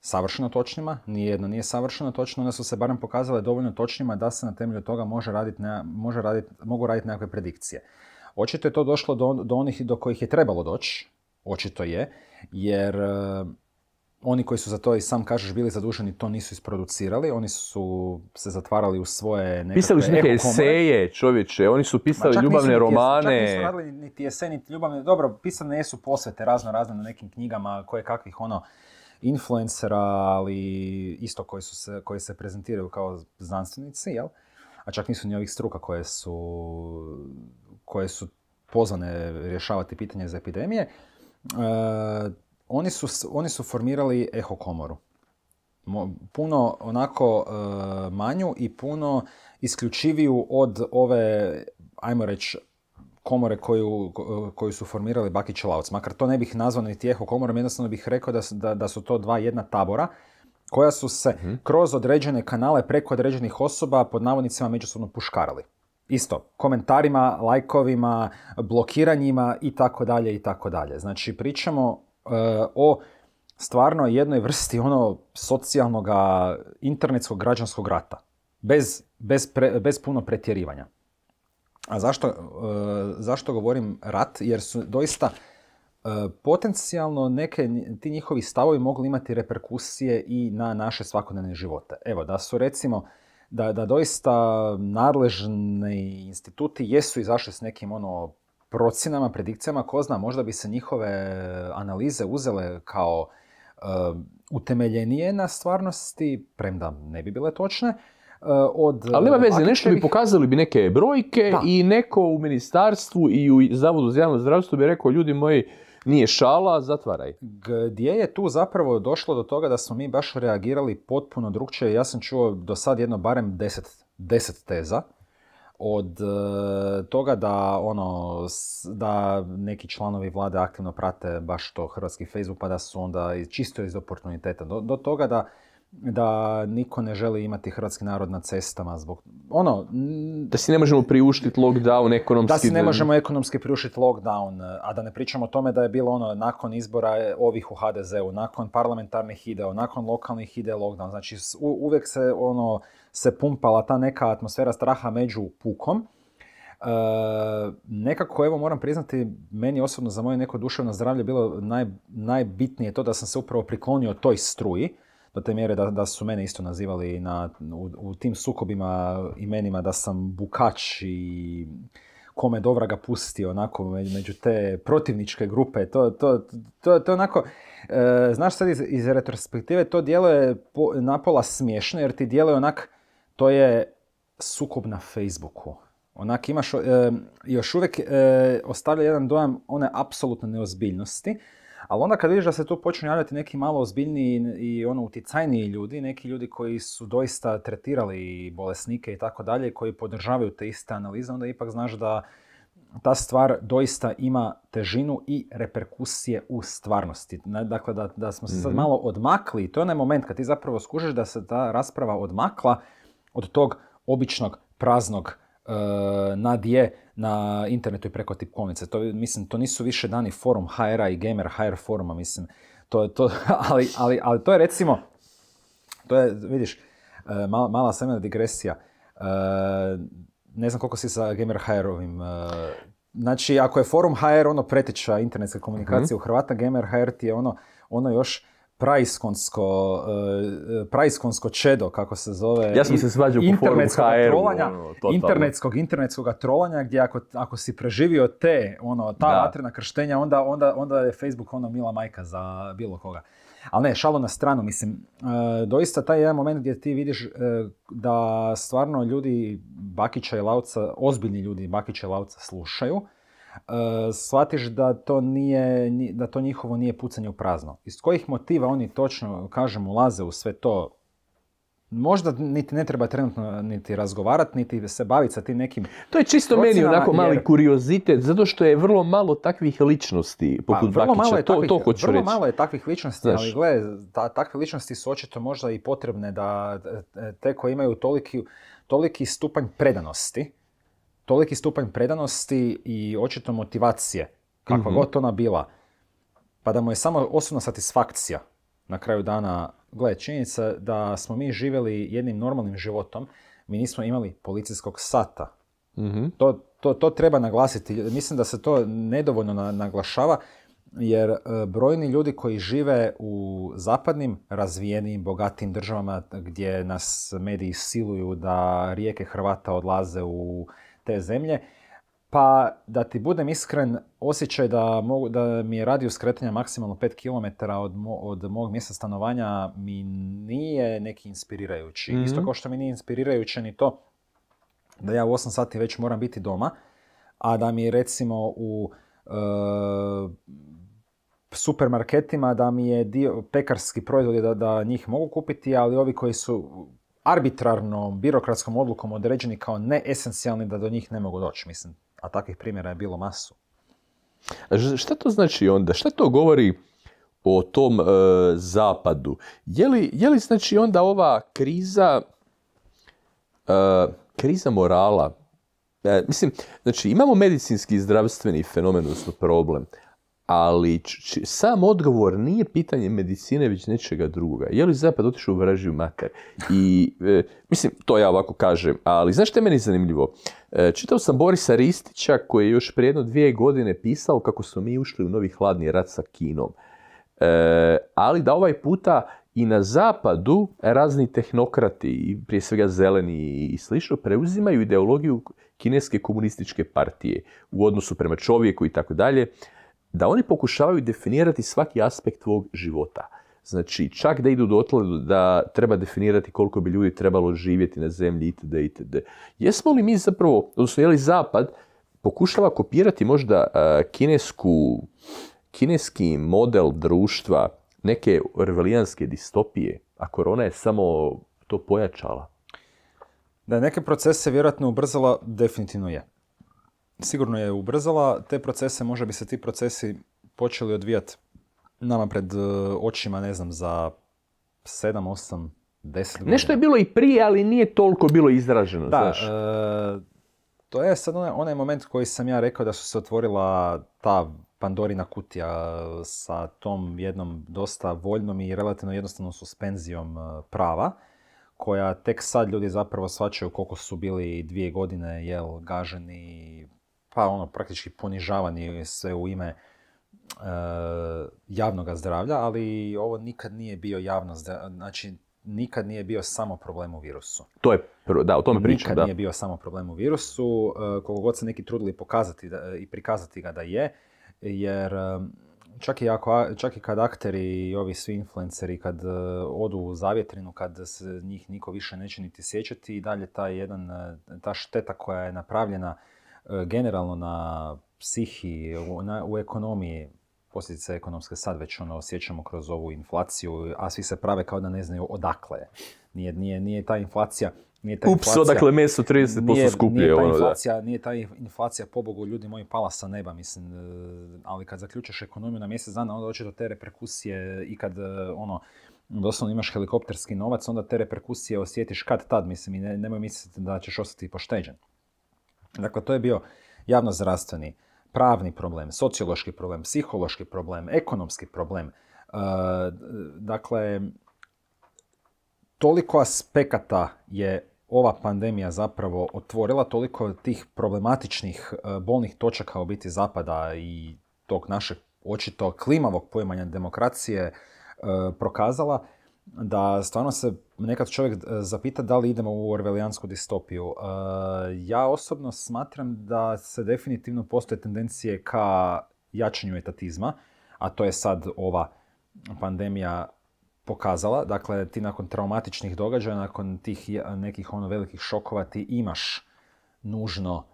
savršeno točnima, nijedno nije savršeno točno, one su se barem pokazale dovoljno točnima da se na temelju toga može raditi može mogu raditi nekakve predikcije. Očito je to došlo do, onih do kojih je trebalo doći, očito je, jer e, oni koji su za to i sam kažeš bili zaduženi to nisu isproducirali, oni su se zatvarali u svoje nekakve Pisali su neke eseje, čovječe, oni su pisali ljubavne romane. čak nisu radili niti eseje, niti ljubavne, dobro, pisane jesu posvete razno razne na nekim knjigama koje kakvih ono influencera, ali isto koji, su se, koji se prezentiraju kao znanstvenici, jel? A čak nisu ni ovih struka koje su koje su pozvane rješavati pitanje za epidemije, e, oni su, formirali eho komoru. Puno onako e, manju i puno isključiviju od ove, ajmo reći, komore koju, su formirali Bakić Lauc. Makar to ne bih nazvao niti eho komorom, jednostavno bih rekao da, da su to dva jedna tabora koja su se mhm. kroz određene kanale preko određenih osoba pod navodnicima međusobno puškarali. Isto, komentarima, lajkovima, blokiranjima i tako dalje i tako dalje. Znači pričamo eh, o stvarno jednoj vrsti ono socijalnog internetskog građanskog rata. Bez, puno pretjerivanja. A zašto, eh, zašto govorim rat? Jer su doista eh, potencijalno neke ti njihovi stavovi mogli imati reperkusije i na naše svakodnevne živote. Evo, da su recimo da, da doista nadležni instituti jesu izašli s nekim ono procjenama, predikcijama, ko zna, možda bi se njihove analize uzele kao eh, utemeljenije na stvarnosti, premda ne bi bile točne, eh, od... Ali nema veze, nešto bi pokazali bi neke brojke i neko u ministarstvu i u Zavodu za javno zdravstvo bi rekao, ljudi moji, nije šala, zatvaraj. Gdje je tu zapravo došlo do toga da smo mi baš reagirali potpuno drugčije? Ja sam čuo do sad jedno barem deset, teza od e, toga da ono da neki članovi vlade aktivno prate baš to hrvatski Facebook pa da su onda čisto iz oportuniteta do, do toga da da niko ne želi imati hrvatski narod na cestama zbog ono da si ne možemo priuštiti lockdown ekonomski da si ne možemo ekonomski priuštiti lockdown a da ne pričamo o tome da je bilo ono nakon izbora ovih u HDZ-u nakon parlamentarnih ideo nakon lokalnih ide lockdown znači uvek uvijek se ono se pumpala ta neka atmosfera straha među pukom e, nekako evo moram priznati meni osobno za moje neko duševno zdravlje bilo najbitnije to da sam se upravo priklonio toj struji do te mjere da, da su mene isto nazivali na, u, tim sukobima imenima da sam bukač i kome dobra ga pustio, onako među te protivničke grupe. To, to, to, to onako, e, znaš sad iz, retrospektive, to djeluje je napola smiješno jer ti je onak, to je sukob na Facebooku. Onak imaš, e, još uvijek e, ostavlja jedan dojam one apsolutne neozbiljnosti ali onda kad vidiš da se tu počnu javljati neki malo ozbiljniji i ono uticajniji ljudi, neki ljudi koji su doista tretirali bolesnike i tako dalje, koji podržavaju te iste analize, onda ipak znaš da ta stvar doista ima težinu i reperkusije u stvarnosti. Dakle, da, smo se sad mhm. malo odmakli, to je onaj moment kad ti zapravo skužiš da se ta rasprava odmakla od tog običnog praznog Eh, nadje na internetu i preko tipkovnice. To, mislim, to nisu više dani forum hr i gamer HR foruma, mislim. To, to, <laughs> ali, ali, ali to je recimo, to je, vidiš, eh, mala, mala digresija. Eh, ne znam koliko si sa gamer HR-ovim. Znači, ako je forum HR ono preteča internetske komunikacije mhm. u Hrvata, gamer HR ti je ono, ono još prajskonsko, uh, čedo, kako se zove. Ja sam se ono, internetskog, internetskog trolanja, gdje ako, ako si preživio te, ono, ta vatrena krštenja, onda, onda, onda je Facebook ono mila majka za bilo koga. Ali ne, šalo na stranu, mislim, e, doista taj jedan moment gdje ti vidiš da stvarno ljudi Bakića i Lauca, ozbiljni ljudi Bakića i Lauca slušaju, E, shvatiš da to, nije, da to njihovo nije pucanje u prazno. Iz kojih motiva oni točno, kažem, ulaze u sve to, možda niti ne treba trenutno niti razgovarati, niti se baviti sa tim nekim To je čisto meni onako mali kuriozitet, zato što je vrlo malo takvih ličnosti pa, poput pa, malo je takvih, to, vrlo malo je takvih ličnosti, ali gle, ta, takve ličnosti su očito možda i potrebne da te koje imaju toliki, toliki stupanj predanosti, toliki stupanj predanosti i očito motivacije, kakva mm-hmm. god ona bila, pa da mu je samo osobna satisfakcija na kraju dana. Gle, činjenica da smo mi živjeli jednim normalnim životom, mi nismo imali policijskog sata. Mhm. To, to, to treba naglasiti. Mislim da se to nedovoljno naglašava, jer e, brojni ljudi koji žive u zapadnim, razvijenim, bogatim državama gdje nas mediji siluju da rijeke Hrvata odlaze u te zemlje. Pa da ti budem iskren, osjećaj da, mogu, da mi je radio kretanja maksimalno 5 km od, od mog mjesta stanovanja mi nije neki inspirirajući. Mhm. Isto kao što mi nije inspirirajuće ni to da ja u 8 sati već moram biti doma, a da mi recimo u e, supermarketima da mi je dio pekarski proizvodi da, da njih mogu kupiti, ali ovi koji su arbitrarnom, birokratskom odlukom određeni kao neesencijalni da do njih ne mogu doći, mislim. A takvih primjera je bilo masu. šta to znači onda? Šta to govori o tom e, zapadu? Je li, znači onda ova kriza, e, kriza morala, e, mislim, znači imamo medicinski i zdravstveni fenomen, odnosno problem, ali sam odgovor nije pitanje medicine, već nečega druga. Je li zapad otišao u vražiju makar? I, e, mislim, to ja ovako kažem, ali znaš što je meni zanimljivo? E, čitao sam Borisa Ristića koji je još prijedno dvije godine pisao kako smo mi ušli u novi hladni rat sa Kinom. E, ali da ovaj puta i na zapadu razni tehnokrati, prije svega zeleni i slično, preuzimaju ideologiju kineske komunističke partije u odnosu prema čovjeku i tako dalje da oni pokušavaju definirati svaki aspekt tvog života. Znači, čak da idu dotle da treba definirati koliko bi ljudi trebalo živjeti na zemlji itd. itd. Jesmo li mi zapravo, odnosno je li Zapad pokušava kopirati možda e, kinesku, kineski model društva neke orvelijanske distopije, a korona je samo to pojačala? Da neke procese vjerojatno ubrzala, definitivno je sigurno je ubrzala te procese, možda bi se ti procesi počeli odvijati nama pred e, očima, ne znam, za 7, 8, 10 Nešto je bilo i prije, ali nije toliko bilo izraženo, da, znaš. E, to je sad onaj, onaj moment koji sam ja rekao da su se otvorila ta Pandorina kutija sa tom jednom dosta voljnom i relativno jednostavnom suspenzijom e, prava koja tek sad ljudi zapravo svačaju koliko su bili dvije godine jel, gaženi pa ono praktički ponižavani sve u ime e, javnoga javnog zdravlja, ali ovo nikad nije bio javno znači nikad nije bio samo problem u virusu. To je, da, o tome pričam, Nikad nije bio samo problem u virusu, e, koliko god se neki trudili pokazati i prikazati ga da je, jer e, čak i, i kad akteri i ovi svi influenceri kad odu u zavjetrinu, kad se njih niko više neće niti sjećati i dalje ta jedan, ta šteta koja je napravljena E, generalno na psihi, u, na, u ekonomiji, posljedice ekonomske sad već ono osjećamo kroz ovu inflaciju, a svi se prave kao da ne znaju odakle. Nije, nije, nije ta inflacija... Nije ta Ups, inflacija, odakle meso 30% nije, skuplje. Nije ta, ono inflacija, nije ta inflacija, pobogu, ljudi moji, pala sa neba, mislim. E, ali kad zaključaš ekonomiju na mjesec dana, onda očito te reperkusije i kad e, ono, doslovno imaš helikopterski novac, onda te reperkusije osjetiš kad tad, mislim, i nemoj misliti da ćeš ostati pošteđen. Dakle, to je bio javnozdravstveni, pravni problem, sociološki problem, psihološki problem, ekonomski problem. E, dakle, toliko aspekata je ova pandemija zapravo otvorila, toliko tih problematičnih e, bolnih točaka u biti zapada i tog našeg očito klimavog pojmanja demokracije e, prokazala da stvarno se nekad čovjek e, zapita da li idemo u orvelijansku distopiju. E, ja osobno smatram da se definitivno postoje tendencije ka jačanju etatizma, a to je sad ova pandemija pokazala. Dakle, ti nakon traumatičnih događaja, nakon tih nekih ono velikih šokova, ti imaš nužno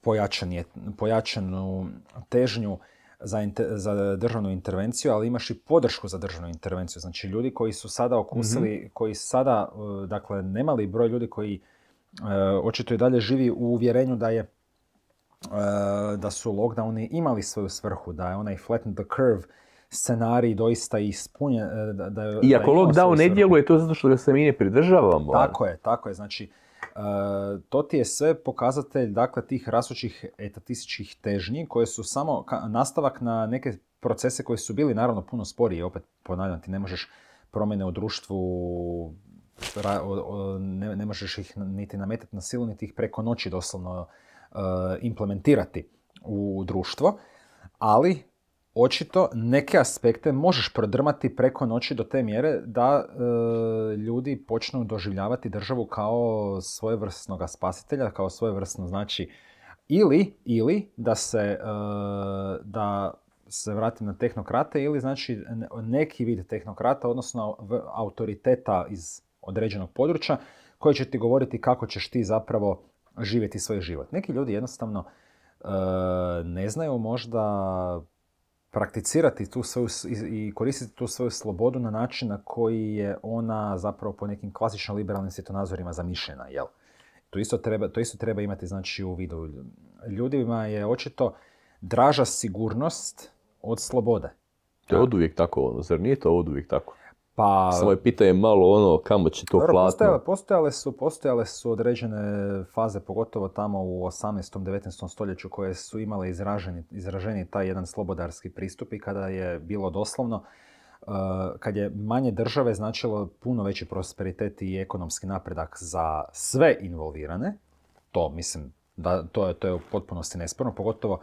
pojačenu pojačanu težnju za, inter, za državnu intervenciju, ali imaš i podršku za državnu intervenciju. Znači ljudi koji su sada okusili, mhm. koji sada, e, dakle, nemali broj ljudi koji e, očito i dalje živi u uvjerenju da je e, da su lockdowni imali svoju svrhu, da je onaj flatten the curve scenarij doista ispunjen. Da, da, Iako da lockdown ne djeluje, to zato što ga se mi ne pridržavamo. Tako je, tako je. Znači, E, to ti je sve pokazatelj dakle, tih rastućih etatističkih težnji koje su samo nastavak na neke procese koji su bili naravno puno sporiji. Opet ponavljam, ti ne možeš promjene u društvu ne, možeš ih niti nametati na silu, niti ih preko noći doslovno e, implementirati u društvo, ali očito neke aspekte možeš prodrmati preko noći do te mjere da e, ljudi počnu doživljavati državu kao svojevrsnog spasitelja, kao svojevrsno znači ili, ili da se e, da se vratim na tehnokrate ili znači neki vid tehnokrata, odnosno autoriteta iz određenog područja koji će ti govoriti kako ćeš ti zapravo živjeti svoj život. Neki ljudi jednostavno e, ne znaju možda prakticirati tu svoju i koristiti tu svoju slobodu na način na koji je ona zapravo po nekim klasično liberalnim svjetonazorima zamišljena, jel? To isto treba, to isto treba imati znači u vidu. Ljudima je očito draža sigurnost od slobode. To je od uvijek tako, ono, zar nije to od uvijek tako? Pa... Samo je pitanje malo ono kamo će to platno. Postojale, su, postojale su određene faze, pogotovo tamo u 18. 19. stoljeću koje su imale izraženi, izraženi taj jedan slobodarski pristup i kada je bilo doslovno eh, kad je manje države značilo puno veći prosperitet i ekonomski napredak za sve involvirane, to mislim da to je, to je u potpunosti nesporno, pogotovo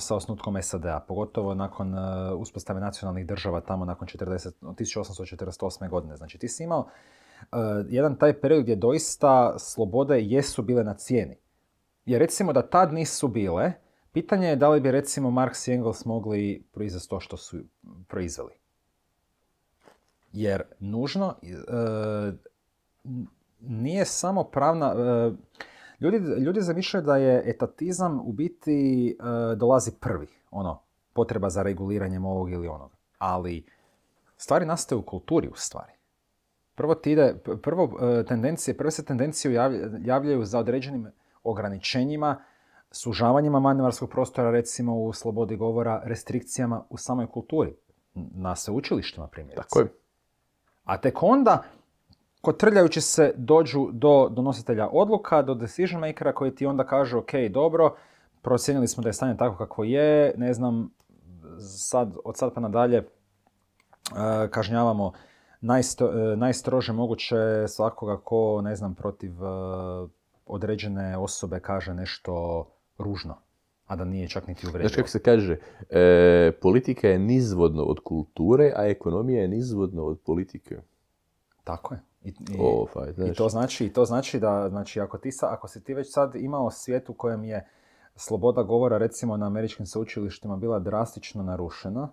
sa osnutkom SAD-a, pogotovo nakon e, uspostave nacionalnih država tamo nakon 1848. godine. Znači ti si imao e, jedan taj period gdje doista slobode jesu bile na cijeni. Jer recimo da tad nisu bile, pitanje je da li bi recimo Marx i Engels mogli proizvesti to što su proizveli. Jer nužno e, nije samo pravna... Ljudi, ljudi zamišljaju da je etatizam u biti e, dolazi prvi, ono, potreba za reguliranjem ovog ili onog. Ali stvari nastaju u kulturi u stvari. Prvo ti ide, prvo e, tendencije, prve se tendencije javljaju za određenim ograničenjima, sužavanjima manevarskog prostora, recimo u slobodi govora, restrikcijama u samoj kulturi. Na sveučilištima primjerice. Tako je. A tek onda kotrljajući se dođu do donositelja odluka, do decision makera koji ti onda kaže ok, dobro, procijenili smo da je stanje tako kako je, ne znam, sad, od sad pa nadalje e, kažnjavamo e, najstrože moguće svakoga ko, ne znam, protiv e, određene osobe kaže nešto ružno a da nije čak niti uvredio. Znači kako se kaže, e, politika je nizvodno od kulture, a ekonomija je nizvodno od politike. Tako je. I, to znači, to znači da, znači, ako, ti, sa, ako si ti već sad imao svijet u kojem je sloboda govora, recimo na američkim sveučilištima, bila drastično narušena,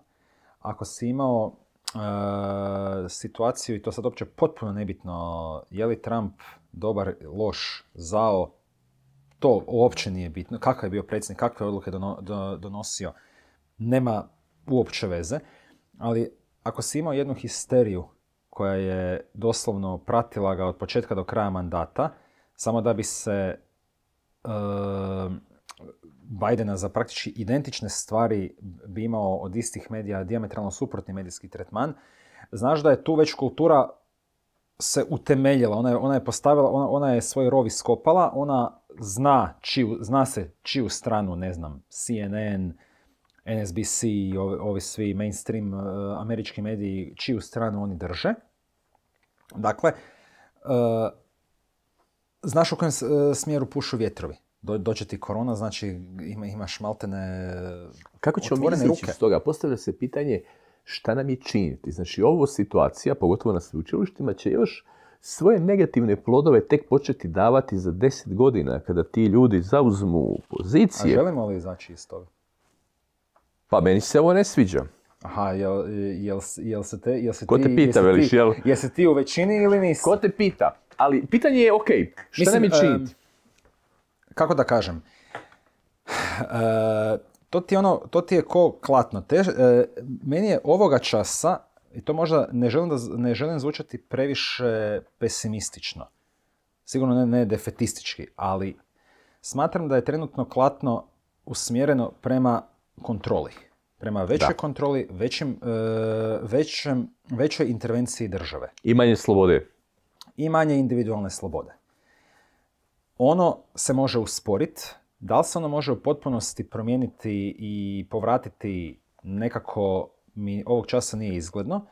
ako si imao eh, situaciju, i to sad uopće potpuno nebitno, je li Trump dobar, loš, zao, to uopće nije bitno, kakav je bio predsjednik, kakve odluke dono, donosio, nema uopće veze, ali ako si imao jednu histeriju koja je doslovno pratila ga od početka do kraja mandata, samo da bi se e, Bidena za praktički identične stvari bi imao od istih medija diametralno suprotni medijski tretman. Znaš da je tu već kultura se utemeljila, ona je, ona je postavila, ona, je svoj rov iskopala, ona zna se čiju stranu, ne znam, CNN, NSBC i ovi, svi mainstream e, američki mediji, čiju stranu oni drže. Dakle, e, znaš u kojem e, smjeru pušu vjetrovi. Do, dođe ti korona, znači ima, imaš maltene Kako ćemo mi izvući iz toga? Postavlja se pitanje šta nam je činiti. Znači, ovo situacija, pogotovo na sveučilištima, će još svoje negativne plodove tek početi davati za deset godina, kada ti ljudi zauzmu pozicije. A želimo li izaći iz toga? pa meni se ovo ne sviđa. Aha, jel, jel, jel se te... Jel se Ko te ti, pita, jel veliš, ti u većini ili nisi? Ko te pita? Ali pitanje je, ok, šta ne mi činiti? kako da kažem? Uh, <sighs> to ti, ono, to ti je ko klatno. E, meni je ovoga časa, i to možda ne želim, da, ne želim zvučati previše pesimistično, sigurno ne, ne defetistički, ali smatram da je trenutno klatno usmjereno prema kontroli. Prema većoj kontroli, e, većem, većoj intervenciji države. I manje slobode. I manje individualne slobode. Ono se može usporiti, da li se ono može u potpunosti promijeniti i povratiti nekako mi ovog časa nije izgledno,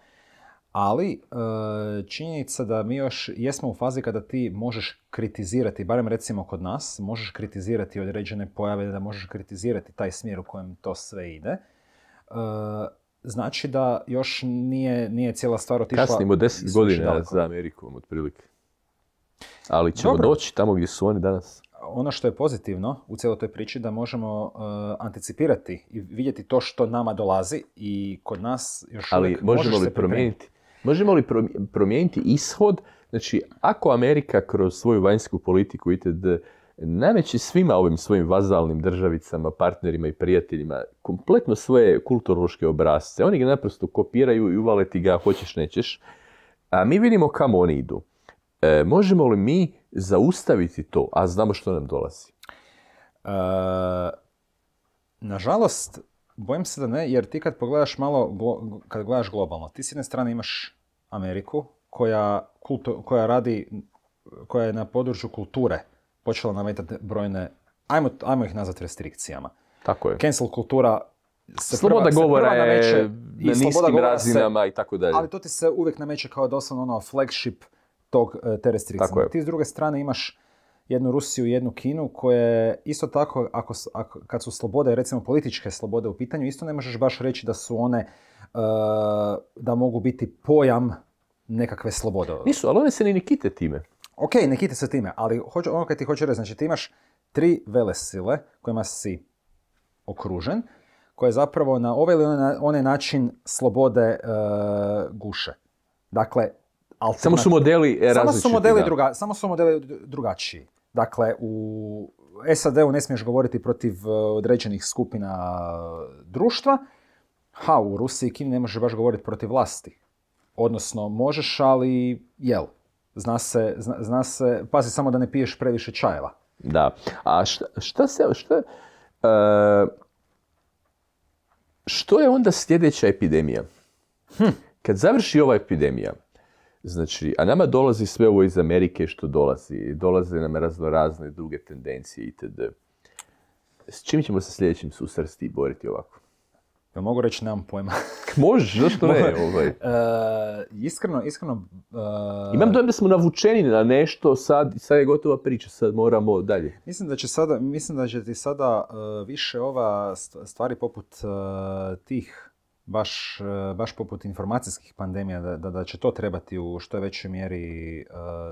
ali e, činjenica da mi još jesmo u fazi kada ti možeš kritizirati, barem recimo kod nas, možeš kritizirati određene pojave, da možeš kritizirati taj smjer u kojem to sve ide, e, znači da još nije, nije cijela stvar otišla... Kasnimo deset godina za Amerikom, otprilike. Ali ćemo doći tamo gdje su oni danas. Ono što je pozitivno u cijeloj toj priči da možemo e, anticipirati i vidjeti to što nama dolazi i kod nas još Ali možemo li promijeniti Možemo li promijeniti ishod? Znači, ako Amerika kroz svoju vanjsku politiku itd. nameći svima ovim svojim vazalnim državicama, partnerima i prijateljima kompletno svoje kulturološke obrazce, oni ga naprosto kopiraju i uvale ti ga hoćeš nećeš, a mi vidimo kamo oni idu. E, možemo li mi zaustaviti to, a znamo što nam dolazi? E, nažalost, Bojim se da ne, jer ti kad pogledaš malo, kad gledaš globalno, ti s jedne strane imaš Ameriku koja, koja radi, koja je na području kulture počela nametati brojne, ajmo, ajmo ih nazvati restrikcijama. Tako je. Cancel kultura se prva, govora se je i na niskim razinama i tako dalje. Ali to ti se uvijek nameće kao doslovno ono flagship tog e, te restrikcije. Ti s druge strane imaš jednu Rusiju i jednu Kinu koje isto tako ako, kad su slobode, recimo političke slobode u pitanju, isto ne možeš baš reći da su one eh, da mogu biti pojam nekakve slobode. Nisu, ali one se ne nikite time. Ok, ne se time, ali hoću, ono kad ti hoću reći, znači ti imaš tri sile kojima si okružen, koje zapravo na ovaj ili onaj način slobode eh, guše. Dakle, samo su modeli različiti. E, samo su modeli, druga, samo su modeli drugačiji. Dakle, u SAD-u ne smiješ govoriti protiv e, određenih skupina društva, ha, u Rusiji i Kini ne možeš baš govoriti protiv vlasti. Odnosno, možeš, ali jel, zna se, zna, se pazi samo da ne piješ previše čajeva. Da, a šta, šta se, šta, uh, što je onda sljedeća epidemija? Hm. Kad završi ova epidemija, Znači, a nama dolazi sve ovo iz Amerike što dolazi. Dolaze nam razno razne druge tendencije itd. S čim ćemo se sljedećim susresti i boriti ovako? Ja mogu reći nemam pojma. <laughs> Možeš, zašto ne? Ovaj? E, iskreno, iskreno... E, Imam dojem da smo navučeni na nešto, sad, sad je gotova priča, sad moramo dalje. Mislim da će, sada, mislim da će ti sada e, više ova stvari poput tih baš, e, baš poput informacijskih pandemija, da, da, da će to trebati u što je većoj mjeri, e,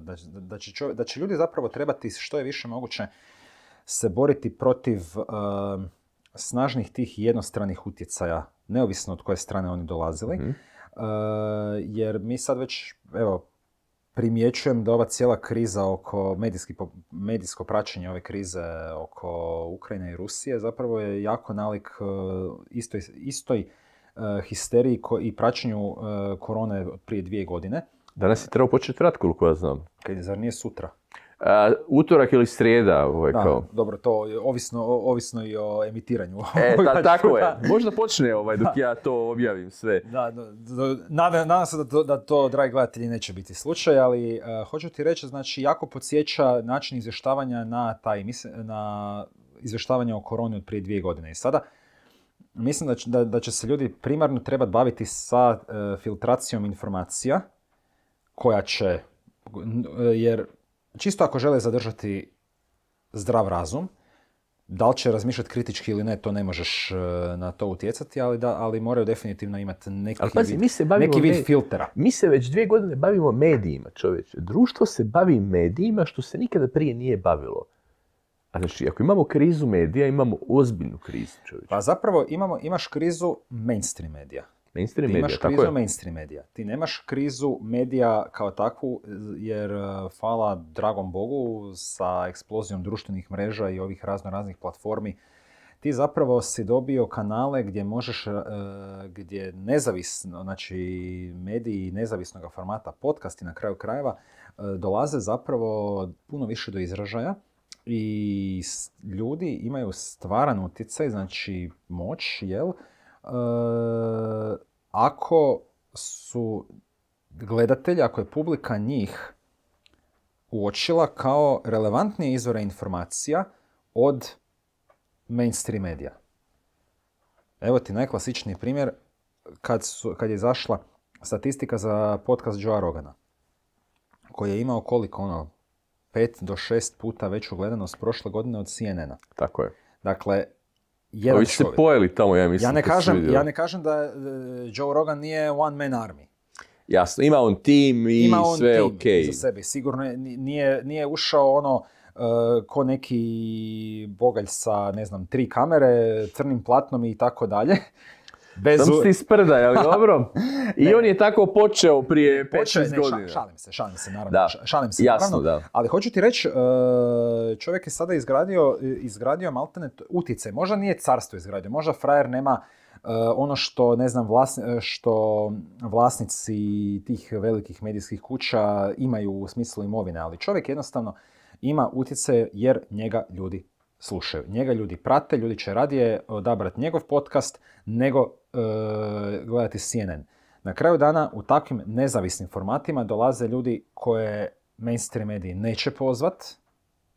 da, da, će da će ljudi zapravo trebati što je više moguće se boriti protiv e, snažnih tih jednostranih utjecaja, neovisno od koje strane oni dolazili. Mhm. jer mi sad već, evo, primjećujem da ova cijela kriza oko medijsko praćenje ove krize oko Ukrajine i Rusije zapravo je jako nalik istoj, istoj E, histeriji i praćenju e, korone prije dvije godine. Danas je trebao početi rat, koliko ja znam. zar nije sutra? utorak ili srijeda, ovaj, dobro, to je ovisno, i o emitiranju. E, <laughs> ovaj, tako <laughs> je. Možda počne ovaj, dok ja to objavim sve. <laughs> Da, nadam, se da to, da dragi gledatelji, neće biti slučaj, ali e, hoću ti reći, znači, jako podsjeća način izvještavanja na taj, na izvještavanje o koroni od prije dvije godine. I sada, mislim da će, da, da će se ljudi primarno trebati baviti sa e, filtracijom informacija koja će, jer čisto ako žele zadržati zdrav razum, da li će razmišljati kritički ili ne, to ne možeš e, na to utjecati, ali, da, ali moraju definitivno imati neki, vid, mi se neki vid filtera. Mi se već dvije godine bavimo medijima, čovječe. Društvo se bavi medijima što se nikada prije nije bavilo. A znači, ako imamo krizu medija, imamo ozbiljnu krizu, Pa zapravo imamo, imaš krizu mainstream medija. Mainstream Ti imaš krizu mainstream medija. Ti nemaš krizu medija kao takvu, jer hvala e, dragom Bogu sa eksplozijom društvenih mreža i ovih razno raznih platformi, ti zapravo si dobio kanale gdje možeš, e, gdje nezavisno, znači mediji nezavisnog formata, podcasti na kraju krajeva, e, dolaze zapravo puno više do izražaja i ljudi imaju stvaran utjecaj, znači moć, jel? E, ako su gledatelji, ako je publika njih uočila kao relevantnije izvore informacija od mainstream medija. Evo ti najklasičniji primjer kad, su, kad je izašla statistika za podcast Joe Rogana koji je imao koliko ono 5 do 6 puta veću gledanost prošle godine od CNN-a. Tako je. Dakle, jedan Ovi ste pojeli tamo, ja mislim. Ja ne, kažem, ja ne kažem da e, Joe Rogan nije one man army. Jasno, ima on tim i ima on sve tim sebi za sebe. Sigurno nije, ušao ono e, ko neki bogalj sa, ne znam, tri kamere, crnim platnom i tako dalje. Bez Sam <laughs> dobro? I on je tako počeo prije 5-6 godina. Šalim se, šalim se, naravno. Da. Šalim se, Jasno, naravno. Ali hoću ti reći, e, čovjek je sada izgradio, e, izgradio maltene utjecaj. Možda nije carstvo izgradio, možda frajer nema e, ono što ne znam vlasni, što vlasnici tih velikih medijskih kuća imaju u smislu imovine, ali čovjek jednostavno ima utjecaj jer njega ljudi slušaju. Njega ljudi prate, ljudi će radije odabrati njegov podcast nego E, gledati CNN. Na kraju dana u takvim nezavisnim formatima dolaze ljudi koje mainstream mediji neće pozvat,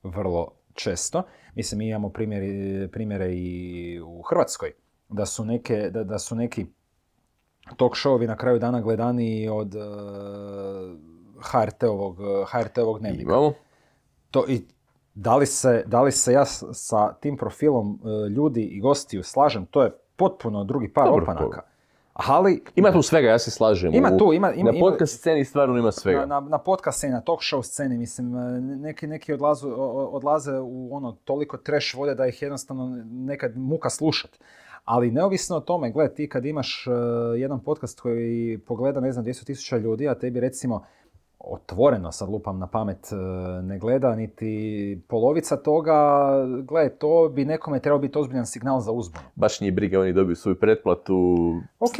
vrlo često. Mislim, mi imamo primjere i u Hrvatskoj, da su, neke, da, su neki talk show-ovi na kraju dana gledani od uh, e, HRT-ovog, To, i, da li, se, ja sa tim profilom e, ljudi i gostiju slažem, to je potpuno drugi par opanaka. Ali, ima tu svega, ja se slažem. Ima tu, ima, na podcast sceni stvarno ima svega. Na, na podcast sceni, na talk show sceni, mislim, e, neki, neki odlaze u ono toliko trash vode da ih jednostavno nekad muka slušat. Ali neovisno o tome, gle, ti kad imaš e, jedan podcast koji pogleda, ne znam, 200.000 ljudi, a tebi recimo otvoreno sad lupam na pamet e, ne gleda, niti polovica toga, gledaj, to bi nekome trebao biti ozbiljan signal za uzbunu. Baš nije briga, oni dobiju svoju pretplatu. Ok,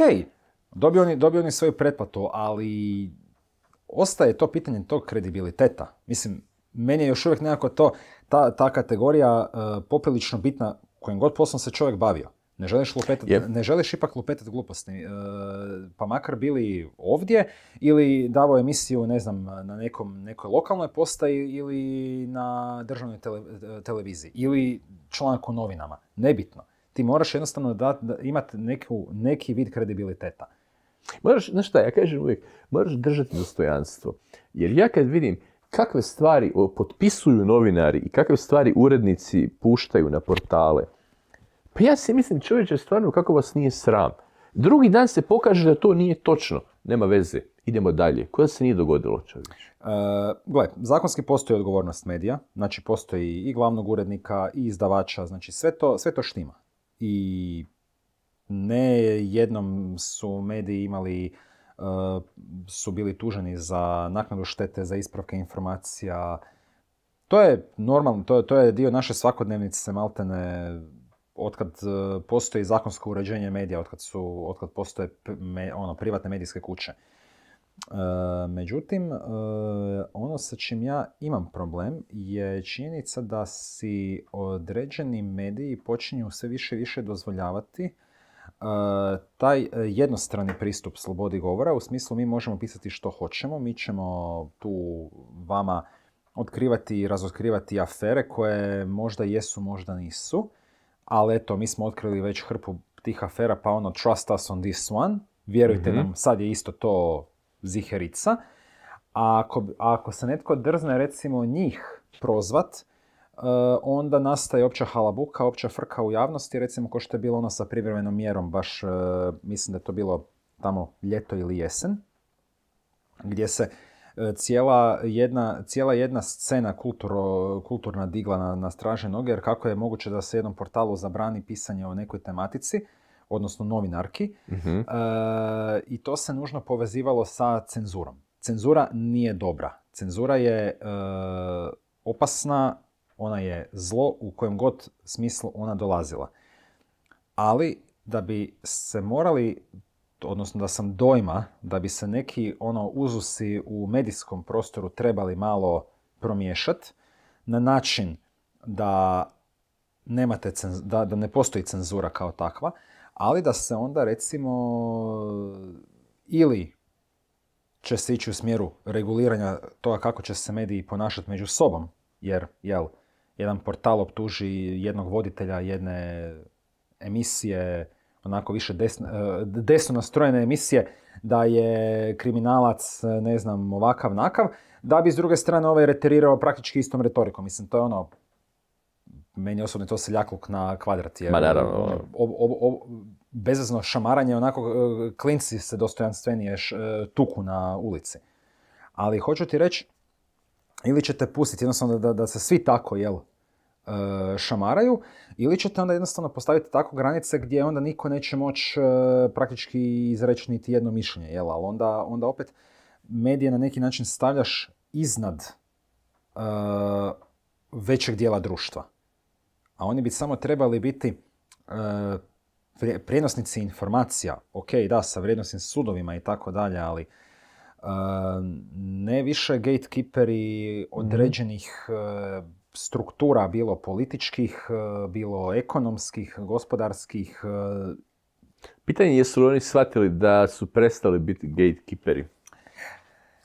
dobiju oni, svoju pretplatu, ali ostaje to pitanje tog kredibiliteta. Mislim, meni je još uvijek nekako to, ta, kategorija e, poprilično bitna kojim god poslom se čovjek bavio. Ne želiš, lupetat, ne želiš ipak lupetati gluposti, e, pa makar bili ovdje ili davao emisiju, ne znam, na nekom, nekoj lokalnoj postaji ili na državnoj televiziji ili članak u novinama, nebitno. Ti moraš jednostavno da, imati neki vid kredibiliteta. Moraš, znaš šta, ja kažem uvijek, moraš držati dostojanstvo. Jer ja kad vidim kakve stvari potpisuju novinari i kakve stvari urednici puštaju na portale, pa ja si mislim, čovječe, stvarno kako vas nije sram. Drugi dan se pokaže da to nije točno. Nema veze. Idemo dalje. Koja se nije dogodilo, čovječe? E, gle, zakonski postoji odgovornost medija. Znači, postoji i glavnog urednika i izdavača. Znači, sve to, štima. I ne jednom su mediji imali e, su bili tuženi za naknadu štete, za ispravke informacija. To je normalno, to, to je dio naše svakodnevnice, maltene otkad e, postoji zakonsko uređenje medija, otkad, su, otkad postoje ono, privatne medijske kuće. E, međutim, e, ono sa čim ja imam problem je činjenica da si određeni mediji počinju sve više i više dozvoljavati taj jednostrani pristup slobodi govora. U smislu mi možemo pisati što hoćemo, mi ćemo tu vama otkrivati i razotkrivati afere koje možda jesu, možda nisu ali eto, mi smo otkrili već hrpu tih afera, pa ono, trust us on this one, vjerujte mhm. nam, sad je isto to ziherica. A ako, ako se netko drzne recimo njih prozvat, e, onda nastaje opća halabuka, opća frka u javnosti, recimo ko što je bilo ono sa privremenom mjerom, baš e, mislim da je to bilo tamo ljeto ili jesen, gdje se E, cijela jedna, cijela jedna scena kulturo, kulturna digla na, na straže noge, jer kako je moguće da se jednom portalu zabrani pisanje o nekoj tematici, odnosno novinarki, uh i to se nužno povezivalo sa cenzurom. Cenzura nije dobra. Cenzura je e, opasna, ona je zlo u kojem god smislu ona dolazila. Ali da bi se morali odnosno da sam dojma da bi se neki ono uzusi u medijskom prostoru trebali malo promiješati na način da, nemate, da, da ne postoji cenzura kao takva, ali da se onda recimo ili će se ići u smjeru reguliranja toga kako će se mediji ponašati među sobom, jer jel, jedan portal optuži jednog voditelja jedne emisije onako više desno, e, desno nastrojene emisije da je kriminalac, e, ne znam, ovakav nakav, da bi s druge strane ovaj reterirao praktički istom retorikom. Mislim, to je ono, meni osobno je to seljakluk na kvadrat. Je, Ma naravno. Ono. bezazno šamaranje, onako e, klinci se dostojanstvenije tuku na ulici. Ali hoću ti reći, ili ćete pustiti jednostavno da, da se svi tako, jel, E, šamaraju ili ćete onda jednostavno postaviti tako granice gdje onda niko neće moći e, praktički izreći niti jedno mišljenje, jel? Ali onda, onda opet medije na neki način stavljaš iznad uh, većeg dijela društva. A oni bi samo trebali biti uh, prijenosnici informacija, ok, da, sa vrijednostnim sudovima i tako dalje, ali uh, ne više gatekeeperi mhm. određenih struktura, bilo političkih, e, bilo ekonomskih, gospodarskih. E, Pitanje je su li oni shvatili da su prestali biti gatekeeperi?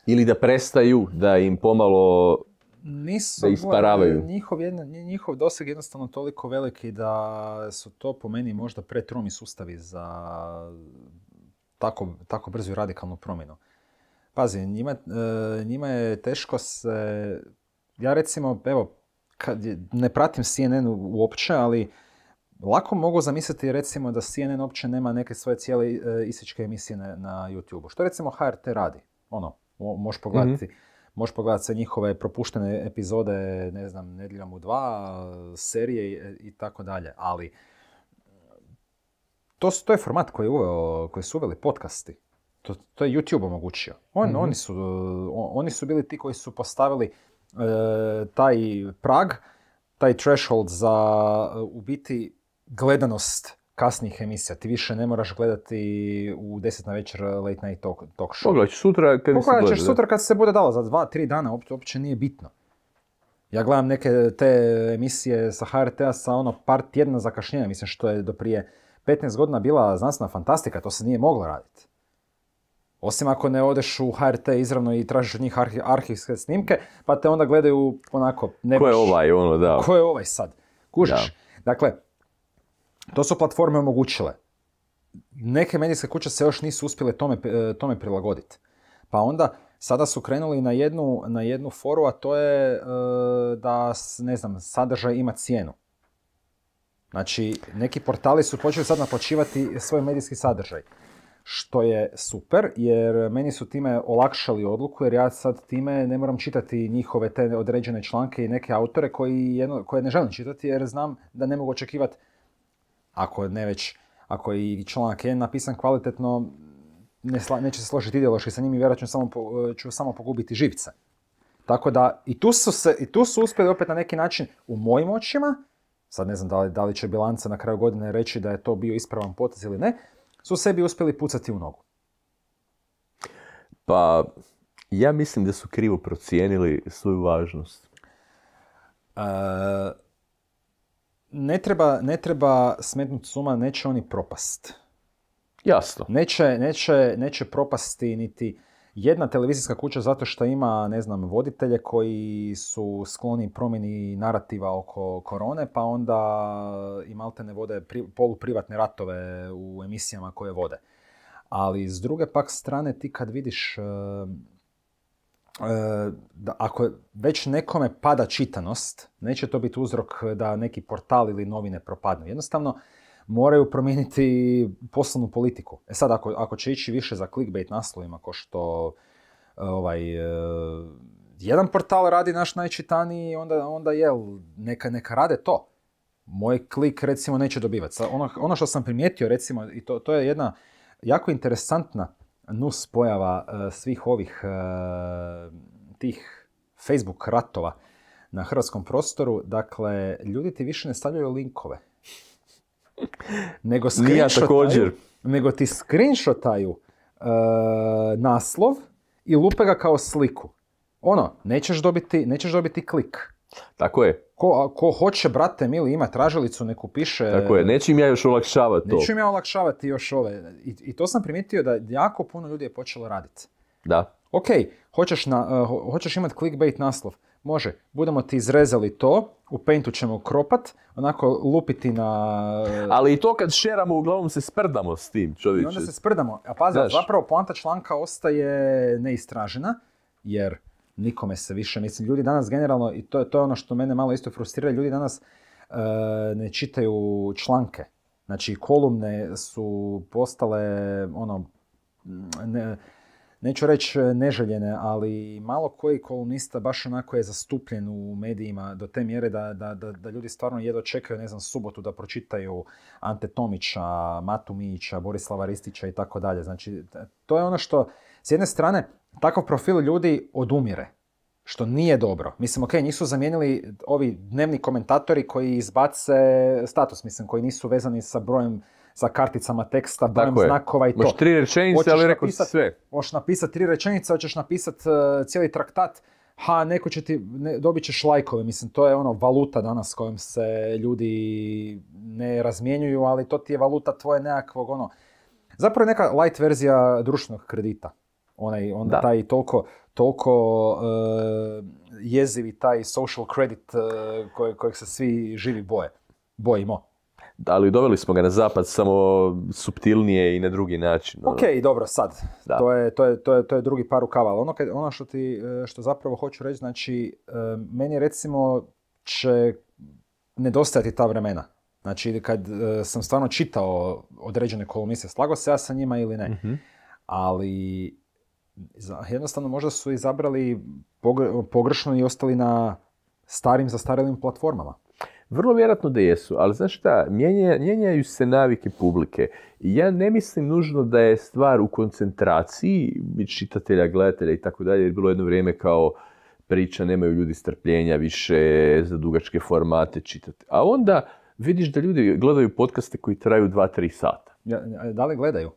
Ili da prestaju, da im pomalo nisu, da isparavaju? Njihov, njihov doseg jednostavno toliko veliki da su to po meni možda pretrumi sustavi za tako, brzu i radikalnu promjenu. Pazi, njima, e, njima je teško se... Ja recimo, evo, kad ne pratim CNN uopće, ali lako mogu zamisliti recimo da CNN uopće nema neke svoje cijele e, isičke emisije na, na YouTube-u. Što recimo HRT radi? Ono, možeš pogledati, mm možeš pogledati njihove propuštene epizode, ne znam, Nedjeljom u dva, serije i, e, tako dalje, ali e, to, je format koji, uveo, koji su uveli podcasti. To, to je YouTube omogućio. On, mhm. oni, su, oni su bili ti koji su postavili E, taj prag, taj threshold za e, u biti gledanost kasnih emisija. Ti više ne moraš gledati u 10 na večer late night talk, talk show. Pogledaj ćeš sutra kad sutra se bude dalo, za dva, tri dana uopće, nije bitno. Ja gledam neke te emisije sa HRT-a sa ono par tjedna zakašnjenja, mislim što je do prije 15 godina bila znanstvena fantastika, to se nije moglo raditi. Osim ako ne odeš u HRT izravno i tražiš od njih arhivske snimke, pa te onda gledaju onako... Ne ko je ovaj, ono, da. Ko je ovaj sad? Kužiš? Dakle, to su platforme omogućile. Neke medijske kuće se još nisu uspjele tome, e, prilagoditi. Pa onda, sada su krenuli na jednu, foru, a to je e, da, ne znam, sadržaj ima cijenu. Znači, neki portali su počeli sad naplaćivati svoj medijski sadržaj što je super jer meni su time olakšali odluku jer ja sad time ne moram čitati njihove te određene članke i neke autore koji jedno, koje ne želim čitati jer znam da ne mogu očekivati ako ne već ako i članak je napisan kvalitetno ne neće se složiti ideološki sa njim i vjerojatno samo ću samo pogubiti živce. Tako da i tu su, se, i tu su uspjeli opet na neki način u mojim očima, sad ne znam da li, da li će bilanca na kraju godine reći da je to bio ispravan potez ili ne, su sebi uspjeli pucati u nogu? Pa, ja mislim da su krivo procijenili svoju važnost. E, ne treba, ne smetnuti suma, neće oni propast. Jasno. neće propasti niti jedna televizijska kuća zato što ima, ne znam, voditelje koji su skloni promjeni narativa oko korone, pa onda i ne vode poluprivatne ratove u emisijama koje vode. Ali s druge pak strane ti kad vidiš e, e, da ako već nekome pada čitanost, neće to biti uzrok da neki portal ili novine propadnu. Jednostavno, moraju promijeniti poslovnu politiku. E sad, ako, ako će ići više za clickbait naslovima, ko što e, ovaj, e, jedan portal radi naš najčitaniji, onda, onda je, neka, neka rade to. Moj klik, recimo, neće dobivati. Ono, ono što sam primijetio, recimo, i to, to je jedna jako interesantna nus pojava e, svih ovih tih Facebook ratova na hrvatskom prostoru. Dakle, ljudi ti više ne stavljaju linkove nego također. Nego ti screenshotaju uh, naslov i lupe ga kao sliku. Ono, nećeš dobiti, nećeš dobiti klik. Tako je. Ko, hoće, brate mili, ima tražilicu, neku piše... Tako je, neću im ja još olakšavati to. Neću im ja olakšavati još ove. I, to sam primijetio da jako puno ljudi je počelo raditi. Da. Ok, hoćeš, na, uh, hoćeš imati clickbait naslov. Može, budemo ti izrezali to, u Paintu ćemo kropat, onako lupiti na... <laughs> Ali i to kad šeramo, uglavnom se sprdamo s tim čovječe. I onda se sprdamo, a pazite, zapravo poanta članka ostaje neistražena, jer nikome se više, mislim, ljudi danas generalno, i to je, to ono što mene malo isto frustrira, ljudi danas e, ne čitaju članke. Znači, kolumne su postale, ono, ne, neću reći e, neželjene, ali malo koji kolumnista baš onako je zastupljen u medijima do te mjere da, da, da, da ljudi stvarno jedva čekaju, ne znam, subotu da pročitaju Ante Tomića, Matu Mića, Borislava Ristića i tako dalje. Znači, e, to je ono što, s jedne strane, takav profil ljudi odumire što nije dobro. Mislim, ok, nisu zamijenili ovi dnevni komentatori koji izbace status, mislim, koji nisu vezani sa brojem sa karticama teksta, brojem znakova i to. Možeš tri rečenice, ali rekao si sve. Možeš napisati tri rečenice, hoćeš napisati e, cijeli traktat, ha, neko će ti, ne, dobit ćeš lajkove, mislim, to je ono valuta danas kojom se ljudi ne razmjenjuju, ali to ti je valuta tvoje nekakvog, ono, zapravo je neka light verzija društvenog kredita. Onaj, onda taj toliko, toliko e, jezivi taj social credit e, kojeg, kojeg se svi živi boje, bojimo ali doveli smo ga na zapad samo subtilnije i na drugi način. Ono. Ok, dobro, sad. To, je, to, je, drugi par rukava. Ono, kad, ono što ti, e, što zapravo hoću reći, znači, e, meni recimo će nedostajati ta vremena. Znači, kad e, sam stvarno čitao određene kolumise, slago se ja sa njima ili ne. Mhm. Ali, jednostavno možda su izabrali pogrešno i ostali na starim, zastarelim platformama. Vrlo vjerojatno da jesu, ali znaš šta, mijenjaju se navike publike. Ja ne mislim nužno da je stvar u koncentraciji čitatelja, gledatelja i tako dalje, jer bilo jedno vrijeme kao priča, nemaju ljudi strpljenja više za dugačke formate čitati. A onda vidiš da ljudi gledaju podcaste koji traju 2-3 sata. Ja, da li gledaju?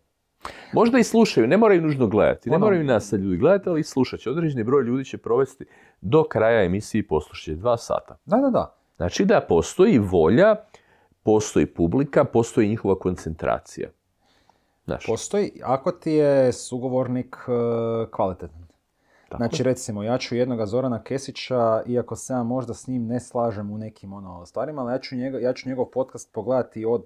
Možda i slušaju, ne moraju nužno gledati, ne ono- moraju nas sad ljudi gledati, ali i slušat će. Određeni broj ljudi će provesti do kraja emisije i dva sata. Da, da, da. Znači da postoji volja, postoji publika, postoji njihova koncentracija. Znaš. Postoji ako ti je sugovornik e, kvalitetan. Tako. Znači recimo ja ću jednog Zorana Kesića, iako se ja možda s njim ne slažem u nekim ono stvarima, ali ja ću, njegov, ja njegov podcast pogledati od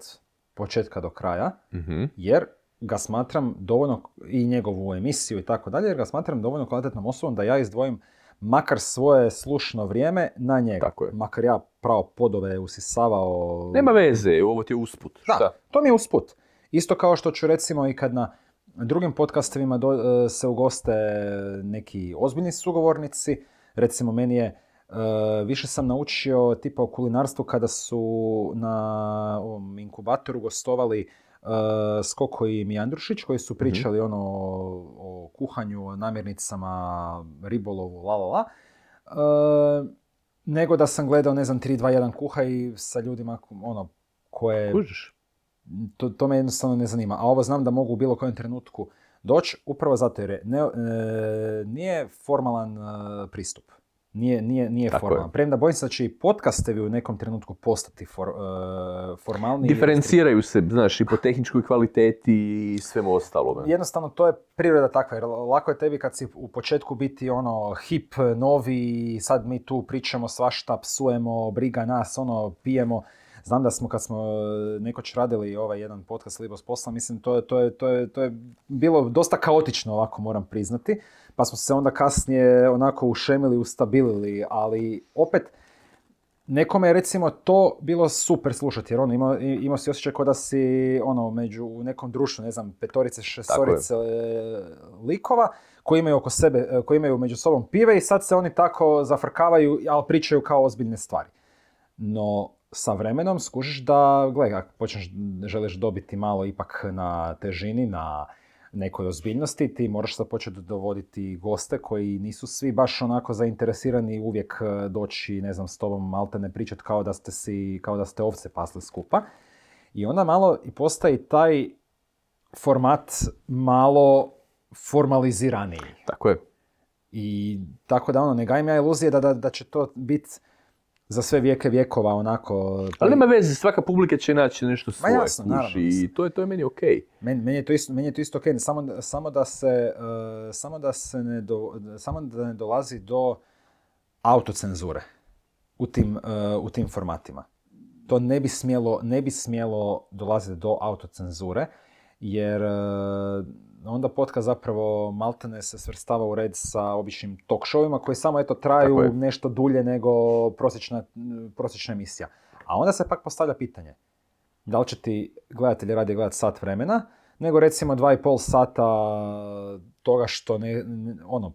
početka do kraja, mhm. jer ga smatram dovoljno, i njegovu emisiju i tako dalje, jer ga smatram dovoljno kvalitetnom osobom da ja izdvojim makar svoje slušno vrijeme na njega. je. Makar ja pravo podove usisavao... Nema veze, ovo ti je usput. Da, to mi je usput. Isto kao što ću recimo i kad na drugim podcastovima do, e, se ugoste neki ozbiljni sugovornici, recimo meni je e, više sam naučio tipa o kulinarstvu kada su na ovom inkubatoru gostovali Eh, Skoko i Mijandrušić koji su mhm. pričali ono o kuhanju, o namirnicama, ribolovu, la la la. Eh, nego da sam gledao, ne znam, 3-2-1 kuha i sa ljudima ono, koje... To, me jednostavno ne zanima. A ovo znam da mogu u bilo kojem trenutku doći upravo zato jer eh, nije formalan pristup. Nije, nije, nije Premda bojim se da će i podcastevi u nekom trenutku postati for, uh, e, formalni. Diferenciraju se, znaš, i po tehničkoj kvaliteti i svemu ostalome. Jednostavno, to je priroda takva, jer lako je tebi kad si u početku biti ono hip, novi, sad mi tu pričamo svašta, psujemo, briga nas, ono, pijemo. Znam da smo kad smo e, nekoć radili ovaj jedan podcast Libos posla, mislim to je, to je, to je, to je bilo dosta kaotično ovako moram priznati pa smo se onda kasnije onako ušemili, ustabilili, ali opet nekome je recimo to bilo super slušati jer ono imao, imao si osjećaj kao da si ono među nekom društvu, ne znam, petorice, šestorice e, likova koji imaju oko sebe, e, koji imaju među sobom pive i sad se oni tako zafrkavaju, ali pričaju kao ozbiljne stvari. No, sa vremenom skužiš da, gle, ako počneš, želiš dobiti malo ipak na težini, na nekoj ozbiljnosti, ti moraš sad početi dovoditi goste koji nisu svi baš onako zainteresirani uvijek e, doći, ne znam, s tobom malte ne pričati kao da ste, si, kao da ste ovce pasli skupa. I onda malo i postaje taj format malo formaliziraniji. Tako je. I tako da ono, ne gajim ja iluzije da, da, da će to biti za sve vijeke vjekova onako... Ali pa nema veze, svaka publika će naći nešto svoje, i to je, to meni okej. Meni, je to isto, meni okej, samo, da se, eh, samo, da se ne samo ne dolazi do autocenzure eh, u tim, formatima. To ne bi smjelo, ne bi smjelo dolaziti do autocenzure, jer eh, onda podcast zapravo maltene se svrstava u red sa običnim talk showima koji samo eto traju nešto dulje nego prosječna, prosječna emisija. A onda se pak postavlja pitanje, da li će ti gledatelji radije gledati sat vremena, nego recimo dva i pol sata toga što ne, ono,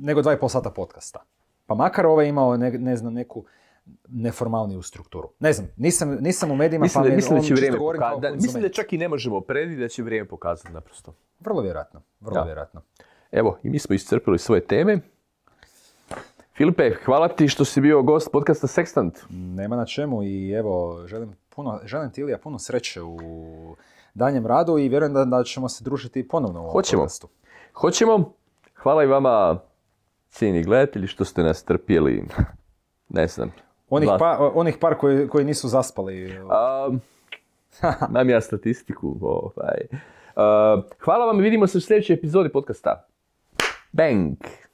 nego dva i pol sata podcasta. Pa makar ovaj imao, ne znam, neku neformalniju strukturu. Ne znam, nisam, nisam u medijima, pa mi mislim da vrijeme mislim da čak i ne možemo predvidjeti da će vrijeme pokazati naprosto. Vrlo vjerojatno, vrlo vjerojatno. Evo, i mi smo iscrpili svoje teme. Filipe, hvala ti što si bio gost podcasta Sextant. Nema na čemu i evo, želim, puno, želim ti puno sreće u danjem radu i vjerujem da, ćemo se družiti ponovno u ovom Hoćemo. podcastu. Hoćemo. Hvala i vama, cijeni gledatelji, što ste nas trpjeli. Ne znam. Onih, pa, onih par koji, koji nisu zaspali. Um, <laughs> ja statistiku. Ovaj. hvala vam i vidimo se u sljedećoj epizodi podcasta. Bang!